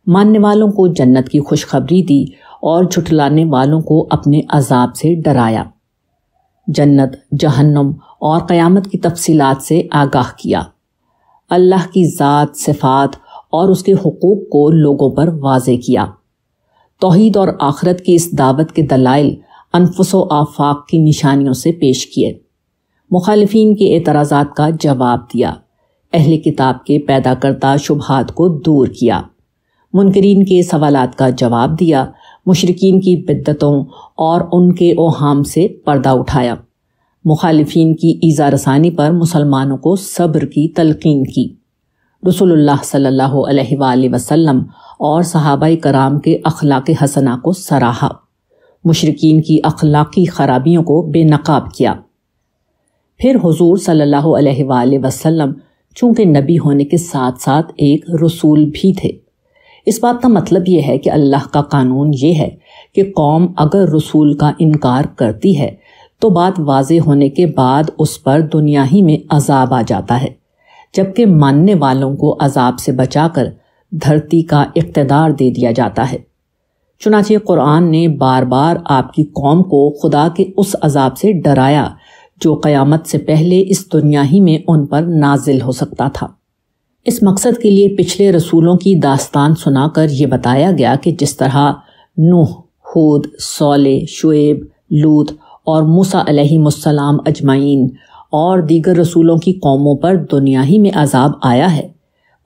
मानने वालों को जन्नत की खुशखबरी दी और झुटलाने वालों को अपने अजाब से डराया जन्नत जहन्नम और क़यामत की तफसीलात से आगाह किया अल्लाह की ज़ात सिफात और उसके हकूक़ को लोगों पर वाजे किया तोहद और आखरत की इस दावत के दलाइल अनफसो आफाक की निशानियों से पेश किए मुखालफन के एतराज़ा का जवाब दिया अहल किताब के पैदा करता शुबहत को दूर किया मुनकरीन के सवाल का जवाब दिया मुशरकिन की बिद्दतों और उनके ओहाम से पर्दा उठाया मुखालफन की ईज़ा रसानी पर मुसलमानों को सब्र की तलकिन की रसोल्ला सल्लल्लाहु और सहाबा कराम के अखलाक हसना को सराहा मुशरकिन की अखलाकी खराबियों को बेनकाब किया फिर हुजूर सल्लल्लाहु अलैहि वसल्लम चूँकि नबी होने के साथ साथ एक रसूल भी थे इस बात का मतलब यह है कि अल्लाह का कानून ये है कि कौम अगर रसूल का इनकार करती है तो बात वाज होने के बाद उस पर दुनिया ही में अजाब आ जाता है जबकि मानने वालों को अजाब से बचाकर धरती का इकतदार दे दिया जाता है चुनाचे कुरान ने बार बार आपकी कौम को खुदा के उस अजाब से डराया जो क़यामत से पहले इस दुनिया ही में उन पर नाजिल हो सकता था इस मकसद के लिए पिछले रसूलों की दास्तान सुनाकर यह बताया गया कि जिस तरह नूह हूद सोले शुएब लूत और मूसा अलैहिस्सलाम अजमाइन और दीगर रसूलों की कौमों पर दुनिया ही में अजाब आया है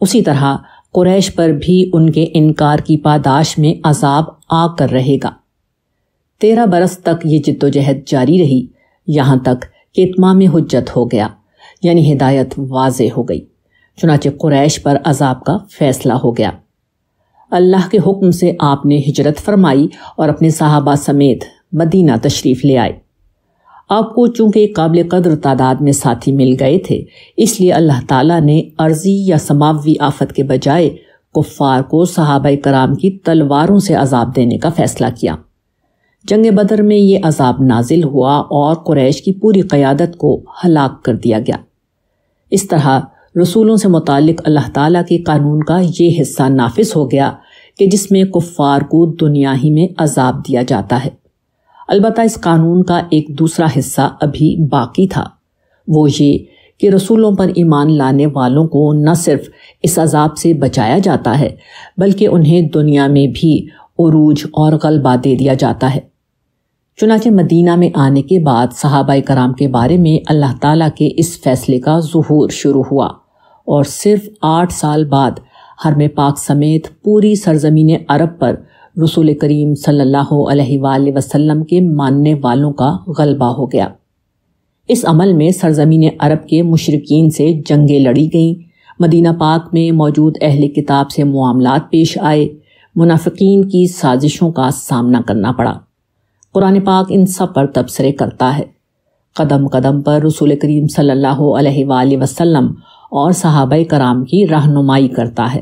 उसी तरह कुरैश पर भी उनके इनकार की पादाश में अजाब आकर रहेगा तेरह बरस तक ये जिद्दोजहद जारी रही यहाँ तक कि इतमाम हजत हो गया यानी हिदायत वाज हो गई चुनाचे कुरैश पर अजाब का फैसला हो गया अल्लाह के हुक्म से आपने हिजरत फरमाई और अपने साहबा समेत मदीना तशरीफ ले आए आपको चूंकि काबिल कदर तादाद में साथी मिल गए थे इसलिए अल्लाह ताला ने अर्जी या समावी आफत के बजाय कुफ़ार को सहाब कराम की तलवारों से अजाब देने का फैसला किया जंग बदर में ये अजाब नाजिल हुआ और कुरैश की पूरी क़्यादत को हलाक कर दिया गया इस तरह रसूलों से मुतक अल्लाह ताला के कानून का ये हिस्सा नाफिस हो गया कि जिसमें कुफ़ार को दुनिया ही में अजाब दिया जाता है अलबत् इस कानून का एक दूसरा हिस्सा अभी बाकी था वो ये कि रसूलों पर ईमान लाने वालों को न सिर्फ इस अजाब से बचाया जाता है बल्कि उन्हें दुनिया में भी अरूज और गलबा दे दिया जाता है चुनाचे मदीना में आने के बाद सहाबा कराम के बारे में अल्लाह ताला के इस फैसले का जहूर शुरू हुआ और सिर्फ आठ साल बाद हर में पाक समेत पूरी सरजमीन अरब पर रसूल करीम सल्ला वसलम के मानने वालों का गलबा हो गया इस अमल में सरजमीन अरब के मशरकिन से जंगें लड़ी गईं मदीना पाक में मौजूद अहल किताब से मामला पेश आए मुनाफिक की साजिशों का सामना करना पड़ा कुरान पाक इन सब पर तबसरे करता है कदम कदम पर रसूल करीम सल्लल्लाहु अलैहि वसल्लम और सहाब कराम की रहनुमाई करता है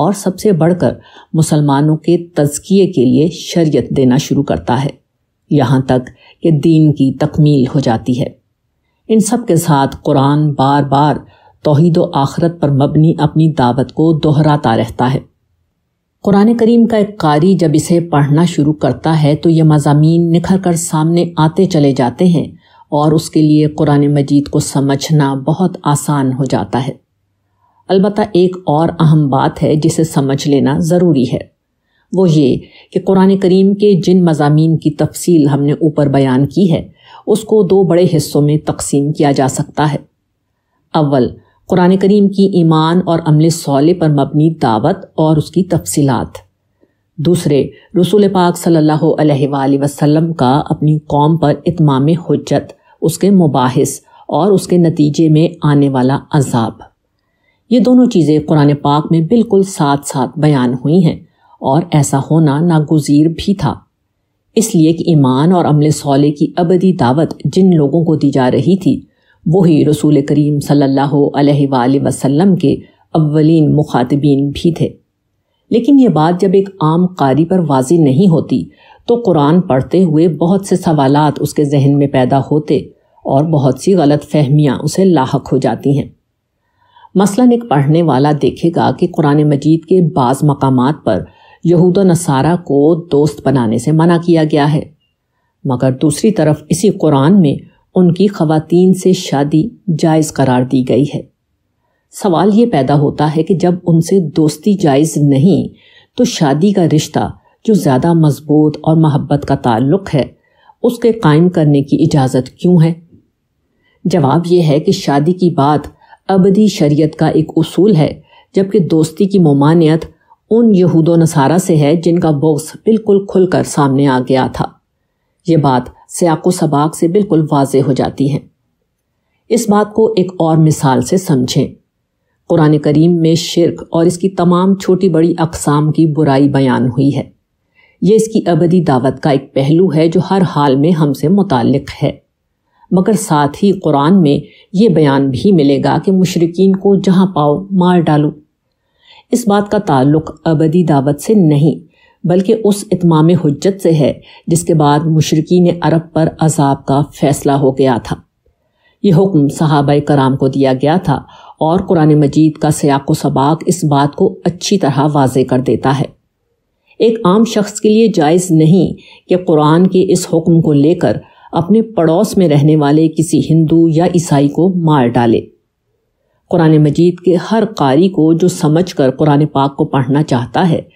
और सबसे बढ़कर मुसलमानों के तजकिए के लिए शरीयत देना शुरू करता है यहाँ तक कि दीन की तकमील हो जाती है इन सब के साथ कुरान बार बार तोहद आखरत पर मबनी अपनी दावत को दोहराता रहता है कुरान करीम का एक कारी जब इसे पढ़ना शुरू करता है तो ये मजामी निखर कर सामने आते चले जाते हैं और उसके लिए कुरान मजीद को समझना बहुत आसान हो जाता है अलबत्त एक और अहम बात है जिसे समझ लेना ज़रूरी है वो ये कि कुरान करीम के जिन मजामी की तफसील हमने ऊपर बयान की है उसको दो बड़े हिस्सों में तकसीम किया जा सकता है अव्वल कुरान करीम की ईमान और अमल सौले पर मबनी दावत और उसकी तफसीत दूसरे रसूल पाक सल्ला अलैहि का अपनी कौम पर इतमाम हजत उसके मुबाहिस और उसके नतीजे में आने वाला अजाब ये दोनों चीज़ें कुरान पाक में बिल्कुल साथ साथ बयान हुई हैं और ऐसा होना नागुजीर भी था इसलिए कि ईमान और अमल सौले की अबदी दावत जिन लोगों को दी जा रही थी वही रसूल करीम सल्ला अलैहि के अवलिन मुखातबीन भी थे लेकिन ये बात जब एक आम कारी पर वाजी नहीं होती तो कुरान पढ़ते हुए बहुत से सवाल उसके जहन में पैदा होते और बहुत सी गलत फहमियाँ उसे लाक हो जाती हैं मसलन एक पढ़ने वाला देखेगा कि कुरान मजीद के बाज़ मकाम पर यहूद नसारा को दोस्त बनाने से मना किया गया है मगर दूसरी तरफ इसी कुरान में उनकी खवतिन से शादी जायज़ करार दी गई है सवाल ये पैदा होता है कि जब उनसे दोस्ती जायज़ नहीं तो शादी का रिश्ता जो ज़्यादा मजबूत और मोहब्बत का ताल्लुक़ है उसके कायम करने की इजाज़त क्यों है जवाब यह है कि शादी की बात अबदी शरीयत का एक उसूल है जबकि दोस्ती की ममानियत उन यहूद नसारा से है जिनका बॉक्स बिल्कुल खुलकर सामने आ गया था ये बात सियाको सबाक से बिल्कुल वाज हो जाती हैं इस बात को एक और मिसाल से समझें कुरान करीम में शिरक और इसकी तमाम छोटी बड़ी अकसाम की बुराई बयान हुई है ये इसकी अबदी दावत का एक पहलू है जो हर हाल में हमसे मुतल है मगर साथ ही कुरान में ये बयान भी मिलेगा कि मुशरकिन को जहाँ पाओ मार डालो इस बात का ताल्लुक अबदी दावत से नहीं बल्कि उस इतमाम हजत से है जिसके बाद मशरकिन अरब पर अजाब का फैसला हो गया था यह हुक्म सहाब कराम को दिया गया था और कुरान मजीद का सयाको सबाक इस बात को अच्छी तरह वाज कर देता है एक आम शख्स के लिए जायज़ नहीं कि कुरान के इस हुक्म को लेकर अपने पड़ोस में रहने वाले किसी हिंदू या ईसाई को मार डाले कुरान मजीद के हर कारी को जो समझ कर कुरान पाक को पढ़ना चाहता है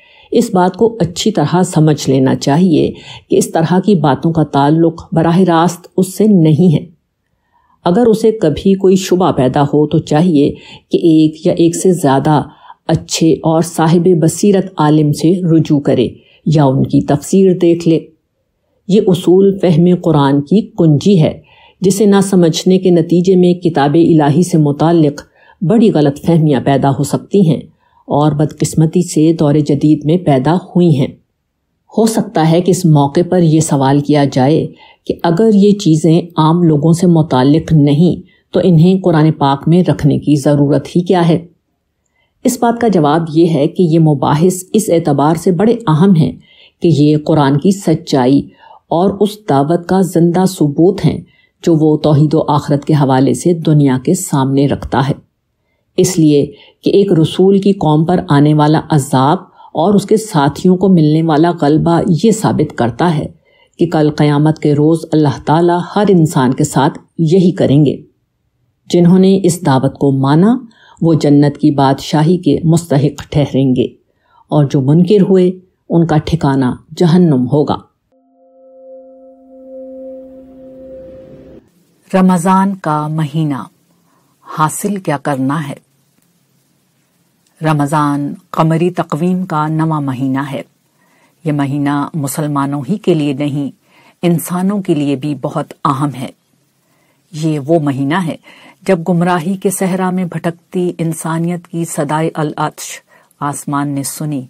इस बात को अच्छी तरह समझ लेना चाहिए कि इस तरह की बातों का ताल्लुक बरह रास्त उससे नहीं है अगर उसे कभी कोई शुबा पैदा हो तो चाहिए कि एक या एक से ज़्यादा अच्छे और साहिब बसीरत आलिम से रुजू करे या उनकी तफसीर देख ले ये उसूल फहम कुरान की कुंजी है जिसे ना समझने के नतीजे में किताब इलाही से मुतक़ बड़ी गलत फहमियाँ पैदा हो सकती हैं और बदकिस्मती से दौर जदीद में पैदा हुई हैं हो सकता है कि इस मौके पर यह सवाल किया जाए कि अगर ये चीज़ें आम लोगों से मुतल नहीं तो इन्हें कुरान पाक में रखने की ज़रूरत ही क्या है इस बात का जवाब ये है कि ये मुबास इस एतबार से बड़े अहम हैं कि ये कुरान की सच्चाई और उस दावत का जिंदा सबूत हैं जो वो तोहद आखरत के हवाले से दुनिया के सामने रखता है इसलिए कि एक रसूल की कौम पर आने वाला अजाब और उसके साथियों को मिलने वाला गलबा ये साबित करता है कि कल क़यामत के रोज़ अल्लाह ताला हर इंसान के साथ यही करेंगे जिन्होंने इस दावत को माना वो जन्नत की बादशाही के मुस्तक ठहरेंगे और जो मुनकर हुए उनका ठिकाना जहन्नुम होगा रमज़ान का महीना हासिल क्या करना है रमज़ान कमरी तकवीम का नवा महीना है यह महीना मुसलमानों ही के लिए नहीं इंसानों के लिए भी बहुत अहम है ये वो महीना है जब गुमराही के सहरा में भटकती इंसानियत की सदाए अलअश आसमान ने सुनी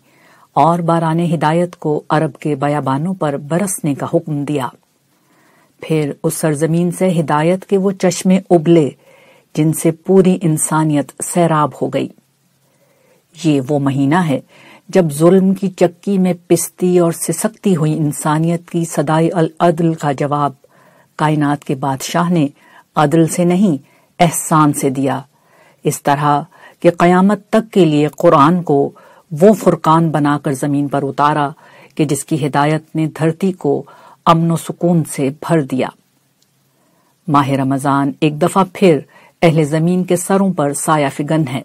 और बारान हिदायत को अरब के बयाबानों पर बरसने का हुक्म दिया फिर उस सरजमीन से हिदायत के वो चश्मे उबले जिनसे पूरी इंसानियत सैराब हो गई ये वो महीना है जब जुल्म की चक्की में पिसती और सिसकती हुई इंसानियत की सदाई अल अदल का जवाब कायनात के बादशाह ने अदल से नहीं एहसान से दिया इस तरह कि क़यामत तक के लिए कुरान को वो फुरकान बनाकर ज़मीन पर उतारा कि जिसकी हिदायत ने धरती को अमन सुकून से भर दिया माह रमज़ान एक दफ़ा फिर अहले जमीन के सरों पर साया फिगन है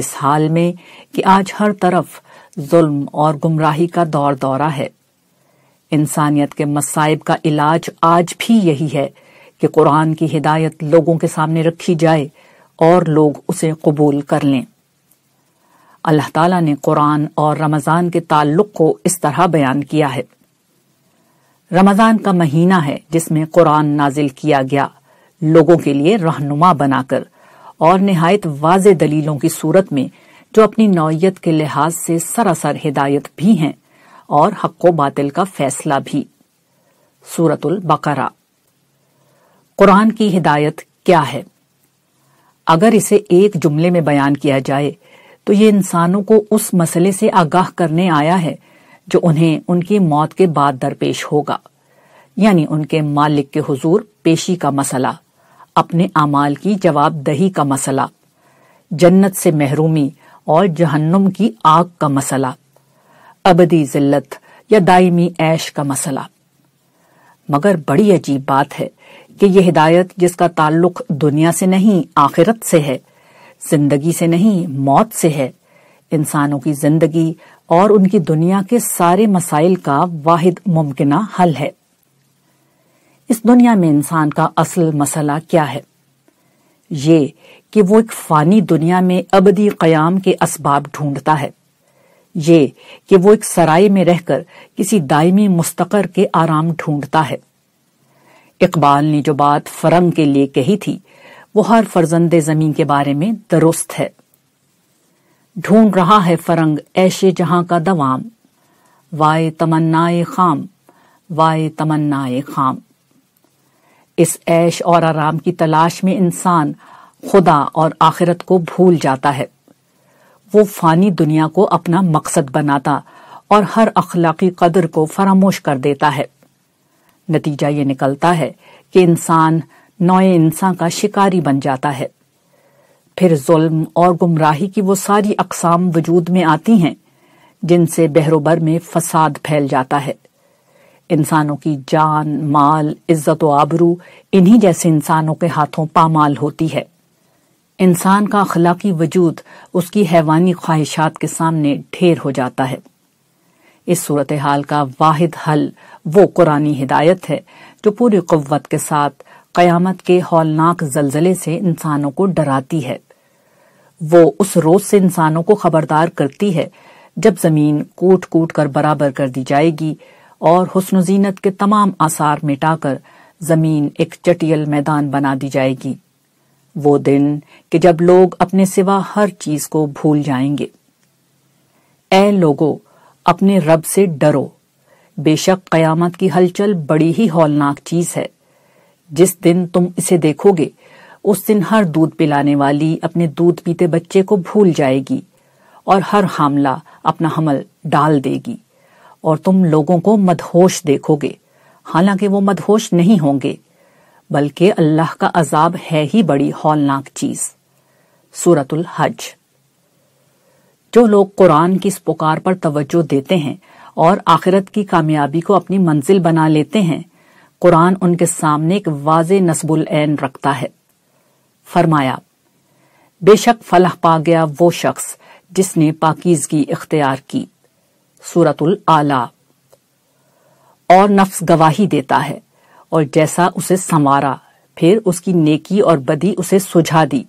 इस हाल में कि आज हर तरफ जुल्म और गुमराही का दौर दौरा है इंसानियत के मसाइब का इलाज आज भी यही है कि कुरान की हिदायत लोगों के सामने रखी जाए और लोग उसे कबूल कर लें अल्लाह ताला ने कुरान और रमज़ान के ताल्लुक को इस तरह बयान किया है रमज़ान का महीना है जिसमें कुरान नाजिल किया गया लोगों के लिए रहनुमा बनाकर और नहायत वाज दलीलों की सूरत में जो अपनी नौयत के लिहाज से सरासर हिदायत भी हैं और हक्को बातिल का फैसला भी सूरतुल बकरा कुरान की हिदायत क्या है अगर इसे एक जुमले में बयान किया जाए तो ये इंसानों को उस मसले से आगाह करने आया है जो उन्हें उनकी मौत के बाद दरपेश होगा यानी उनके मालिक के हजूर पेशी का मसला अपने अमाल की जवाबदही का मसला जन्नत से महरूमी और जहन्नुम की आग का मसला अबदी जिल्लत या दायमी ऐश का मसला मगर बड़ी अजीब बात है कि यह हिदायत जिसका ताल्लुक दुनिया से नहीं आखिरत से है जिंदगी से नहीं मौत से है इंसानों की जिंदगी और उनकी दुनिया के सारे मसाइल का वाहिद मुमकिन हल है इस दुनिया में इंसान का असल मसला क्या है ये कि वो एक फानी दुनिया में अबदी कयाम के असबाब ढूंढता है ये कि वो एक सराय में रहकर किसी दायमी मुस्तकर के आराम ढूंढता है इकबाल ने जो बात फरंग के लिए कही थी वो हर फर्जंद जमीन के बारे में दुरुस्त है ढूंढ रहा है फरंग ऐशे जहां का दवाम वाय तमन्नाए खाम वाय तमन्नाए खाम इस ऐश और आराम की तलाश में इंसान खुदा और आखिरत को भूल जाता है वो फानी दुनिया को अपना मकसद बनाता और हर अखलाकी कदर को फरामोश कर देता है नतीजा ये निकलता है कि इंसान नौए इंसान का शिकारी बन जाता है फिर जुल्म और गुमराही की वो सारी अकसाम वजूद में आती हैं जिनसे बहरोबर में फसाद फैल जाता है इंसानों की जान माल इज्जत आबरू इन्हीं जैसे इंसानों के हाथों पामाल होती है इंसान का अखलाकी वजूद उसकी हैवानी ख्वाहिशात के सामने ढेर हो जाता है इस सूरत हाल का वाहिद हल वो कुरानी हिदायत है जो पूरी कुत के साथ क़यामत के हौलनाक जलजले से इंसानों को डराती है वो उस रोज से इंसानों को खबरदार करती है जब जमीन कूट कूट कर बराबर कर दी जाएगी और हसन जीनत के तमाम आसार मिटाकर जमीन एक चटियल मैदान बना दी जाएगी वो दिन कि जब लोग अपने सिवा हर चीज को भूल जाएंगे ए लोगो अपने रब से डरो बेशक कयामत की हलचल बड़ी ही हौलनाक चीज है जिस दिन तुम इसे देखोगे उस दिन हर दूध पिलाने वाली अपने दूध पीते बच्चे को भूल जाएगी और हर हामला अपना हमल डाल देगी और तुम लोगों को मदहोश देखोगे हालांकि वो मदहोश नहीं होंगे बल्कि अल्लाह का अजाब है ही बड़ी हौलनाक चीज सूरतुल हज जो लोग कुरान की इस पुकार पर तवज्जो देते हैं और आखिरत की कामयाबी को अपनी मंजिल बना लेते हैं कुरान उनके सामने एक वाज नसबुल ऐन रखता है फरमाया बेशक फलह पा गया वो शख्स जिसने पाकिजगी इख्तियार की सूरतुल आला और नफ्स गवाही देता है और जैसा उसे संवारा फिर उसकी नेकी और बदी उसे सुझा दी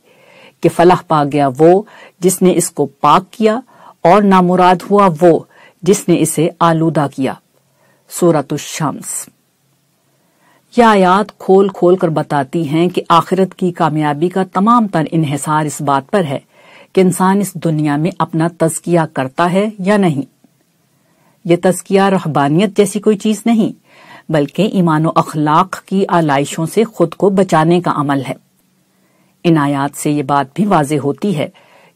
कि फलाह पा गया वो जिसने इसको पाक किया और नामुराद हुआ वो जिसने इसे आलूदा किया सूरत शम्स यह आयात खोल खोल कर बताती हैं कि आखिरत की कामयाबी का तमाम तर इहसार इस बात पर है कि इंसान इस दुनिया में अपना तजकिया करता है या नहीं ये तस्किया रहबानियत जैसी कोई चीज नहीं बल्कि ईमान अखलाक की आलाइशों से खुद को बचाने का अमल है इन आयात से ये बात भी वाज होती है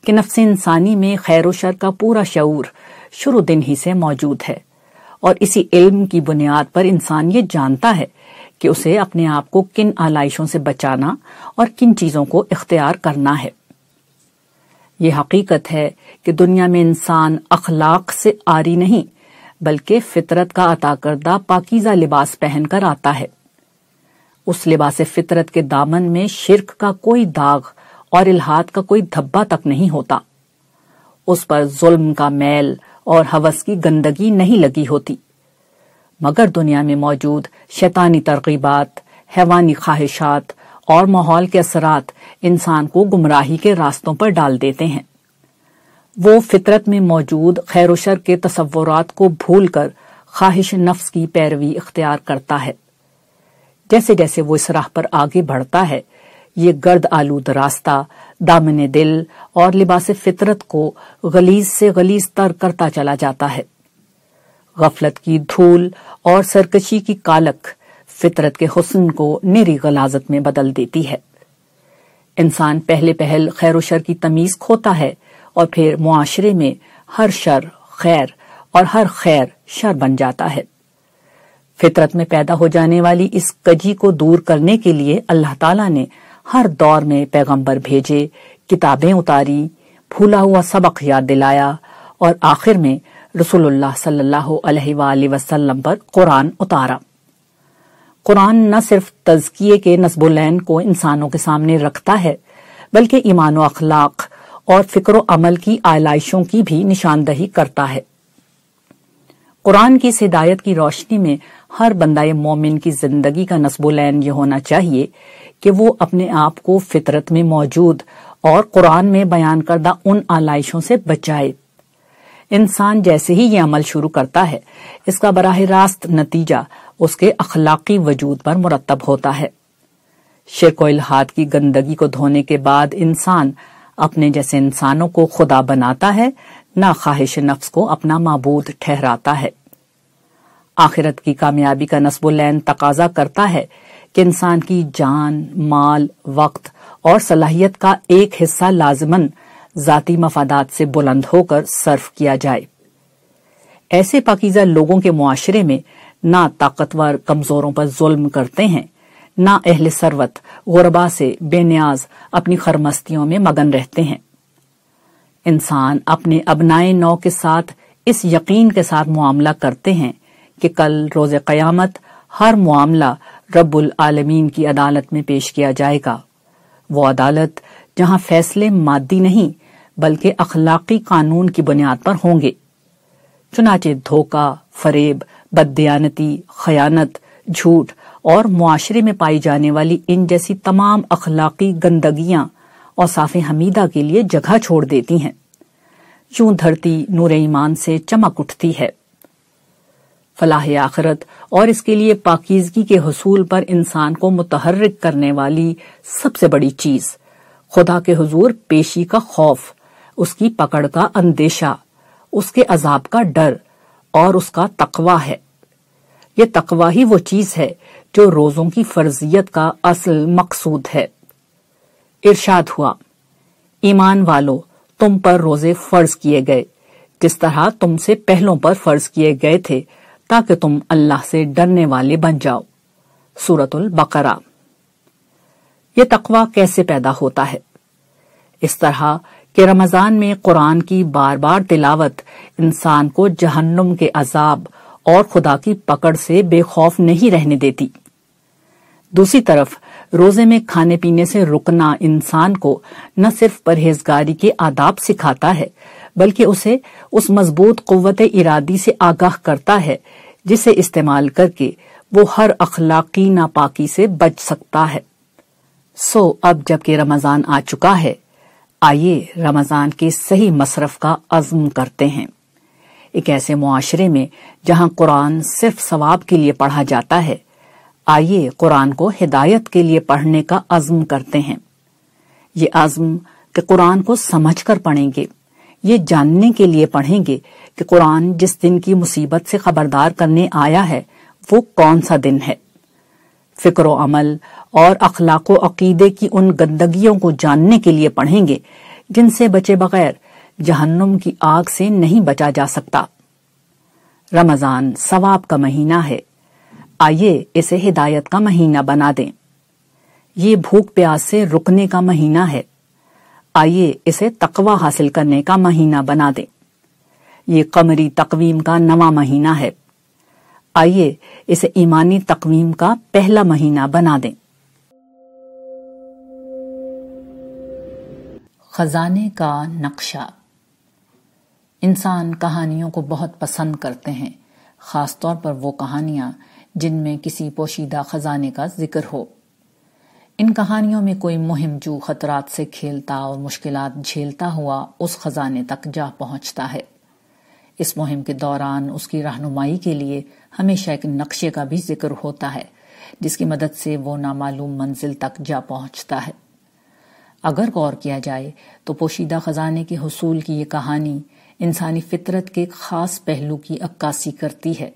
कि नफ्स इंसानी में खैर शर का पूरा शूर शुरू दिन ही से मौजूद है और इसी इल्म की बुनियाद पर इंसान ये जानता है कि उसे अपने आप को किन आलाइशों से बचाना और किन चीजों को इख्तियार करना है यह हकीकत है कि दुनिया में इंसान अखलाक से आरी नहीं बल्कि फितरत का अता करदा पाकिजा लिबास पहनकर आता है उस लिबास फितरत के दामन में शिरक का कोई दाग और इल्हाद का कोई धब्बा तक नहीं होता उस पर जुल्म का मैल और हवस की गंदगी नहीं लगी होती मगर दुनिया में मौजूद शैतानी तरकीबात हैवानी ख्वाहिशात और माहौल के असरात इंसान को गुमराही के रास्तों पर डाल देते हैं वो फितरत में मौजूद खैर शर के तस्वुरात को भूल कर ख्वाहिश नफ्स की पैरवी इख्तियार करता है जैसे जैसे वो इस राह पर आगे बढ़ता है ये गर्द आलूद रास्ता दामन दिल और लिबास फितरत को गलीज से गलीज तर करता चला जाता है गफलत की धूल और सरकशी की कालक फितरत के हसन को निरी गलाजत में बदल देती है इंसान पहले पहल खैर शर की तमीज खोता है और फिर मुआशरे में हर शर खैर और हर खैर शर बन जाता है फितरत में पैदा हो जाने वाली इस कजी को दूर करने के लिए अल्लाह ताला ने हर दौर में पैगंबर भेजे किताबें उतारी भूला हुआ सबक याद दिलाया और आखिर में रसूलुल्लाह सल्लल्लाहु अलैहि वसल्लम पर कुरान उतारा कुरान न सिर्फ तजकिए के नस्बुलैन को इंसानों के सामने रखता है बल्कि ईमान अखलाक और फिक्र अमल की आलाइशों की भी निशानदही करता है कुरान की इस हिदायत की रोशनी में हर बंदाए मोमिन की जिंदगी का नस्बोलैन ये होना चाहिए कि वो अपने आप को फितरत में मौजूद और कुरान में बयान करदा उन आलाइशों से बचाए इंसान जैसे ही ये अमल शुरू करता है इसका बराह रास्त नतीजा उसके अखलाकी वजूद पर मुरतब होता है शिरको हाथ की गंदगी को धोने के बाद इंसान अपने जैसे इंसानों को खुदा बनाता है ना ख्वाहिश नफ्स को अपना मबूद ठहराता है आखिरत की कामयाबी का नस्बुल्लैन तकाजा करता है कि इंसान की जान माल वक्त और सलाहियत का एक हिस्सा लाजमन जाती मफादात से बुलंद होकर सर्फ किया जाए ऐसे पाकिजा लोगों के मुआरे में ना ताकतवर कमजोरों पर जुल्म करते हैं ना अहल सरवत गुरबा से बेनियाज अपनी खरमस्तियों में मगन रहते हैं इंसान अपने अबनाए नौ के साथ इस यकीन के साथ मामला करते हैं कि कल रोज क़यामत हर मामला रब्बुल आलमीन की अदालत में पेश किया जाएगा वो अदालत जहां फैसले मादी नहीं बल्कि अखलाकी कानून की बुनियाद पर होंगे चुनाचे धोखा फरेब बदयानती खयानत झूठ और मुआरे में पाई जाने वाली इन जैसी तमाम अखलाकी गंदगियां औसाफ हमीदा के लिए जगह छोड़ देती हैं यूं धरती नूर ईमान से चमक उठती है फलाह आखरत और इसके लिए पाकिजगी के हसूल पर इंसान को मुतहरक करने वाली सबसे बड़ी चीज खुदा के हजूर पेशी का खौफ उसकी पकड़ का अंदेशा उसके अजाब का डर और उसका तकवा है यह तकवा ही वो चीज है जो रोजों की फर्जियत का असल मकसूद है इरशाद हुआ ईमान वालों तुम पर रोजे फर्ज किए गए जिस तरह तुमसे पहलों पर फर्ज किए गए थे ताकि तुम अल्लाह से डरने वाले बन जाओ सूरतुल बकरा ये तकवा कैसे पैदा होता है इस तरह के रमजान में कुरान की बार बार तिलावत इंसान को जहन्नुम के अजाब और खुदा की पकड़ से बेखौफ नहीं रहने देती दूसरी तरफ रोजे में खाने पीने से रुकना इंसान को न सिर्फ परहेजगारी के आदाब सिखाता है बल्कि उसे उस मजबूत क़वत इरादी से आगाह करता है जिसे इस्तेमाल करके वो हर अखलाकी नापाकी से बच सकता है सो अब जबकि रमज़ान आ चुका है आइए रमज़ान के सही मसरफ का अज़म करते हैं एक ऐसे मुआरे में जहां कुरान सिर्फ सवाब के लिए पढ़ा जाता है आइए कुरान को हिदायत के लिए पढ़ने का आज़म करते हैं ये आज़म कि कुरान को समझकर पढ़ेंगे ये जानने के लिए पढ़ेंगे कि कुरान जिस दिन की मुसीबत से खबरदार करने आया है वो कौन सा दिन है फिक्र अमल और अखलाक अकीदे की उन गंदगियों को जानने के लिए पढ़ेंगे जिनसे बचे बगैर जहन्नुम की आग से नहीं बचा जा सकता रमजान सवाब का महीना है आइए इसे हिदायत का महीना बना दें ये भूख प्यास से रुकने का महीना है आइए इसे तकवा हासिल करने का महीना बना दें ये कमरी तकवीम का नवा महीना है आइए इसे ईमानी तकवीम का पहला महीना बना दें खजाने का नक्शा इंसान कहानियों को बहुत पसंद करते हैं खासतौर पर वो कहानियां जिनमें किसी पोशीदा खजाने का जिक्र हो इन कहानियों में कोई मुहिम जो खतरात से खेलता और मुश्किल झेलता हुआ उस खजाने तक जा पहुंचता है इस मुहिम के दौरान उसकी रहनुमाई के लिए हमेशा एक नक्शे का भी जिक्र होता है जिसकी मदद से वो नामालूम मंजिल तक जा पहुंचता है अगर गौर किया जाए तो पोशीदा खजाने के हसूल की ये कहानी इंसानी फितरत के एक खास पहलू की अक्कासी करती है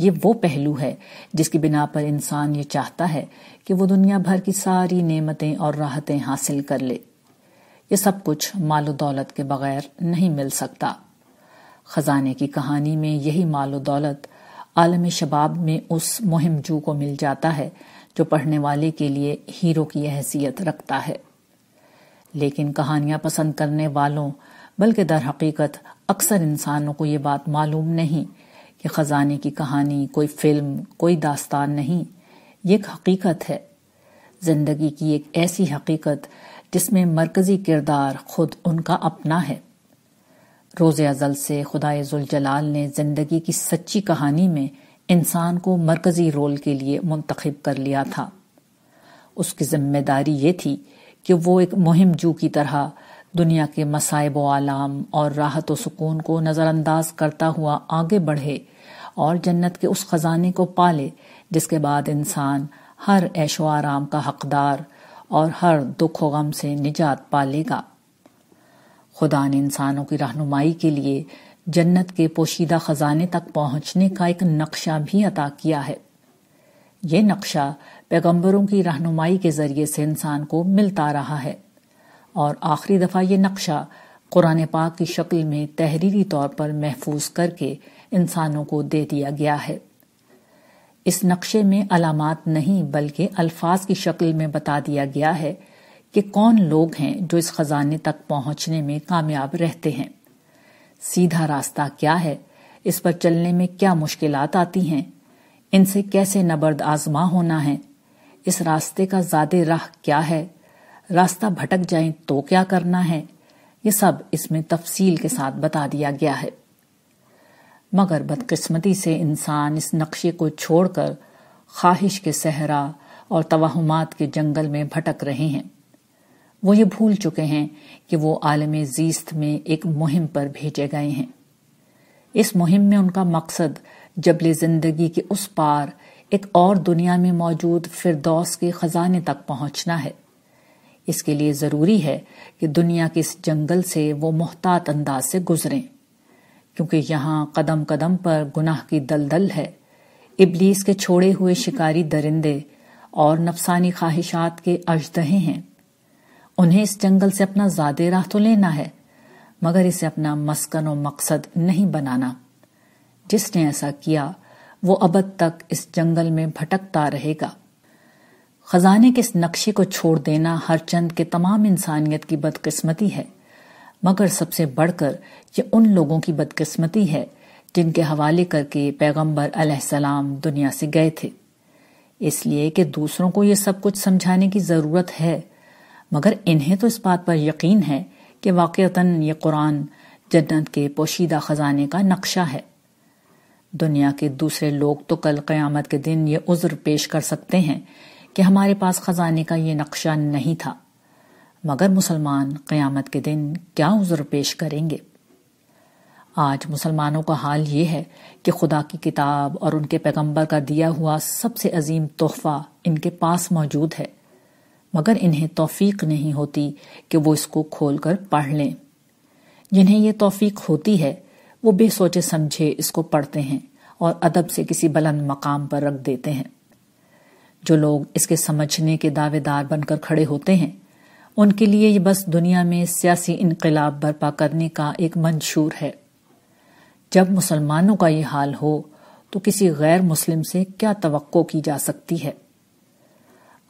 ये वो पहलू है जिसकी बिना पर इंसान ये चाहता है कि वो दुनिया भर की सारी नेमतें और राहतें हासिल कर ले ये सब कुछ मालो दौलत के बगैर नहीं मिल सकता खजाने की कहानी में यही मालो दौलत आलम शबाब में उस मुहिम जू को मिल जाता है जो पढ़ने वाले के लिए हीरो की हैसियत रखता है लेकिन कहानियां पसंद करने वालों बल्कि दर हकीकत अक्सर इंसानों को ये बात मालूम नहीं ये ख़जाने की कहानी कोई फिल्म कोई दास्तान नहीं ये एक हकीकत है जिंदगी की एक ऐसी हकीकत जिसमें मरकज़ी किरदार खुद उनका अपना है रोज़ अज़ल से खुदाए जुलजलाल ने ज़िंदगी की सच्ची कहानी में इंसान को मरकज़ी रोल के लिए मुंतखब कर लिया था उसकी जिम्मेदारी ये थी कि वो एक मुहिम जू की तरह दुनिया के मसाइब व आलाम और राहत व सुकून को नज़रअंदाज करता हुआ आगे बढ़े और जन्नत के उस खजाने को पाले जिसके बाद इंसान हर ऐशो आराम का हकदार और हर दुख व गम से निजात पा लेगा खुदा ने इंसानों की रहनुमाई के लिए जन्नत के पोशीदा खजाने तक पहुंचने का एक नक्शा भी अता किया है ये नक्शा पैगंबरों की रहनुमाई के जरिए से इंसान को मिलता रहा है और आखिरी दफ़ा ये नक्शा कुरान पाक की शक्ल में तहरीरी तौर पर महफूज करके इंसानों को दे दिया गया है इस नक्शे में अलामत नहीं बल्कि अल्फाज की शक्ल में बता दिया गया है कि कौन लोग हैं जो इस खजाने तक पहुंचने में कामयाब रहते हैं सीधा रास्ता क्या है इस पर चलने में क्या मुश्किल आती हैं इनसे कैसे नबर्द आजमा होना है इस रास्ते का ज्यादा राह क्या है रास्ता भटक जाए तो क्या करना है ये सब इसमें तफसील के साथ बता दिया गया है मगर बदकिस्मती से इंसान इस नक्शे को छोड़कर ख्वाहिश के सहरा और तवाहमात के जंगल में भटक रहे हैं वो ये भूल चुके हैं कि वो आलम जीस्त में एक मुहिम पर भेजे गए हैं इस मुहिम में उनका मकसद जबल जिंदगी के उस पार एक और दुनिया में मौजूद फिरदौस के खजाने तक पहुंचना है इसके लिए ज़रूरी है कि दुनिया के इस जंगल से वो मोहतात अंदाज से गुजरें क्योंकि यहाँ कदम कदम पर गुनाह की दलदल है इबलीस के छोड़े हुए शिकारी दरिंदे और नफसानी ख्वाहिशात के अजदहे हैं उन्हें इस जंगल से अपना ज्यादा राह तो लेना है मगर इसे अपना मस्कन और मकसद नहीं बनाना जिसने ऐसा किया वो अब तक इस जंगल में भटकता रहेगा खजाने के इस नक्शे को छोड़ देना हर चंद के तमाम इंसानियत की बदकिस्मती है मगर सबसे बढ़कर ये उन लोगों की बदकिस्मती है जिनके हवाले करके पैगंबर अलैहिस्सलाम दुनिया से गए थे इसलिए कि दूसरों को ये सब कुछ समझाने की ज़रूरत है मगर इन्हें तो इस बात पर यकीन है कि वाक़ता ये कुरान जन्नत के पोशीदा ख़जाने का नक्शा है दुनिया के दूसरे लोग तो कल क़यामत के दिन ये उज़्र पेश कर सकते हैं कि हमारे पास खजाने का यह नक्शा नहीं था मगर मुसलमान क़यामत के दिन क्या उज़र पेश करेंगे आज मुसलमानों का हाल यह है कि खुदा की किताब और उनके पैगंबर का दिया हुआ सबसे अजीम तोहफा इनके पास मौजूद है मगर इन्हें तोफीक नहीं होती कि वो इसको खोल कर पढ़ लें जिन्हें यह तोफीक होती है वो बेसोचे समझे इसको पढ़ते हैं और अदब से किसी बुलंद मकाम पर रख देते हैं जो लोग इसके समझने के दावेदार बनकर खड़े होते हैं उनके लिए ये बस दुनिया में सियासी इनकलाब बर्पा करने का एक मंशूर है जब मुसलमानों का ये हाल हो तो किसी गैर मुस्लिम से क्या तवक्को की जा सकती है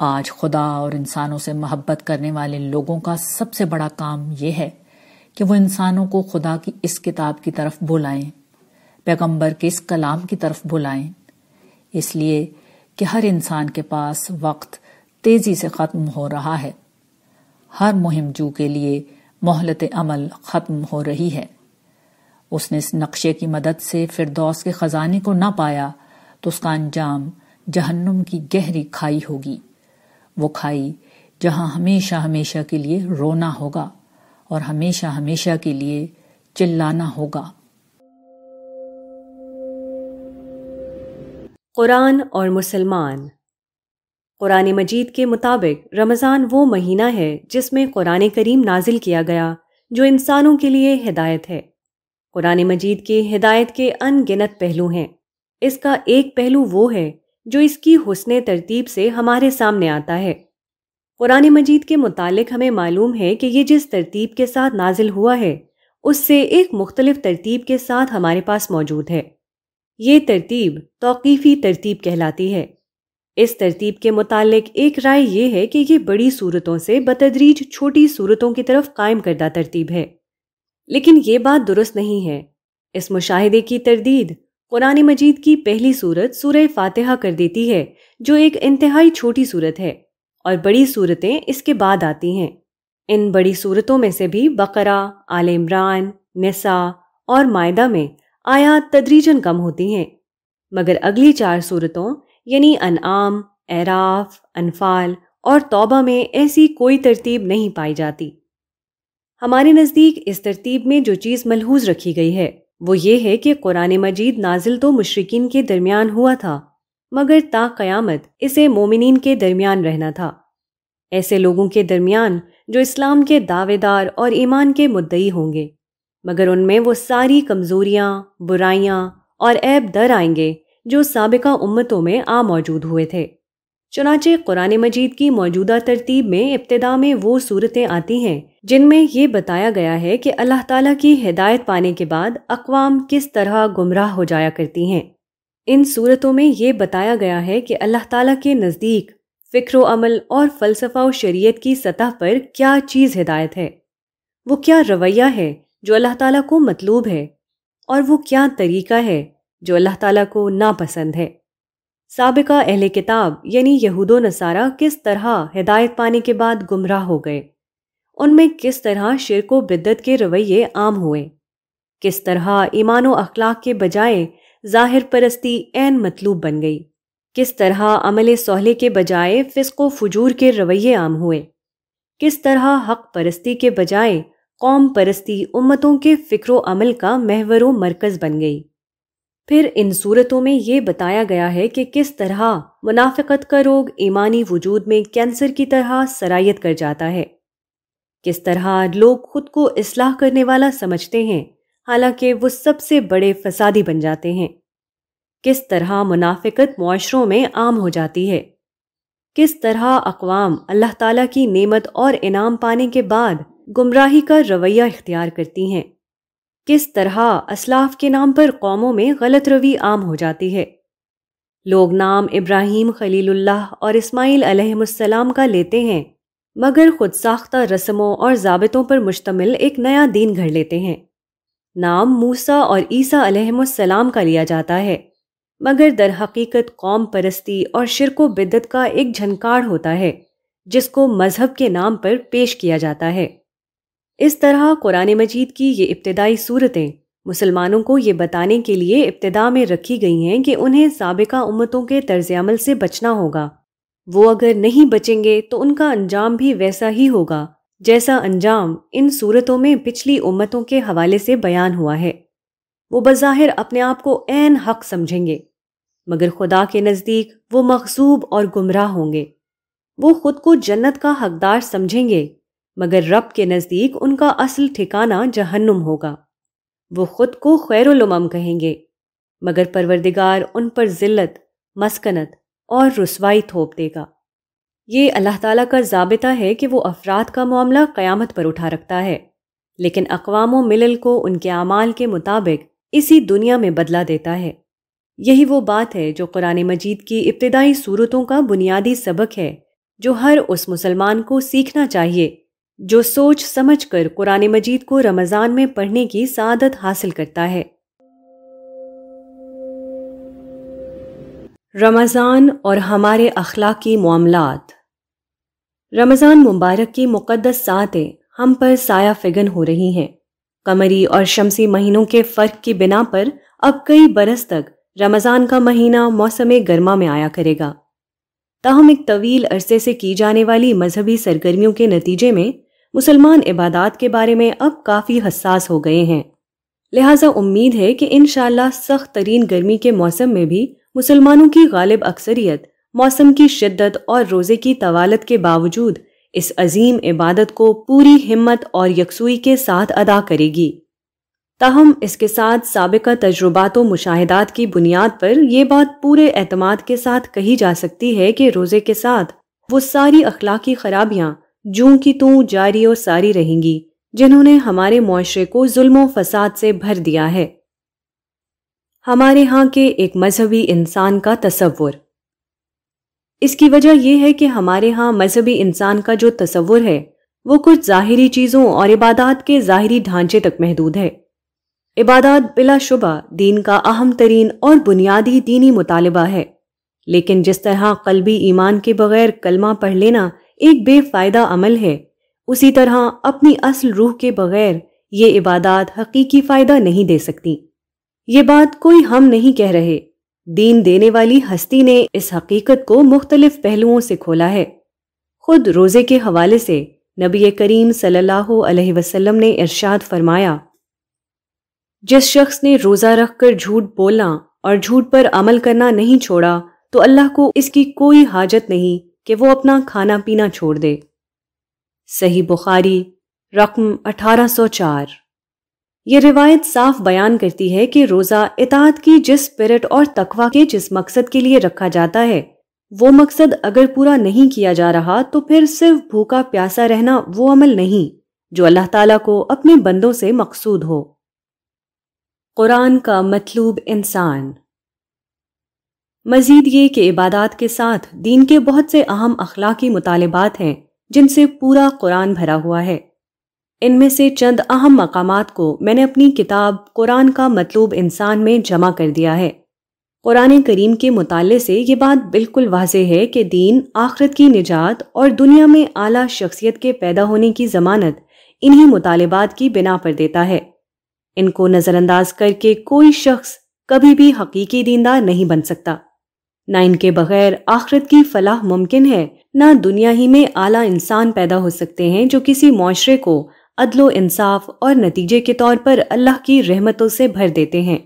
आज खुदा और इंसानों से मोहब्बत करने वाले लोगों का सबसे बड़ा काम यह है कि वो इंसानों को खुदा की इस किताब की तरफ बुलाएं पैगंबर के इस कलाम की तरफ बुलाएं इसलिए कि हर इंसान के पास वक्त तेजी से खत्म हो रहा है हर मुहिम जू के लिए मोहलत अमल खत्म हो रही है उसने इस नक्शे की मदद से फिरदौस के खजाने को ना पाया तो उसका अंजाम जहन्नुम की गहरी खाई होगी वो खाई जहां हमेशा हमेशा के लिए रोना होगा और हमेशा हमेशा के लिए चिल्लाना होगा कुरान और मुसलमान कुरान मजीद के मुताबिक रमज़ान वो महीना है जिसमें कुरान करीम नाजिल किया गया जो इंसानों के लिए हिदायत है कुरान मजीद के हिदायत के अनगिनत पहलू हैं इसका एक पहलू वो है जो इसकी हुसन तरतीब से हमारे सामने आता है कुरान मजीद के मुतालिक हमें मालूम है कि ये जिस तरतीब के साथ नाजिल हुआ है उससे एक मुख्तलिफ तरतीब के साथ हमारे पास मौजूद है ये तरतीब तौकीफ़ी तरतीब कहलाती है इस तरतीब के मुतालिक एक राय यह है कि ये बड़ी सूरतों से बतदरीज छोटी सूरतों की तरफ कायम करदा तरतीब है लेकिन ये बात दुरुस्त नहीं है इस मुशाहदे की तरदीद कुरान मजीद की पहली सूरत सूर फ़ातहा कर देती है जो एक इंतहाई छोटी सूरत है और बड़ी सूरतें इसके बाद आती हैं इन बड़ी सूरतों में से भी बकरा आल इमरान नसा और मायदा में आयात तदरीजन कम होती हैं मगर अगली चार सूरतों यानी अनआम एराफ अनफाल और तौबा में ऐसी कोई तरतीब नहीं पाई जाती हमारे नज़दीक इस तरतीब में जो चीज़ मलहूज रखी गई है वो ये है कि कुरान मजीद नाजिल तो मुशरकिन के दरमियान हुआ था मगर ता क़यामत इसे मोमिन के दरमियान रहना था ऐसे लोगों के दरमियान जो इस्लाम के दावेदार और ईमान के मुद्दई होंगे मगर उनमें वो सारी कमजोरियां बुराइयां और ऐब दर आएंगे जो सबका उम्मतों में आ मौजूद हुए थे चुनाचे कुरान मजीद की मौजूदा तरतीब में इब्तदा में वो सूरतें आती हैं जिनमें ये बताया गया है कि अल्लाह ताला की हिदायत पाने के बाद अकवाम किस तरह गुमराह हो जाया करती हैं इन सूरतों में ये बताया गया है कि अल्लाह ताला के नज़दीक फ़िक्र अमल और फ़लसफ़ा व शरीयत की सतह पर क्या चीज़ हिदायत है वो क्या रवैया है जो अल्लाह ताला को मतलूब है और वो क्या तरीका है जो अल्लाह ताला को नापसंद है सबका अहल किताब यानी यहूद नसारा किस तरह हिदायत पाने के बाद गुमराह हो गए उनमें किस तरह शिरको बिदत बिद्दत के रवैये आम हुए किस तरह ईमान व अखलाक के बजाय ज़ाहिर परस्ती एन मतलूब बन गई किस तरह अमल सोहले के बजाय फिस्को फजूर के रवैये आम हुए किस तरह हक परस्ती के बजाय कौम परस्ती उम्मतों के फ़िक्र अमल का महवर व मरकज़ बन गई फिर इन सूरतों में ये बताया गया है कि किस तरह मुनाफिकत का रोग ईमानी वजूद में कैंसर की तरह सरायत कर जाता है किस तरह लोग खुद को इसलाह करने वाला समझते हैं हालांकि वो सबसे बड़े फसादी बन जाते हैं किस तरह मुनाफिकत माशरों में आम हो जाती है किस तरह अकवाम अल्लाह ताला की नेमत और इनाम पाने के बाद गुमराही का रवैया इख्तियार करती हैं किस तरह असलाफ के नाम पर कौमों में गलत रवि आम हो जाती है लोग नाम इब्राहिम खलीलुल्लाह और इस्माइल अलैहिस्सलाम का लेते हैं मगर खुद साख्ता रस्मों और ज़ाबतों पर मुश्तमिल एक नया दीन घड़ लेते हैं नाम मूसा और ईसा अलैहिस्सलाम का लिया जाता है मगर दर हकीकत कौम परस्ती और शिरको बिदत का एक झनकार होता है जिसको मज़हब के नाम पर पेश किया जाता है इस तरह कुरान मजीद की ये इब्तदाई सूरतें मुसलमानों को ये बताने के लिए इब्तदा में रखी गई हैं कि उन्हें सबका उम्मतों के तर्ज अमल से बचना होगा वो अगर नहीं बचेंगे तो उनका अंजाम भी वैसा ही होगा जैसा अंजाम इन सूरतों में पिछली उम्मतों के हवाले से बयान हुआ है वो बज़ाहिर अपने आप को एन हक समझेंगे मगर खुदा के नज़दीक वो मखसूब और गुमराह होंगे वो खुद को जन्नत का हकदार समझेंगे मगर रब के नज़दीक उनका असल ठिकाना जहन्नुम होगा वो खुद को खैरुलम कहेंगे मगर परवरदिगार उन पर ज़िल्लत मस्कनत और रसवाई थोप देगा ये अल्लाह ताला का जबता है कि वो अफराद का मामला क़यामत पर उठा रखता है लेकिन अकवाम मिलल को उनके अमाल के मुताबिक इसी दुनिया में बदला देता है यही वो बात है जो कुरान मजीद की इब्तदाई सूरतों का बुनियादी सबक है जो हर उस मुसलमान को सीखना चाहिए जो सोच समझकर कुरान मजीद को रमज़ान में पढ़ने की सादत हासिल करता है रमज़ान और हमारे अखलाकी मामलात रमज़ान मुबारक की मुकदस सातें हम पर साया फिगन हो रही हैं कमरी और शमसी महीनों के फ़र्क की बिना पर अब कई बरस तक रमज़ान का महीना मौसम गर्मा में आया करेगा ताहम एक तवील अरसे से की जाने वाली मजहबी सरगर्मियों के नतीजे में मुसलमान इबादत के बारे में अब काफ़ी हसास हो गए हैं लिहाजा उम्मीद है कि इन सख्त तरीन गर्मी के मौसम में भी मुसलमानों की गालिब अक्सरियत मौसम की शिद्दत और रोज़े की तवालत के बावजूद इस अजीम इबादत को पूरी हिम्मत और यकसुई के साथ अदा करेगी ताहम इसके साथ सबका तजुबात व मुशाहदात की बुनियाद पर यह बात पूरे अतमाद के साथ कही जा सकती है कि रोज़े के साथ वो सारी अखलाकी खराबियाँ जू की तू जारी और सारी रहेंगी जिन्होंने हमारे मुआरे को जुल्म फसाद से भर दिया है हमारे यहाँ के एक मजहबी इंसान का तस्वुर इसकी वजह यह है कि हमारे यहाँ मजहबी इंसान का जो तस्वुर है वो कुछ जाहिरी चीज़ों और इबादत के ज़ाहरी ढांचे तक महदूद है इबादत बिलाशुबा दीन का अहम तरीन और बुनियादी दीनी मुतालबा है लेकिन जिस तरह कलबी ईमान के बगैर कलमा पढ़ लेना एक बेफायदा अमल है उसी तरह अपनी असल रूह के बगैर ये इबादत हकीकी फ़ायदा नहीं दे सकती ये बात कोई हम नहीं कह रहे दीन देने वाली हस्ती ने इस हकीकत को मुख्तलिफ पहलुओं से खोला है खुद रोज़े के हवाले से नबी करीम सल्लल्लाहु अलैहि वसल्लम ने इरशाद फरमाया जिस शख्स ने रोज़ा रख कर झूठ बोलना और झूठ पर अमल करना नहीं छोड़ा तो अल्लाह को इसकी कोई हाजत नहीं कि वो अपना खाना पीना छोड़ दे सही बुखारी रकम 1804 ये रिवायत साफ बयान करती है कि रोज़ा इतात की जिस स्पिरिट और तकवा के जिस मकसद के लिए रखा जाता है वो मकसद अगर पूरा नहीं किया जा रहा तो फिर सिर्फ भूखा प्यासा रहना वो अमल नहीं जो अल्लाह ताला को अपने बंदों से मकसूद हो कुरान का मतलूब इंसान मजीद ये कि इबादत के साथ दीन के बहुत से अहम अखलाकी मुतालबात हैं जिनसे पूरा कुरान भरा हुआ है इनमें से चंद अहम मकाम को मैंने अपनी किताब कुरान का मतलूब इंसान में जमा कर दिया है कुरान करीम के मुताले से ये बात बिल्कुल वाज है कि दीन आखरत की निजात और दुनिया में आला शख्सियत के पैदा होने की जमानत इन्हीं मुतालबात की बिना पर देता है इनको नज़रअंदाज करके कोई शख्स कभी भी हकीकी दीनदार नहीं बन सकता ना इनके बगैर आखिरत की फलाह मुमकिन है ना दुनिया ही में आला इंसान पैदा हो सकते हैं जो किसी माशरे को अदलो इंसाफ और नतीजे के तौर पर अल्लाह की रहमतों से भर देते हैं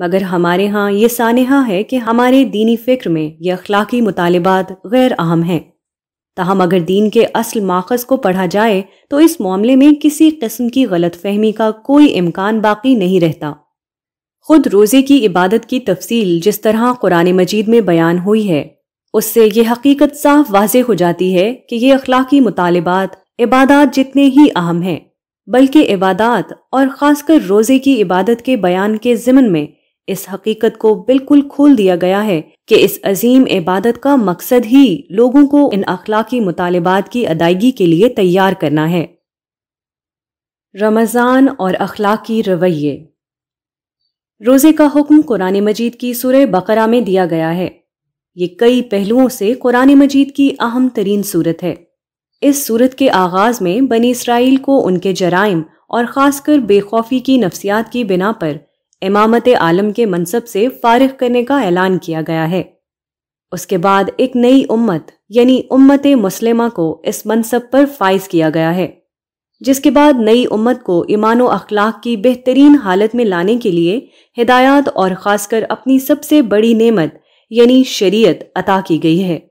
मगर हमारे यहाँ ये सानहा है कि हमारे दीनी फ़िक्र में ये अखलाकी मुतालबात गैर अहम हैं तहम अगर दीन के असल माखज को पढ़ा जाए तो इस मामले में किसी कस्म की गलत फहमी का कोई इम्कान बाकी नहीं रहता खुद रोज़े की इबादत की तफसील जिस तरह कुरान मजीद में बयान हुई है उससे ये हकीकत साफ वाज हो जाती है कि ये अखलाकी मुतालबात इबादत जितने ही अहम हैं बल्कि इबादत और ख़ासकर रोज़े की इबादत के बयान के ज़िमन में इस हकीकत को बिल्कुल खोल दिया गया है कि इस अजीम इबादत का मकसद ही लोगों को इन अखलाकी मुतालबात की अदायगी के लिए तैयार करना है रमज़ान और अखलाकी रवैये रोज़े का हुक्म कुरान मजीद की सुरह बकरा में दिया गया है ये कई पहलुओं से कुरान मजीद की अहम तरीन सूरत है इस सूरत के आगाज़ में बनी इसराइल को उनके जराइम और ख़ासकर बेखौफी की नफसियात की बिना पर इमामत आलम के मनसब से फारग करने का ऐलान किया गया है उसके बाद एक नई उम्मत यानी उम्मत मुस्लिमा को इस मनसब पर फाइज किया गया है जिसके बाद नई उम्मत को ईमान व अखलाक की बेहतरीन हालत में लाने के लिए हिदायत और ख़ासकर अपनी सबसे बड़ी नेमत यानी शरीयत अता की गई है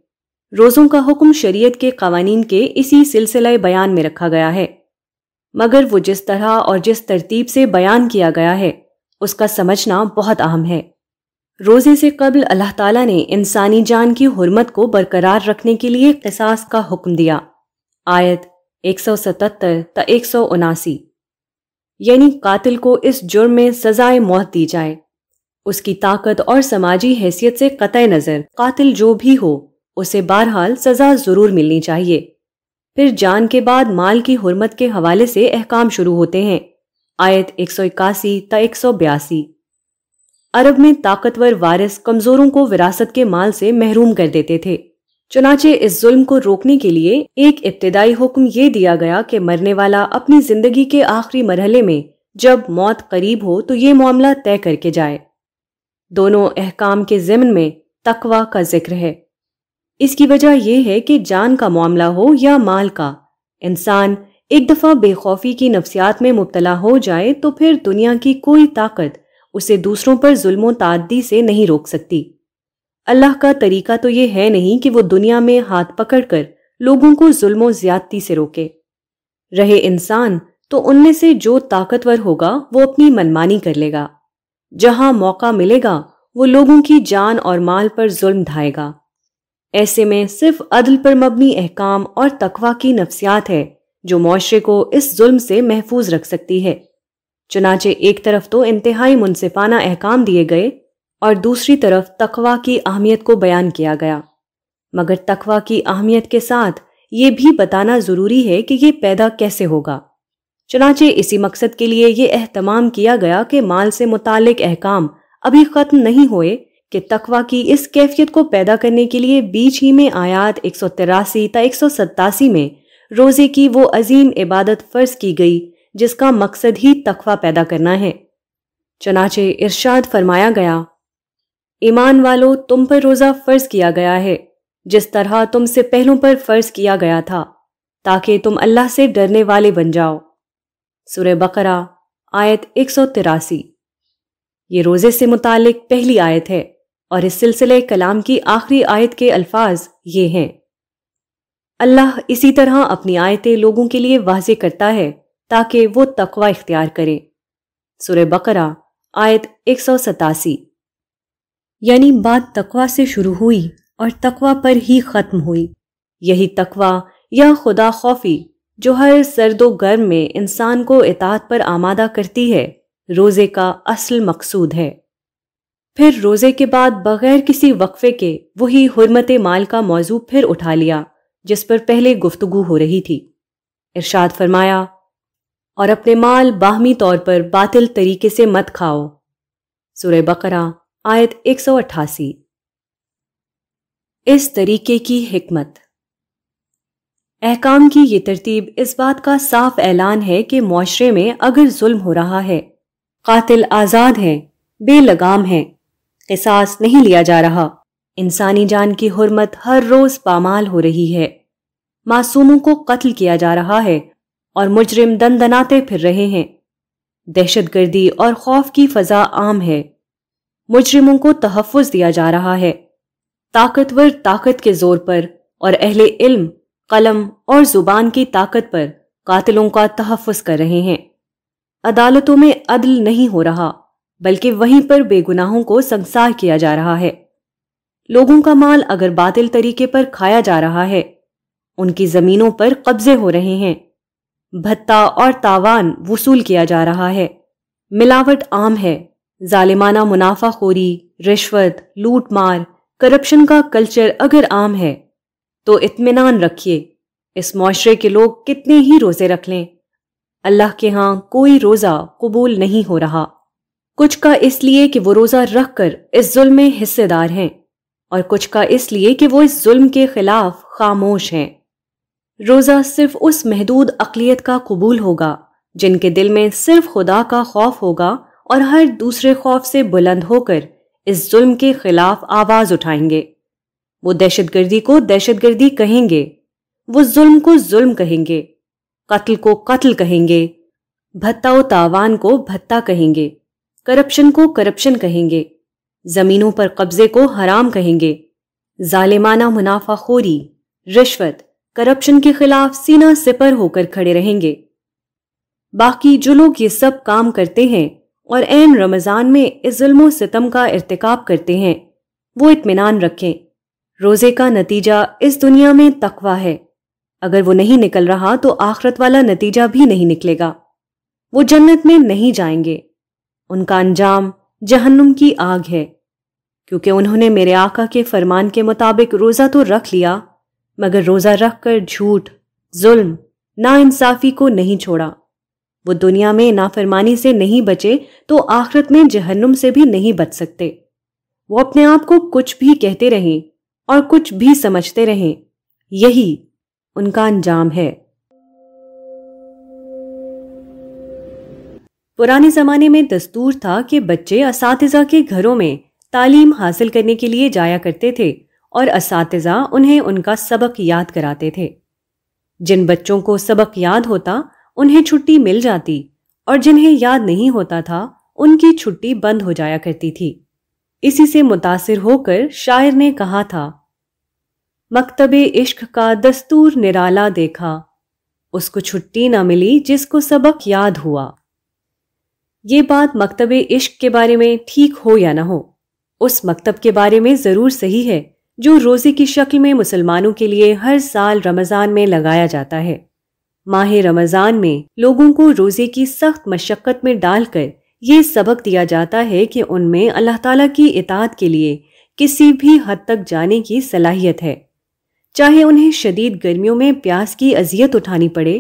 रोज़ों का हुक्म शरीयत के कवानीन के इसी सिलसिला बयान में रखा गया है मगर वो जिस तरह और जिस तरतीब से बयान किया गया है उसका समझना बहुत अहम है रोज़े से कबल अल्लाह ताला ने इंसानी जान की हरमत को बरकरार रखने के लिए कसास का हुक्म दिया आयत एक सौ सतहत्तर त एक सौ उनासी यानी कातिल को इस जुर्म में सजाए मौत दी जाए उसकी ताकत और समाजी हैसियत से कतः नज़र कातिल जो भी हो उसे बहरहाल सजा ज़रूर मिलनी चाहिए फिर जान के बाद माल की हरमत के हवाले से अहकाम शुरू होते हैं आयत एक सौ इक्यासी त एक सौ बयासी अरब में ताकतवर वारिस कमज़ोरों को विरासत के माल से महरूम कर देते थे चुनाचे इस जुल्म को रोकने के लिए एक इब्तदाई हुक्म ये दिया गया कि मरने वाला अपनी जिंदगी के आखिरी मरहले में जब मौत करीब हो तो ये मामला तय करके जाए दोनों अहकाम के ज़िमन में तकवा का जिक्र है इसकी वजह यह है कि जान का मामला हो या माल का इंसान एक दफ़ा बेखौफी की नफसियात में मुबतला हो जाए तो फिर दुनिया की कोई ताकत उसे दूसरों पर जुल्मों तादी से नहीं रोक सकती अल्लाह का तरीका तो ये है नहीं कि वो दुनिया में हाथ पकड़कर लोगों को जुल्म ज्यादती से रोके रहे इंसान तो उनमें से जो ताकतवर होगा वो अपनी मनमानी कर लेगा जहां मौका मिलेगा वो लोगों की जान और माल पर जुल्म ढाएगा ऐसे में सिर्फ अदल पर मबनी अहकाम और तकवा की नफ्सियात है जो मुआरे को इस जुल्म से महफूज रख सकती है चुनाचे एक तरफ तो इंतहाई मुनसिफाना अहकाम दिए गए और दूसरी तरफ तकवा की अहमियत को बयान किया गया मगर तकवा की अहमियत के साथ ये भी बताना ज़रूरी है कि ये पैदा कैसे होगा चनाचे इसी मकसद के लिए ये अहतमाम किया गया कि माल से मुतक अहकाम अभी ख़त्म नहीं हुए कि तकवा की इस कैफियत को पैदा करने के लिए बीच ही में आयात एक सौ तिरासी या एक सौ सत्तासी में रोज़े की वो अजीम इबादत फ़र्ज की गई जिसका मकसद ही तकवा पैदा करना है चनाचे इरशाद फरमाया गया ईमान वालों तुम पर रोज़ा फ़र्ज किया गया है जिस तरह तुमसे पहलों पर फ़र्ज किया गया था ताकि तुम अल्लाह से डरने वाले बन जाओ सुर बकरा आयत एक सौ तिरासी ये रोज़े से मुतालिक पहली आयत है और इस सिलसिले कलाम की आखिरी आयत के अल्फाज ये हैं अल्लाह इसी तरह अपनी आयतें लोगों के लिए वाज करता है ताकि वो तकवा इख्तियार करें सुर बकरा आयत एक सौ सतासी यानी बात तकवा से शुरू हुई और तकवा पर ही ख़त्म हुई यही तकवा या खुदा खौफी जो हर सर्दो गर्म में इंसान को इतात पर आमादा करती है रोज़े का असल मकसूद है फिर रोज़े के बाद बगैर किसी वक्फे के वही हरमत माल का मौजू फिर उठा लिया जिस पर पहले गुफ्तगु हो रही थी इरशाद फरमाया और अपने माल बाहमी तौर पर बातिल तरीके से मत खाओ सुरह बकरा आयत 188 इस तरीके की हिकमत अहकाम की ये तरतीब इस बात का साफ ऐलान है कि माशरे में अगर जुल्म हो रहा है कातिल आज़ाद है बेलगाम है एहसास नहीं लिया जा रहा इंसानी जान की हरमत हर रोज़ पामाल हो रही है मासूमों को कत्ल किया जा रहा है और मुजरिम दन दनाते फिर रहे हैं दहशत गर्दी और खौफ की फजा आम है मुजरिमों को तहफ़ दिया जा रहा है ताकतवर ताकत के जोर पर और अहले इल्म कलम और ज़ुबान की ताकत पर कातिलों का तहफ़ कर रहे हैं अदालतों में अदल नहीं हो रहा बल्कि वहीं पर बेगुनाहों को संसार किया जा रहा है लोगों का माल अगर बातिल तरीके पर खाया जा रहा है उनकी ज़मीनों पर कब्ज़े हो रहे हैं भत्ता और तावान वसूल किया जा रहा है मिलावट आम है जालिमाना मुनाफाखोरी रिश्वत लूट मार करप्शन का कल्चर अगर आम है तो इत्मीनान रखिए इस माशरे के लोग कितने ही रोज़े रख लें अल्लाह के यहाँ कोई रोज़ा कबूल नहीं हो रहा कुछ का इसलिए कि वो रोज़ा रख कर इस जुल्म में हिस्सेदार हैं और कुछ का इसलिए कि वो इस जुल्म के खिलाफ खामोश हैं रोज़ा सिर्फ उस महदूद अकलीत का कबूल होगा जिनके दिल में सिर्फ खुदा का खौफ होगा और हर दूसरे खौफ से बुलंद होकर इस जुल्म के खिलाफ आवाज उठाएंगे वो दहशतगर्दी को दहशतगर्दी कहेंगे वो जुल्म को जुल्म कहेंगे कत्ल को कत्ल कहेंगे भत्ता तावान को भत्ता कहेंगे करप्शन को करप्शन कहेंगे जमीनों पर कब्जे को हराम कहेंगे जालिमाना मुनाफाखोरी रिश्वत करप्शन के खिलाफ सीना सिपर होकर खड़े रहेंगे बाकी जो लोग ये सब काम करते हैं और एन रमज़ान में इस जुल्म सितम का इरतकब करते हैं वो इतमान रखें रोज़े का नतीजा इस दुनिया में तकवा है अगर वो नहीं निकल रहा तो आखरत वाला नतीजा भी नहीं निकलेगा वो जन्नत में नहीं जाएंगे उनका अंजाम जहन्नुम की आग है क्योंकि उन्होंने मेरे आका के फरमान के मुताबिक रोज़ा तो रख लिया मगर रोज़ा रख कर झूठ जुल्म ना इंसाफी को नहीं छोड़ा वो दुनिया में नाफरमानी से नहीं बचे तो आखिरत में जहन्नुम से भी नहीं बच सकते वो अपने आप को कुछ भी कहते रहें और कुछ भी समझते रहें यही उनका अंजाम है पुराने जमाने में दस्तूर था कि बच्चे इस के घरों में तालीम हासिल करने के लिए जाया करते थे और इस उन्हें उनका सबक याद कराते थे जिन बच्चों को सबक याद होता उन्हें छुट्टी मिल जाती और जिन्हें याद नहीं होता था उनकी छुट्टी बंद हो जाया करती थी इसी से मुतासिर होकर शायर ने कहा था मकतब इश्क का दस्तूर निराला देखा उसको छुट्टी ना मिली जिसको सबक याद हुआ ये बात मकतब इश्क के बारे में ठीक हो या ना हो उस मकतब के बारे में ज़रूर सही है जो रोज़े की शक्ल में मुसलमानों के लिए हर साल रमज़ान में लगाया जाता है माह रमज़ान में लोगों को रोज़े की सख्त मशक्क़त में डालकर ये सबक दिया जाता है कि उनमें अल्लाह ताला की इतात के लिए किसी भी हद तक जाने की सलाहियत है चाहे उन्हें शदीद गर्मियों में प्यास की अजियत उठानी पड़े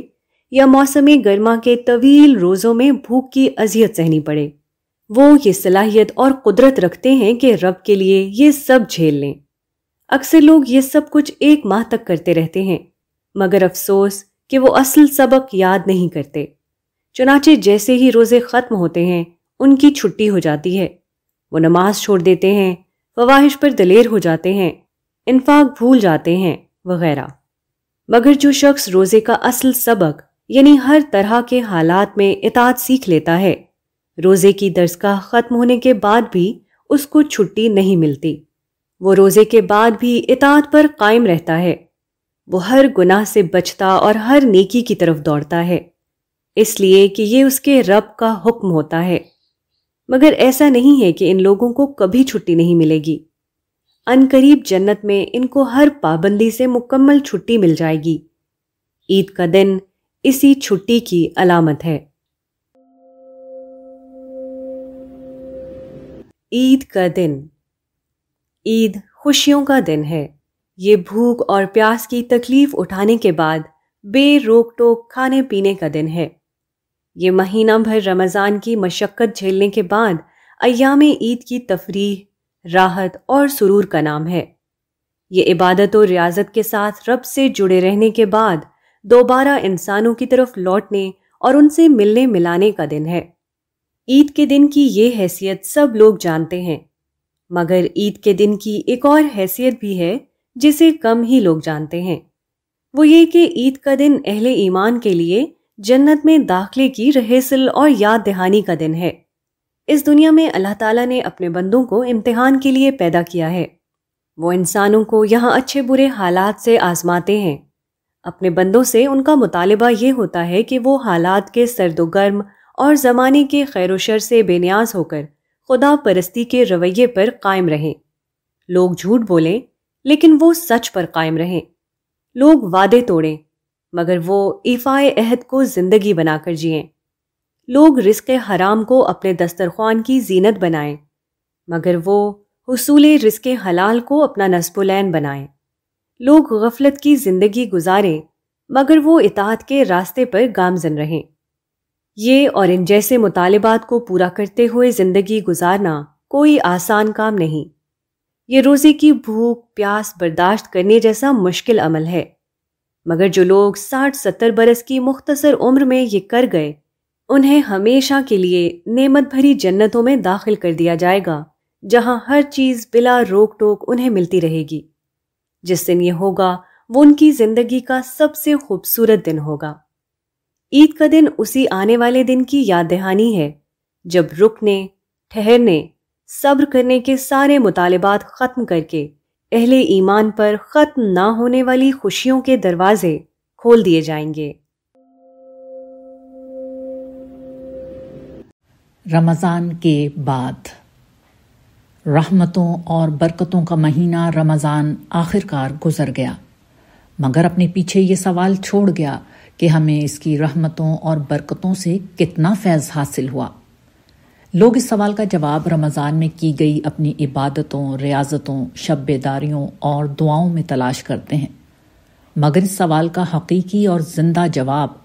या मौसम गर्मा के तवील रोज़ों में भूख की अजियत सहनी पड़े वो ये सलाहियत और कुदरत रखते हैं कि रब के लिए ये सब झेल लें अक्सर लोग ये सब कुछ एक माह तक करते रहते हैं मगर अफसोस कि वो असल सबक याद नहीं करते चुनाचे जैसे ही रोज़े ख़त्म होते हैं उनकी छुट्टी हो जाती है वो नमाज छोड़ देते हैं फवाहिश पर दलेर हो जाते हैं इन्फाक भूल जाते हैं वगैरह मगर जो शख्स रोज़े का असल सबक यानी हर तरह के हालात में इतात सीख लेता है रोज़े की दर्जगा ख़त्म होने के बाद भी उसको छुट्टी नहीं मिलती वो रोज़े के बाद भी इतात पर कायम रहता है वो हर गुनाह से बचता और हर नेकी की तरफ दौड़ता है इसलिए कि ये उसके रब का हुक्म होता है मगर ऐसा नहीं है कि इन लोगों को कभी छुट्टी नहीं मिलेगी अनकरीब जन्नत में इनको हर पाबंदी से मुकम्मल छुट्टी मिल जाएगी ईद का दिन इसी छुट्टी की अलामत है ईद का दिन ईद खुशियों का दिन है ये भूख और प्यास की तकलीफ उठाने के बाद बेरोक टोक खाने पीने का दिन है ये महीना भर रमज़ान की मशक्क़त झेलने के बाद अयाम ईद की तफरीह राहत और सुरूर का नाम है ये इबादत और रियाजत के साथ रब से जुड़े रहने के बाद दोबारा इंसानों की तरफ लौटने और उनसे मिलने मिलाने का दिन है ईद के दिन की ये हैसियत सब लोग जानते हैं मगर ईद के दिन की एक और हैसियत भी है जिसे कम ही लोग जानते हैं वो ये कि ईद का दिन अहले ईमान के लिए जन्नत में दाखिले की रहसल और याद दहानी का दिन है इस दुनिया में अल्लाह ताला ने अपने बंदों को इम्तिहान के लिए पैदा किया है वो इंसानों को यहाँ अच्छे बुरे हालात से आजमाते हैं अपने बंदों से उनका मुतालबा ये होता है कि वो हालात के सर्दोगर्म और ज़माने के खैर शर से बेनियाज होकर खुदा परस्ती के रवैये पर कायम रहें लोग झूठ बोलें लेकिन वो सच पर कायम रहें लोग वादे तोड़ें मगर वो ईफाए अहद को ज़िंदगी बनाकर जिएं लोग रिस्क हराम को अपने दस्तरखान की जीनत बनाएं मगर वो हसूल रिस्क हलाल को अपना नस्बुलैन बनाएं लोग गफलत की ज़िंदगी गुजारें मगर वो इतात के रास्ते पर गामजन रहें ये और इन जैसे मुतालबात को पूरा करते हुए ज़िंदगी गुजारना कोई आसान काम नहीं ये रोज़े की भूख प्यास बर्दाश्त करने जैसा मुश्किल अमल है मगर जो लोग साठ सत्तर बरस की मुख्तसर उम्र में ये कर गए उन्हें हमेशा के लिए नेमत भरी जन्नतों में दाखिल कर दिया जाएगा जहां हर चीज़ बिला रोक टोक उन्हें मिलती रहेगी जिस दिन ये होगा वो उनकी ज़िंदगी का सबसे खूबसूरत दिन होगा ईद का दिन उसी आने वाले दिन की याद दहानी है जब रुकने ठहरने सब्र करने के सारे मुतालबात ख़त्म करके अहले ईमान पर ख़त्म ना होने वाली खुशियों के दरवाजे खोल दिए जाएंगे रमज़ान के बाद रहमतों और बरकतों का महीना रमज़ान आखिरकार गुजर गया मगर अपने पीछे ये सवाल छोड़ गया कि हमें इसकी रहमतों और बरकतों से कितना फैज़ हासिल हुआ लोग इस सवाल का जवाब रमज़ान में की गई अपनी इबादतों रियाजतों शब और दुआओं में तलाश करते हैं मगर इस सवाल का हकीकी और ज़िंदा जवाब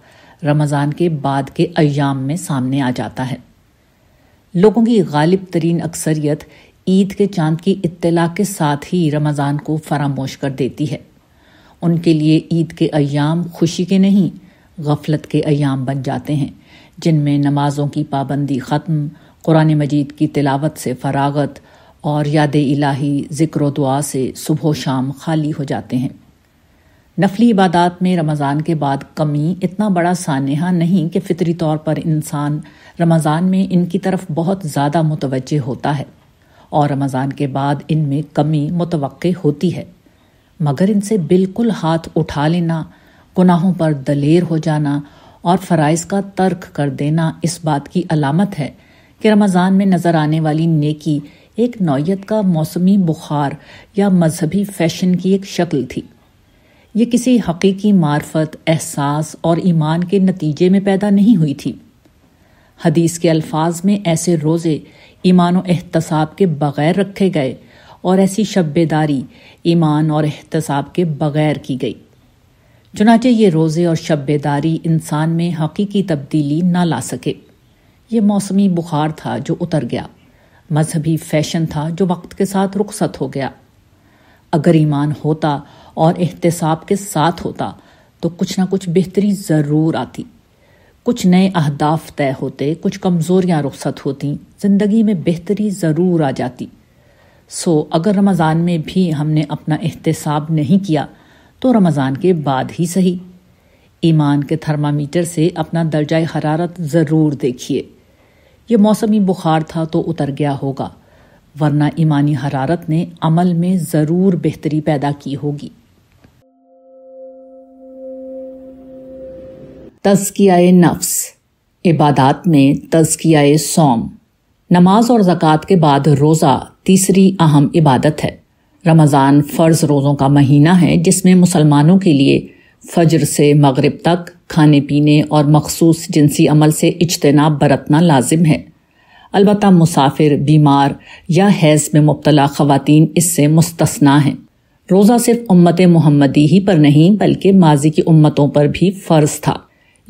रमज़ान के बाद के अयाम में सामने आ जाता है लोगों की गालिब तरीन अक्सरियत ईद के चांद की इत्तला के साथ ही रमज़ान को फरामोश कर देती है उनके लिए ईद के अयाम खुशी के नहीं गफलत के अयाम बन जाते हैं जिनमें नमाजों की पाबंदी ख़त्म कुरान मजीद की तिलावत से फरागत और याद इलाही ज़िक्र दुआ से सुबह शाम खाली हो जाते हैं नफली इबादत में रमज़ान के बाद कमी इतना बड़ा सानह नहीं कि फ़ितरी तौर पर इंसान रमज़ान में इनकी तरफ बहुत ज़्यादा मुतवज होता है और रमज़ान के बाद इन में कमी मुतव होती है मगर इनसे बिल्कुल हाथ उठा लेना गुनाहों पर दलेर हो जाना और फ़राइज़ का तर्क कर देना इस बात की अलामत है कि रमज़ान में नज़र आने वाली नेकी एक नौीयत का मौसमी बुखार या मजहबी फैशन की एक शक्ल थी ये किसी हकीकी मार्फत एहसास और ईमान के नतीजे में पैदा नहीं हुई थी हदीस के अल्फाज में ऐसे रोज़े ईमान और एहतसाब के बगैर रखे गए और ऐसी शब्बेदारी ईमान और एहतसाब के बगैर की गई चुनाचे ये रोज़े और शब्बेदारी इंसान में हकीकी तब्दीली ना ला सके ये मौसमी बुखार था जो उतर गया मजहबी फैशन था जो वक्त के साथ रुखसत हो गया अगर ईमान होता और एहतसाब के साथ होता तो कुछ ना कुछ बेहतरी ज़रूर आती कुछ नए अहदाफ तय होते कुछ कमज़ोरियाँ रुखसत होती ज़िंदगी में बेहतरी ज़रूर आ जाती सो अगर रमज़ान में भी हमने अपना एहतसाब नहीं किया तो रमज़ान के बाद ही सही ईमान के थर्मामीटर से अपना दर्जा हरारत ज़रूर देखिए ये मौसमी बुखार था तो उतर गया होगा वरना ईमानी हरारत ने अमल में ज़रूर बेहतरी पैदा की होगी तजकिया नफ्स इबादत में तजकिया सोम नमाज और ज़क़़त के बाद रोज़ा तीसरी अहम इबादत है रमज़ान फ़र्ज़ रोज़ों का महीना है जिसमें मुसलमानों के लिए फजर से मगरब तक खाने पीने और मखसूस जिनसी अमल से इजतनाब बरतना लाजिम है अलबत् मुसाफिर बीमार या हैज़ में मुबतला ख़वातीन इससे मुस्तना हैं रोज़ा सिर्फ उम्मत मोहम्मदी ही पर नहीं बल्कि माजी की उम्मतों पर भी फ़र्ज था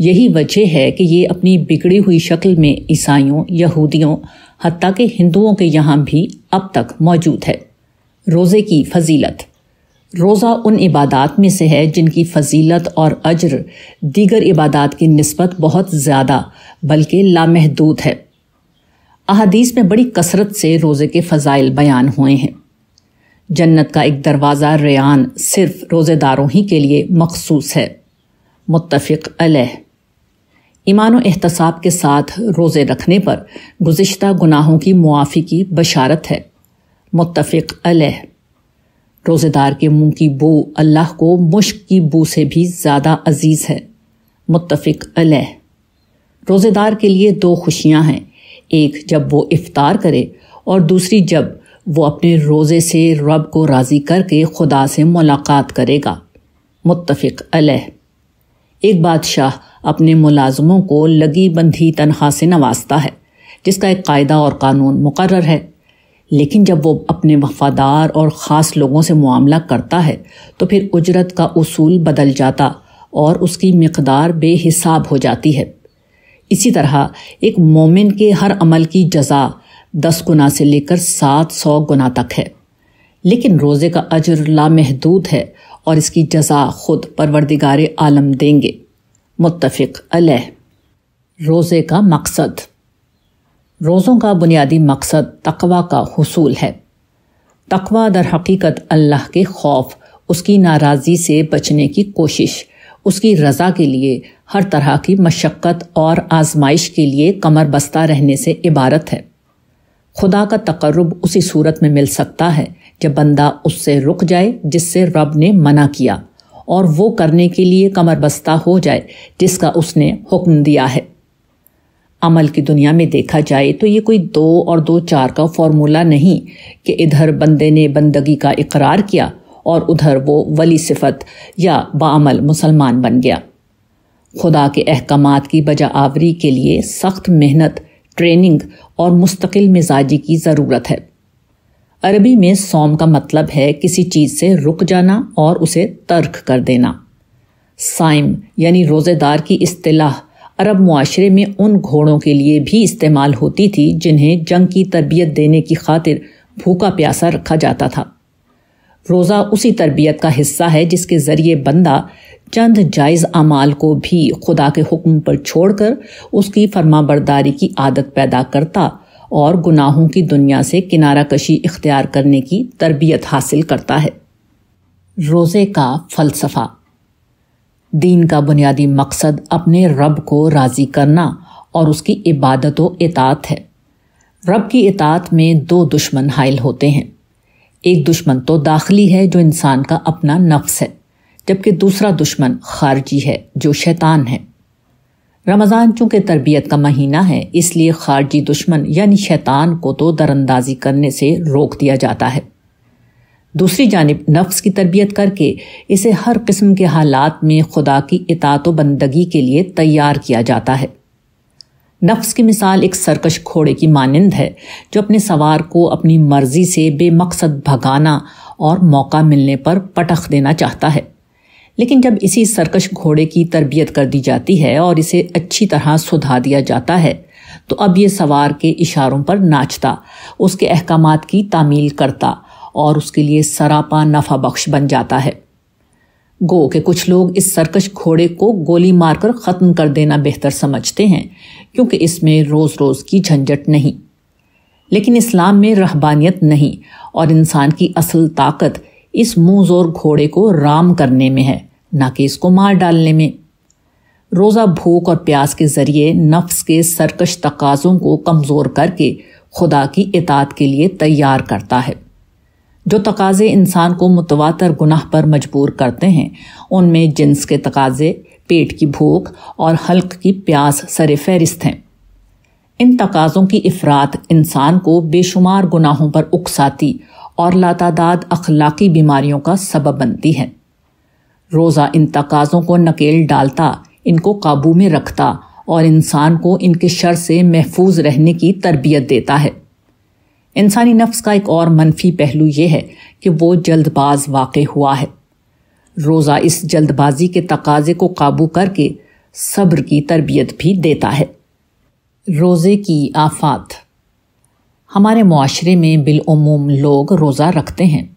यही वजह है कि ये अपनी बिगड़ी हुई शक्ल में ईसाइयों यहूदियों हती के हिंदुओं के यहाँ भी अब तक मौजूद है रोज़े की फजीलत रोज़ा उन इबादत में से है जिनकी फजीलत और अजर दीगर इबादत की नस्बत बहुत ज़्यादा बल्कि लामहदूद है अहदीस में बड़ी कसरत से रोज़े के फ़जाइल बयान हुए हैं जन्नत का एक दरवाज़ा रेन सिर्फ रोज़ेदारों ही के लिए मखसूस है मुतफ़ अलह ईमान एहतसाब के साथ रोज़े रखने पर गुज्त गुनाहों की मुआफ़ी की बशारत है मुतफ़ अलह रोज़ेदार के मुंह की बू अल्लाह को मुश्क की बू से भी ज़्यादा अजीज़ है मुतफिक अलह रोज़ेदार के लिए दो खुशियाँ हैं एक जब वो इफ़ार करे और दूसरी जब वो अपने रोज़े से रब को राज़ी करके खुदा से मुलाकात करेगा मुत्तफिक अलह एक बादशाह अपने मुलाजमों को लगी बंधी तनख्वाह से नवाजता है जिसका एक कायदा और कानून मुकर है लेकिन जब वो अपने वफादार और ख़ास लोगों से मामला करता है तो फिर उजरत का उसूल बदल जाता और उसकी मकदार बेहिसाब हो जाती है इसी तरह एक मोमिन के हर अमल की जजा दस गुना से लेकर सात सौ गुना तक है लेकिन रोज़े का अजर लामहदूद है और इसकी जजा खुद परवरदिगार आलम देंगे मुतफ़ अलह रोज़े का मकसद रोज़ों का बुनियादी मकसद तकवा का हसूल है तकवा दर हकीकत अल्लाह के खौफ उसकी नाराज़गी से बचने की कोशिश उसकी रज़ा के लिए हर तरह की मशक्क़त और आजमाइश के लिए कमर बस्ता रहने से इबारत है खुदा का तकरब उसी सूरत में मिल सकता है जब बंदा उससे रुक जाए जिससे रब ने मना किया और वो करने के लिए कमर बस्ता हो जाए जिसका उसने हुक्म दिया है अमल की दुनिया में देखा जाए तो ये कोई दो और दो चार का फॉर्मूला नहीं कि इधर बंदे ने बंदगी का इकरार किया और उधर वो वली सिफत या बामल मुसलमान बन गया खुदा के अहकाम की बजा आवरी के लिए सख्त मेहनत ट्रेनिंग और मुस्तकिल मिजाजी की ज़रूरत है अरबी में सोम का मतलब है किसी चीज़ से रुक जाना और उसे तर्क कर देना साइम यानी रोज़ेदार की अतलाह अरब माशरे में उन घोड़ों के लिए भी इस्तेमाल होती थी जिन्हें जंग की तरबियत देने की खातिर भूखा प्यासा रखा जाता था रोज़ा उसी तरबियत का हिस्सा है जिसके ज़रिए बंदा चंद जायज़ अमाल को भी खुदा के हुक्म पर छोड़कर उसकी फरमाबरदारी की आदत पैदा करता और गुनाहों की दुनिया से किनारा कशी इख्तियार करने की तरबियत हासिल करता है रोज़े का फ़लसफ़ा दीन का बुनियादी मकसद अपने रब को राज़ी करना और उसकी इबादत व इतात है रब की इतात में दो दुश्मन हायल होते हैं एक दुश्मन तो दाखिली है जो इंसान का अपना नफ्स है जबकि दूसरा दुश्मन खारजी है जो शैतान है रमज़ान चूँकि तरबियत का महीना है इसलिए खारजी दुश्मन यानी शैतान को तो दरअंदाजी करने से रोक दिया जाता है दूसरी जानब नफ्स की तरबियत करके इसे हर किस्म के हालात में खुदा की इतात बंदगी के लिए तैयार किया जाता है नफ्स की मिसाल एक सरकश घोड़े की मानंद है जो अपने सवार को अपनी मर्जी से बेमकसद भगाना और मौका मिलने पर पटख देना चाहता है लेकिन जब इसी सरकश घोड़े की तरबियत कर दी जाती है और इसे अच्छी तरह सुधा दिया जाता है तो अब ये सवार के इशारों पर नाचता उसके अहकाम की तामील करता और उसके लिए सरापा नफा बख्श बन जाता है गो के कुछ लोग इस सरकश घोड़े को गोली मारकर ख़त्म कर देना बेहतर समझते हैं क्योंकि इसमें रोज़ रोज़ की झंझट नहीं लेकिन इस्लाम में रहबानियत नहीं और इंसान की असल ताकत इस मुँह जोर घोड़े को राम करने में है ना कि इसको मार डालने में रोज़ा भूख और प्यास के ज़रिए नफ्स के सरकश तकाज़ों को कमज़ोर करके खुदा की इतात के लिए तैयार करता है जो तकाजे इंसान को मुतवातर गुनाह पर मजबूर करते हैं उनमें जिन्स के तकाजे पेट की भूख और हल्क की प्यास सर फहरिस्त हैं इन तकाज़ों की अफरात इंसान को बेशुमार गुनाहों पर उकसाती और लातादाद अखलाकी बीमारियों का सबब बनती है रोज़ा इन तकाज़ों को नकेल डालता इनको काबू में रखता और इंसान को इनके शर से महफूज रहने की तरबियत देता है इंसानी नफ्स का एक और मनफी पहलू ये है कि वो जल्दबाज वाक़ हुआ है रोज़ा इस जल्दबाजी के तकाजे को काबू करके सब्र की तरबियत भी देता है रोज़े की आफात हमारे माशरे में बिलूम लोग रोज़ा रखते हैं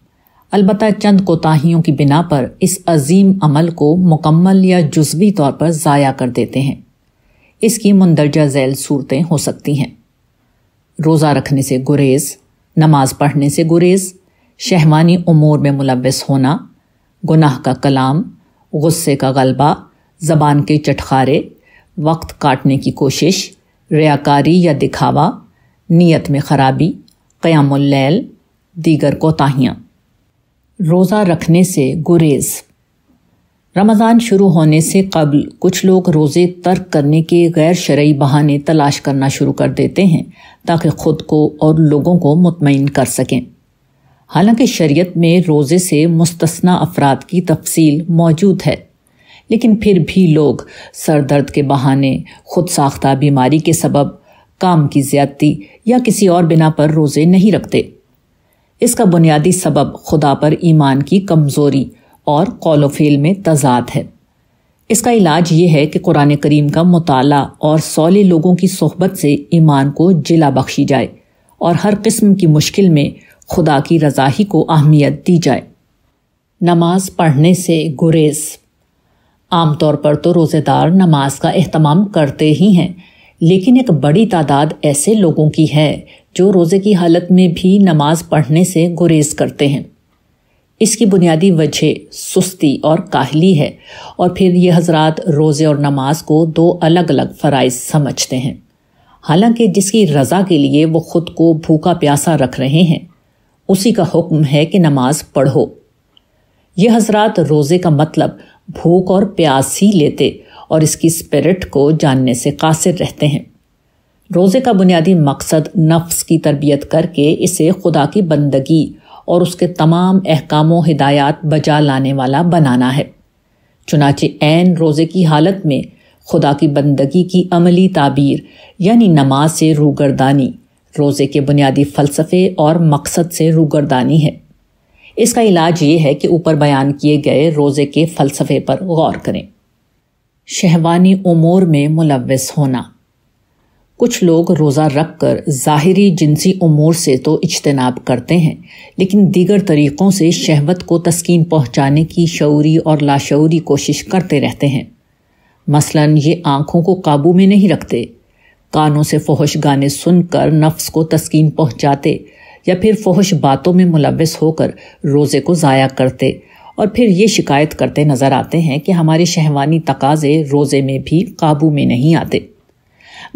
अलबत् चंद कोताहियों की बिना पर इस अजीम अमल को मुकम्मल या जज्वी तौर पर ज़ाया कर देते हैं इसकी मंदरजा झैल सूरतें हो सकती हैं रोज़ा रखने से गुरेज नमाज पढ़ने से गुरेज शहवानी उमूर में मुलविस होना गुनाह का कलाम गुस्से का गलबा ज़बान के चटखारे वक्त काटने की कोशिश रियाकारी या दिखावा नीयत में खराबी क़यामुल्लैल दीगर कोताहियाँ रोज़ा रखने से गुरेज़ रमज़ान शुरू होने से कबल कुछ लोग रोज़े तर्क करने के गैर शरय बहाने तलाश करना शुरू कर देते हैं ताकि ख़ुद को और लोगों को मुतमिन कर सकें हालांकि शरीयत में रोज़े से मुस्तना अफराद की तफसील मौजूद है लेकिन फिर भी लोग सर दर्द के बहाने खुद साख्ता बीमारी के सबब काम की ज्यादती या किसी और बिना पर रोज़े नहीं रखते इसका बुनियादी सबब खुदा पर ईमान की कमज़ोरी और कॉलोफेल में तजाद है इसका इलाज ये है कि कुरान करीम का मताल और सौले लोगों की सोहबत से ईमान को जिला बख्शी जाए और हर किस्म की मुश्किल में खुदा की रजाही को अहमियत दी जाए नमाज पढ़ने से गुरेज आमतौर पर तो रोज़ेदार नमाज का अहतमाम करते ही हैं लेकिन एक बड़ी तादाद ऐसे लोगों की है जो रोज़े की हालत में भी नमाज पढ़ने से गुरेज करते हैं इसकी बुनियादी वजह सुस्ती और काहली है और फिर ये हजरात रोज़े और नमाज को दो अलग अलग फ़राइज समझते हैं हालांकि जिसकी रज़ा के लिए वो ख़ुद को भूखा प्यासा रख रहे हैं उसी का हुक्म है कि नमाज पढ़ो ये हजरात रोज़े का मतलब भूख और प्यास ही लेते और इसकी स्पिरिट को जानने से कासिर रहते हैं रोज़े का बुनियादी मकसद नफ्स की तरबियत करके इसे खुदा की बंदगी और उसके तमाम अहकाम हिदायत बजा लाने वाला बनाना है चुनाचे ऐन रोज़े की हालत में खुदा की बंदगी की अमली ताबीर यानी नमाज से रूगरदानी रोज़े के बुनियादी फ़लसफ़े और मकसद से रूगरदानी है इसका इलाज ये है कि ऊपर बयान किए गए रोज़े के फ़लसफ़े पर गौर करें शहवानी उमूर में मुलवस होना कुछ लोग रोज़ा रख कर ज़ाहरी जिनसी अमूर से तो इजतनाब करते हैं लेकिन दीगर तरीक़ों से शहवत को तस्किन पहुँचाने की शौरी और लाशौरी कोशिश करते रहते हैं मसलन ये आँखों को काबू में नहीं रखते कानों से फोहश गाने सुनकर नफ्स को तस्किन पहुँचाते या फिर फहश बातों में मुलवस होकर रोज़े को ज़ाया करते और फिर ये शिकायत करते नज़र आते हैं कि हमारे शहवानी तकाजे रोज़े में भी काबू में नहीं आते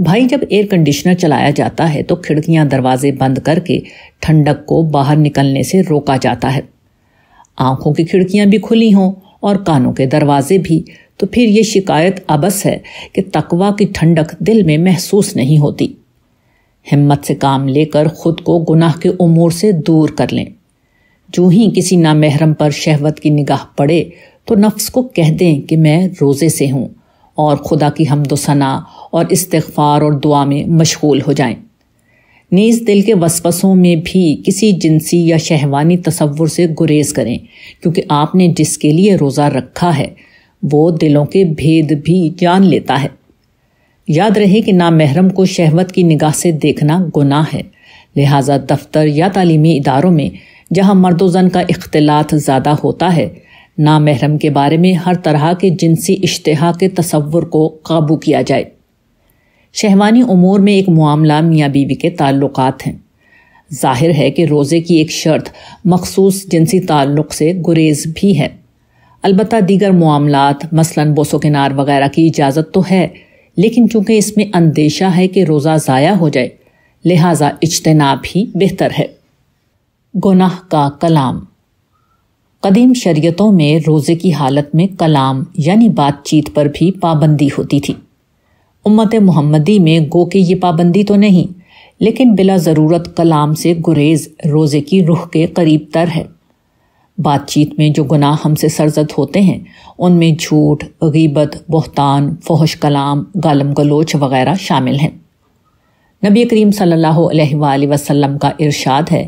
भाई जब एयर कंडीशनर चलाया जाता है तो खिड़कियां दरवाजे बंद करके ठंडक को बाहर निकलने से रोका जाता है आंखों की खिड़कियां भी खुली हों और कानों के दरवाजे भी तो फिर ये शिकायत अबस है कि तकवा की ठंडक दिल में महसूस नहीं होती हिम्मत से काम लेकर खुद को गुनाह के उमूर से दूर कर लें जो ही किसी नामहरम पर शहवत की निगाह पड़े तो नफ्स को कह दें कि मैं रोज़े से हूँ और खुदा की हमदोसना और इस्तफ़ार और दुआ में मशगूल हो जाएं। नीज दिल के वसवसों में भी किसी जिनसी या शहवानी तस्वुर से गुरेज करें क्योंकि आपने जिसके लिए रोज़ा रखा है वो दिलों के भेद भी जान लेता है याद रहे कि ना महरम को शहवत की निगाह से देखना गुनाह है लिहाजा दफ्तर या तालीमी इदारों में जहाँ मर्द व जन का इख्तलात ज़्यादा होता है नामहरम के बारे में हर तरह के जिनसी इश्तहा के तस्वुर को काबू किया जाए शहवानी उमूर में एक मामला मियाँ बीवी के ताल्लुक हैं जाहिर है कि रोज़े की एक शर्त मखसूस जिनसी ताल्लुक से गुरेज भी है अलबत् दीगर मामला मसला बोसो किनार वगैरह की इजाज़त तो है लेकिन चूँकि इसमें अंदेशा है कि रोज़ा ज़ाया हो जाए लिहाजा इजतनाब ही बेहतर है गुनाह का कलाम कदीम शरीयतों में रोज़े की हालत में कलाम यानी बातचीत पर भी पाबंदी होती थी उम्मत मुहम्मदी में गो के ये पाबंदी तो नहीं लेकिन बिला ज़रूरत कलाम से गुरेज रोज़े की रुख के करीब तर है बातचीत में जो गुनाह हमसे सरजद होते हैं उनमें झूठ गीबत बहतान फहश कलाम गालम गलोच वगैरह शामिल हैं नबी करीम सल्लल्लाहु अलैहि वसल्लम का इरशाद है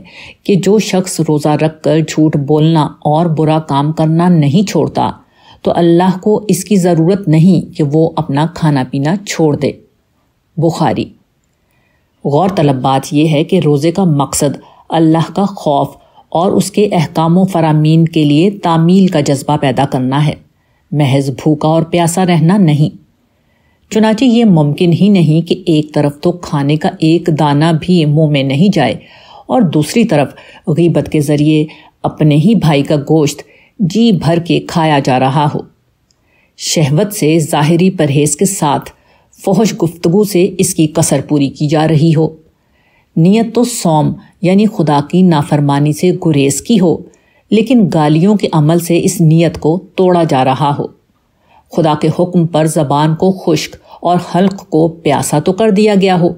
कि जो शख्स रोज़ा रख कर झूठ बोलना और बुरा काम करना नहीं छोड़ता तो अल्लाह को इसकी ज़रूरत नहीं कि वो अपना खाना पीना छोड़ दे बुखारी गौर तलब बात यह है कि रोज़े का मकसद अल्लाह का खौफ और उसके अहकाम फ़रामीन के लिए तामील का जज्बा पैदा करना है महज भूखा और प्यासा रहना नहीं चुनाचे ये मुमकिन ही नहीं कि एक तरफ तो खाने का एक दाना भी मुंह में नहीं जाए और दूसरी तरफ गीबत के ज़रिए अपने ही भाई का गोश्त जी भर के खाया जा रहा हो शहवत से ज़ाहरी परहेज के साथ फ़ौज गुफ्तगु से इसकी कसर पूरी की जा रही हो नीयत तो सोम यानी खुदा की नाफरमानी से गुरेज की हो लेकिन गालियों के अमल से इस नीयत को तोड़ा जा रहा हो खुदा के हुक्म पर जबान को खुश्क और हल्क को प्यासा तो कर दिया गया हो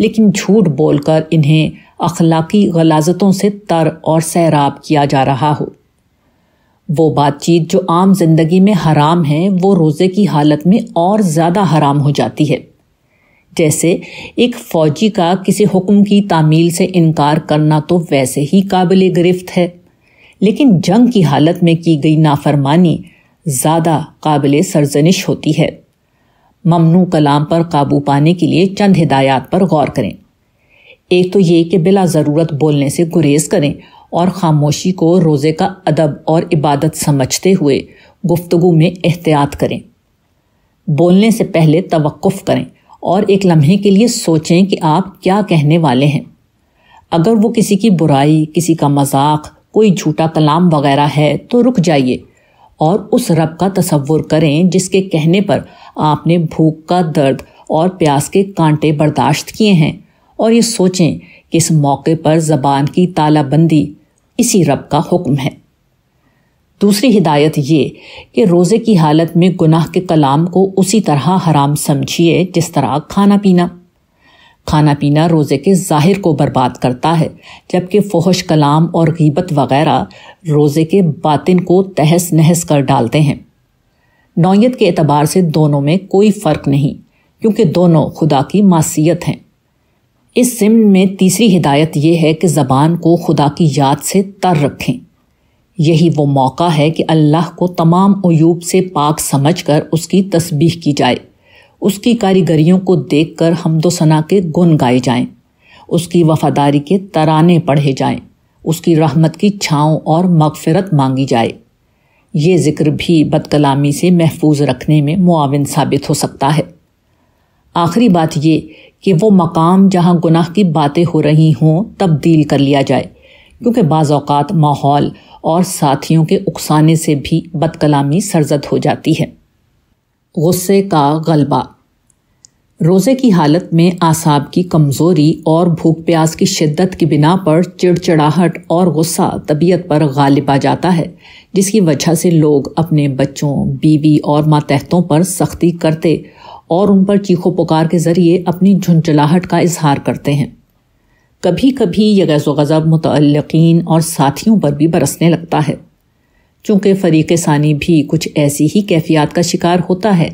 लेकिन झूठ बोलकर इन्हें अखलाकी गलाजतों से तर और सैराब किया जा रहा हो वो बातचीत जो आम जिंदगी में हराम है वो रोज़े की हालत में और ज़्यादा हराम हो जाती है जैसे एक फ़ौजी का किसी हुक्म की तामील से इनकार करना तो वैसे ही काबिल गिरफ्त है लेकिन जंग की हालत में की गई नाफरमानी ज़्यादा काबिल सरजनिश होती है ममनू कलाम पर काबू पाने के लिए चंद हिदायत पर गौर करें एक तो ये कि बिला ज़रूरत बोलने से गुरेज करें और खामोशी को रोज़े का अदब और इबादत समझते हुए गुफ्तगु में एहतियात करें बोलने से पहले तवक़ करें और एक लम्हे के लिए सोचें कि आप क्या कहने वाले हैं अगर वो किसी की बुराई किसी का मजाक कोई झूठा कलाम वगैरह है तो रुक जाइए और उस रब का तस्वुर करें जिसके कहने पर आपने भूख का दर्द और प्यास के कांटे बर्दाश्त किए हैं और ये सोचें कि इस मौके पर ज़बान की तालाबंदी इसी रब का हुक्म है दूसरी हिदायत ये कि रोज़े की हालत में गुनाह के कलाम को उसी तरह हराम समझिए जिस तरह खाना पीना खाना पीना रोज़े के ज़ाहिर को बर्बाद करता है जबकि फोहश कलाम और गीबत वगैरह रोज़े के बातिन को तहस नहस कर डालते हैं नौीयत के अतबार से दोनों में कोई फ़र्क नहीं क्योंकि दोनों खुदा की मासीत हैं इस सिम में तीसरी हिदायत यह है कि ज़बान को खुदा की याद से तर रखें यही वो मौका है कि अल्लाह को तमाम अयूब से पाक समझ कर उसकी तस्बीह की जाए उसकी कारीगरियों को देखकर हमदोसना तो के गुन गाए जाएं, उसकी वफादारी के तराने पढ़े जाएं, उसकी रहमत की छाँव और मगफरत मांगी जाए ये जिक्र भी बदकलामी से महफूज रखने में मुआवन साबित हो सकता है आखिरी बात ये कि वो मकाम जहाँ गुनाह की बातें हो रही हों तब्दील कर लिया जाए क्योंकि बाज़ात माहौल और साथियों के उकसाने से भी बदकलामी सरजद हो जाती है गुस्से का गलबा रोज़े की हालत में आसाब की कमज़ोरी और भूख प्यास की शिद्दत की बिना पर चिड़चिड़ाहट और गुस्सा तबीयत पर गालिब आ जाता है जिसकी वजह से लोग अपने बच्चों बीवी और मातहतों पर सख्ती करते और उन पर चीखों पुकार के ज़रिए अपनी झुंझलाहट का इजहार करते हैं कभी कभी यह गज़ गज़ब मुतलकिन और साथियों पर भी बरसने लगता है चूँकि फ़रीक सानी भी कुछ ऐसी ही कैफियत का शिकार होता है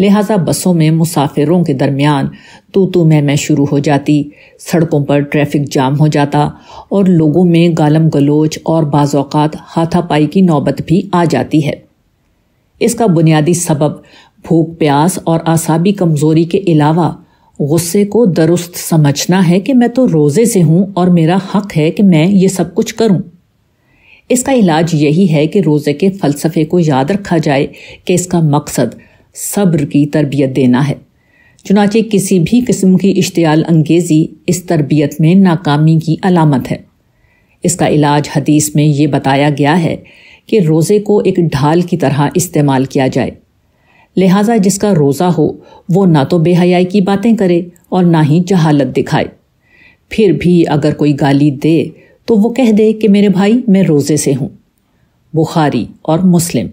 लिहाजा बसों में मुसाफिरों के दरमियान तो तो मैं मैं शुरू हो जाती सड़कों पर ट्रैफिक जाम हो जाता और लोगों में गालम गलोच और बाज़ात हाथापाई की नौबत भी आ जाती है इसका बुनियादी सबब भूख प्यास और आसाबी कमज़ोरी के अलावा गुस्से को दुरुस्त समझना है कि मैं तो रोज़े से हूँ और मेरा हक है कि मैं ये सब कुछ करूँ इसका इलाज यही है कि रोज़े के फ़लसफ़े को याद रखा जाए कि इसका मकसद सब्र की तरबियत देना है चुनाचे किसी भी किस्म की इश्तियाल अंगेज़ी इस तरबियत में नाकामी की अलामत है इसका इलाज हदीस में ये बताया गया है कि रोज़े को एक ढाल की तरह इस्तेमाल किया जाए लिहाजा जिसका रोज़ा हो वो ना तो बेहयाई की बातें करे और ना ही जहालत दिखाए फिर भी अगर कोई गाली दे तो वो कह दे कि मेरे भाई मैं रोज़े से हूँ बुखारी और मुस्लिम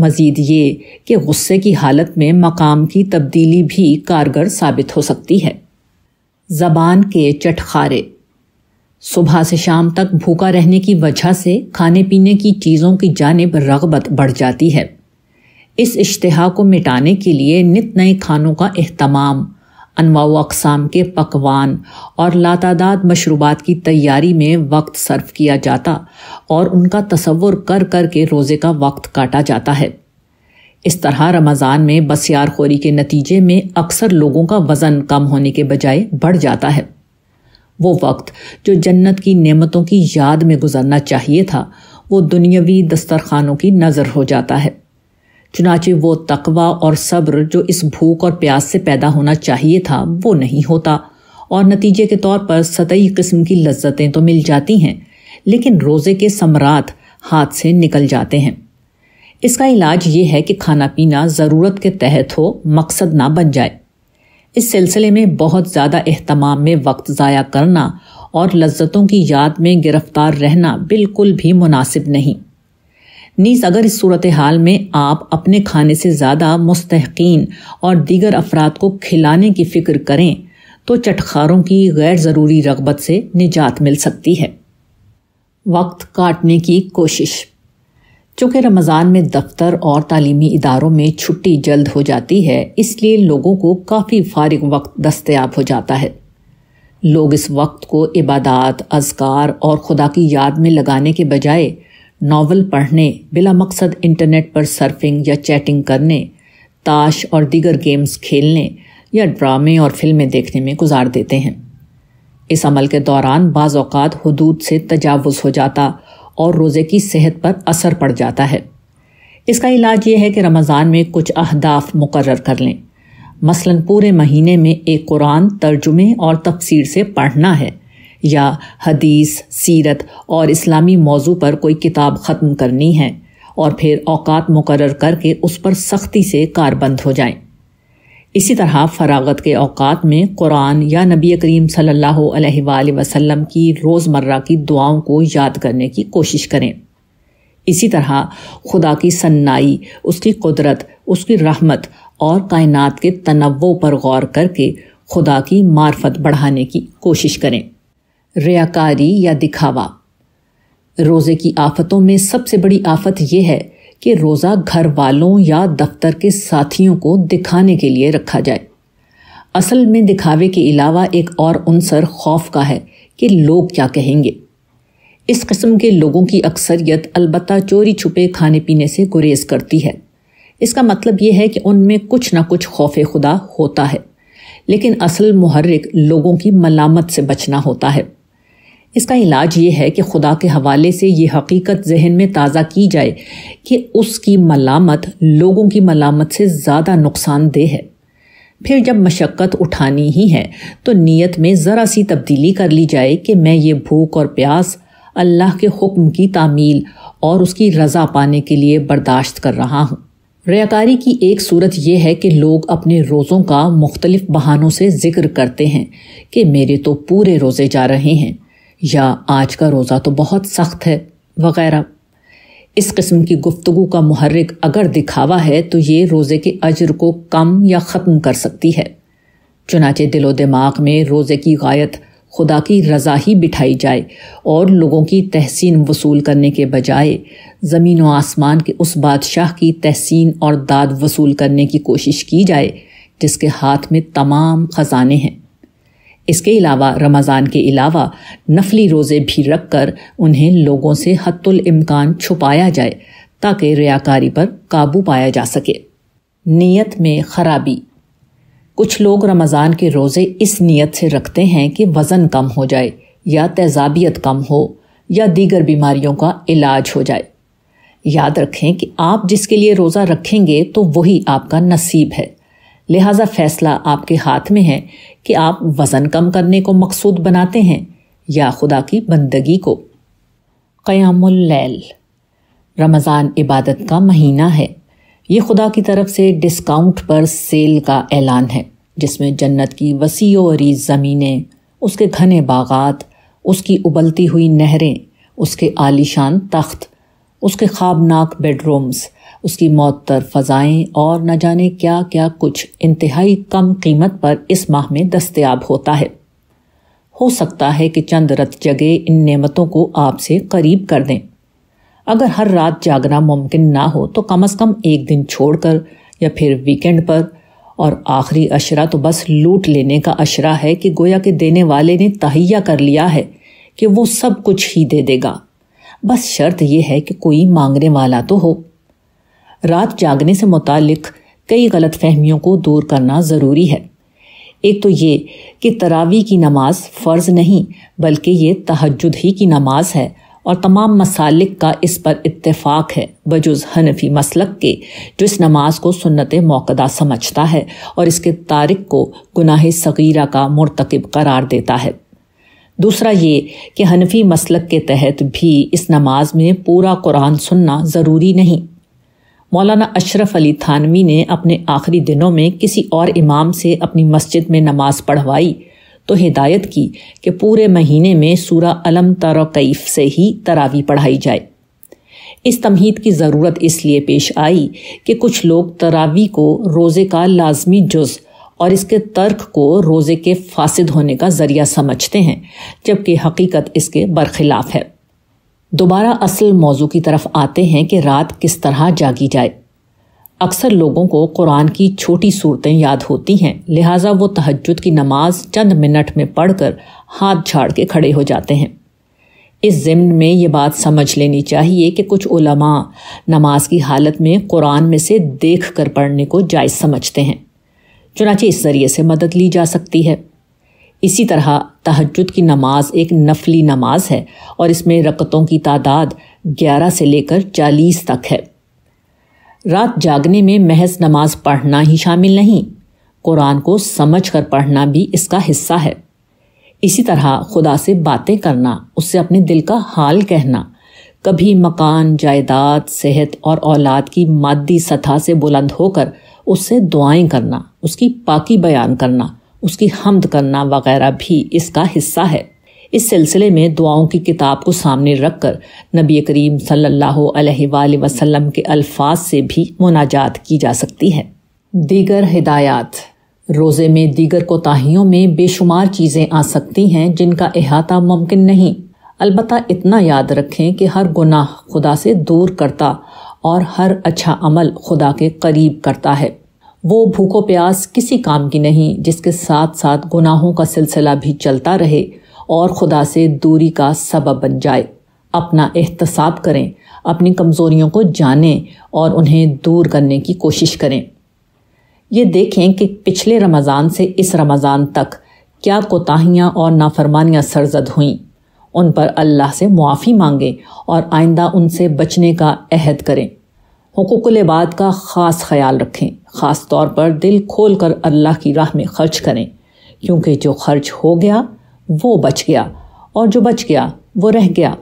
मजीद ये कि गुस्से की हालत में मकाम की तब्दीली भी कारगर साबित हो सकती है ज़बान के चटखारे सुबह से शाम तक भूखा रहने की वजह से खाने पीने की चीज़ों की जानब रगबत बढ़ जाती है इस इश्तहा को मिटाने के लिए नित नए खानों का अहतमाम अनवा अकसाम के पकवान और लातादाद मशरूबात की तैयारी में वक्त सर्व किया जाता और उनका तस्वुर कर कर के रोज़े का वक्त काटा जाता है इस तरह रमज़ान में बसियार खोरी के नतीजे में अक्सर लोगों का वज़न कम होने के बजाय बढ़ जाता है वो वक्त जो जन्नत की नेमतों की याद में गुजरना चाहिए था वो दुनियावी दस्तरखानों की नज़र हो जाता है चुनाचे वो तकवा और सब्र जो इस भूख और प्यास से पैदा होना चाहिए था वो नहीं होता और नतीजे के तौर पर सतई किस्म की लज्जतें तो मिल जाती हैं लेकिन रोज़े के समरात हाथ से निकल जाते हैं इसका इलाज ये है कि खाना पीना ज़रूरत के तहत हो मकसद ना बन जाए इस सिलसिले में बहुत ज़्यादा अहतमाम में वक्त ज़ाया करना और लज्जतों की याद में गिरफ्तार रहना बिल्कुल भी मुनासिब नहीं नीस अगर इस सूरत हाल में आप अपने खाने से ज़्यादा मुस्तकिन और दीगर अफराद को खिलाने की फ़िक्र करें तो चटखारों की गैर ज़रूरी रगबत से निजात मिल सकती है वक्त काटने की कोशिश चूँकि रमज़ान में दफ्तर और तालीमी इदारों में छुट्टी जल्द हो जाती है इसलिए लोगों को काफ़ी फारिग वक्त दस्तयाब हो जाता है लोग इस वक्त को इबादत अजकार और खुदा की याद में लगाने के बजाय नावल पढ़ने बिला मकसद इंटरनेट पर सर्फिंग या चैटिंग करने ताश और दीगर गेम्स खेलने या ड्रामे और फिल्में देखने में गुजार देते हैं इस अमल के दौरान बाज़ात हदूद से तजावज़ हो जाता और रोज़े की सेहत पर असर पड़ जाता है इसका इलाज यह है कि रमज़ान में कुछ अहदाफ मुकर कर लें मसलन पूरे महीने में एक कुरान तर्जुमे और तफसीर से पढ़ना है या हदीस सीरत और इस्लामी मौजू पर कोई किताब ख़त्म करनी है और फिर औकात मुकर करके उस पर सख्ती से कारबंद हो जाएं। इसी तरह फरागत के औकात में कुरान या नबी करीम सल्ला वसलम की रोज़मर्रा की दुआओं को याद करने की कोशिश करें इसी तरह खुदा की सन्नाई उसकी कुदरत उसकी रहमत और कायनात के तनवों पर गौर करके खुदा की मार्फत बढ़ाने की कोशिश करें रियाकारी या दिखावा रोज़े की आफतों में सबसे बड़ी आफत यह है कि रोज़ा घर वालों या दफ्तर के साथियों को दिखाने के लिए रखा जाए असल में दिखावे के अलावा एक और अनसर खौफ का है कि लोग क्या कहेंगे इस कस्म के लोगों की अक्सरियत अलबत् चोरी छुपे खाने पीने से गुरेज करती है इसका मतलब ये है कि उनमें कुछ ना कुछ खौफ खुदा होता है लेकिन असल मुहर्रिक लोगों की मलामत से बचना होता है इसका इलाज ये है कि खुदा के हवाले से ये हकीकत जहन में ताज़ा की जाए कि उसकी मलामत लोगों की मलामत से ज़्यादा नुकसानदेह है फिर जब मशक्क़त उठानी ही है तो नीयत में ज़रा सी तब्दीली कर ली जाए कि मैं ये भूख और प्यास अल्लाह के हुक्म की तामील और उसकी रज़ा पाने के लिए बर्दाश्त कर रहा हूँ रयाकारी की एक सूरत यह है कि लोग अपने रोज़ों का मुख्तलिफ बहानों से जिक्र करते हैं कि मेरे तो पूरे रोज़े जा रहे हैं या आज का रोज़ा तो बहुत सख्त है वगैरह इस किस्म की गुफ्तगु का महरक अगर दिखावा है तो ये रोज़े के अजर को कम या ख़त्म कर सकती है चुनाचे दिलो दिमाग में रोज़े की गायत खुदा की रजा ही बिठाई जाए और लोगों की तहसीन वसूल करने के बजाय ज़मीन व आसमान के उस बादशाह की तहसीन और दाद वसूल करने की कोशिश की जाए जिसके हाथ में तमाम ख़जाने हैं इसके अलावा रमज़ान के अलावा नफली रोज़े भी रख कर उन्हें लोगों से हत्तुल इम्कान छुपाया जाए ताकि रियाकारी पर काबू पाया जा सके नीयत में खराबी कुछ लोग रमज़ान के रोज़े इस नीयत से रखते हैं कि वज़न कम हो जाए या तेजाबियत कम हो या दीगर बीमारियों का इलाज हो जाए याद रखें कि आप जिसके लिए रोज़ा रखेंगे तो वही आपका नसीब है लिहाजा फैसला आपके हाथ में है कि आप वज़न कम करने को मकसूद बनाते हैं या खुदा की बंदगी को क़यामुल्लैल रमज़ान इबादत का महीना है ये खुदा की तरफ से डिस्काउंट पर सेल का ऐलान है जिसमें जन्नत की वसी वरीज ज़मीनें उसके घने बागात उसकी उबलती हुई नहरें उसके आलीशान तख्त उसके ख्वाबनाक बेडरूम्स उसकी मौत तर फ़जाएँ और न जाने क्या क्या कुछ इंतहाई कम कीमत पर इस माह में दस्तयाब होता है हो सकता है कि चंद रत जगह इन नेमतों को आपसे करीब कर दें अगर हर रात जागना मुमकिन ना हो तो कम अज़ कम एक दिन छोड़कर या फिर वीकेंड पर और आखिरी अशरा तो बस लूट लेने का अशरा है कि गोया के देने वाले ने तहैया कर लिया है कि वो सब कुछ ही दे देगा बस शर्त यह है कि कोई मांगने वाला तो हो रात जागने से मुतक कई गलत फहमियों को दूर करना ज़रूरी है एक तो ये कि तरावी की नमाज फ़र्ज़ नहीं बल्कि ये तहजद ही की नमाज है और तमाम मसालिक का इस पर इत्तेफाक है बजुज हनफी मसलक के जो इस नमाज को सुन्नत मौकदा समझता है और इसके तारिक को गुनाह सगीरा का मरतकब करार देता है दूसरा ये कि हनफी मसलक के तहत भी इस नमाज में पूरा कुरान सुनना ज़रूरी नहीं मौलाना अशरफ अली थानवी ने अपने आखिरी दिनों में किसी और इमाम से अपनी मस्जिद में नमाज पढ़वाई तो हिदायत की कि पूरे महीने में सूरा अलम तर कैफ से ही तरावी पढ़ाई जाए इस तमहीद की ज़रूरत इसलिए पेश आई कि कुछ लोग तरावी को रोज़े का लाजमी जुज़ और इसके तर्क को रोज़े के फासिद होने का ज़रिया समझते हैं जबकि हकीकत इसके बरखिलाफ़ है दोबारा असल मौजू की तरफ आते हैं कि रात किस तरह जागी जाए अक्सर लोगों को कुरान की छोटी सूरतें याद होती हैं लिहाजा वो तहजद की नमाज चंद मिनट में पढ़कर हाथ झाड़ के खड़े हो जाते हैं इस ज़िम्न में ये बात समझ लेनी चाहिए कि कुछ उलमा नमाज की हालत में कुरान में से देख कर पढ़ने को जायज़ समझते हैं चुनाचे इस ज़रिए से मदद ली जा सकती है इसी तरह तहजद की नमाज एक नफली नमाज है और इसमें रकतों की तादाद 11 से लेकर 40 तक है रात जागने में महज नमाज पढ़ना ही शामिल नहीं कुरान को समझ कर पढ़ना भी इसका हिस्सा है इसी तरह खुदा से बातें करना उससे अपने दिल का हाल कहना कभी मकान जायदाद सेहत और औलाद की मादी सतह से बुलंद होकर उससे दुआएं करना उसकी पाकी बयान करना उसकी हमद करना वगैरह भी इसका हिस्सा है इस सिलसिले में दुआओं की किताब को सामने रखकर नबी करीम सल्लल्लाहु अलैहि वसल्लम के अल्फाज से भी मुनाजात की जा सकती है दीगर हिदायत रोज़े में दीगर कोताहियों में बेशुमार चीज़ें आ सकती हैं जिनका अहाता मुमकिन नहीं अलबत् इतना याद रखें कि हर गुनाह खुदा से दूर करता और हर अच्छा अमल खुदा के करीब करता है वो भूखो प्यास किसी काम की नहीं जिसके साथ साथ गुनाहों का सिलसिला भी चलता रहे और खुदा से दूरी का सबब बन जाए अपना एहतसाब करें अपनी कमज़ोरियों को जानें और उन्हें दूर करने की कोशिश करें ये देखें कि पिछले रमज़ान से इस रमज़ान तक क्या कोताहियाँ और नाफरमानियाँ सरजद हुईं उन पर अल्लाह से मुआफ़ी मांगें और आइंदा उनसे बचने का अहद करें हकूक़ल का ख़ास ख्याल रखें ख़ास तौर पर दिल खोल कर अल्लाह की राह में खर्च करें क्योंकि जो खर्च हो गया वो बच गया और जो बच गया वो रह गया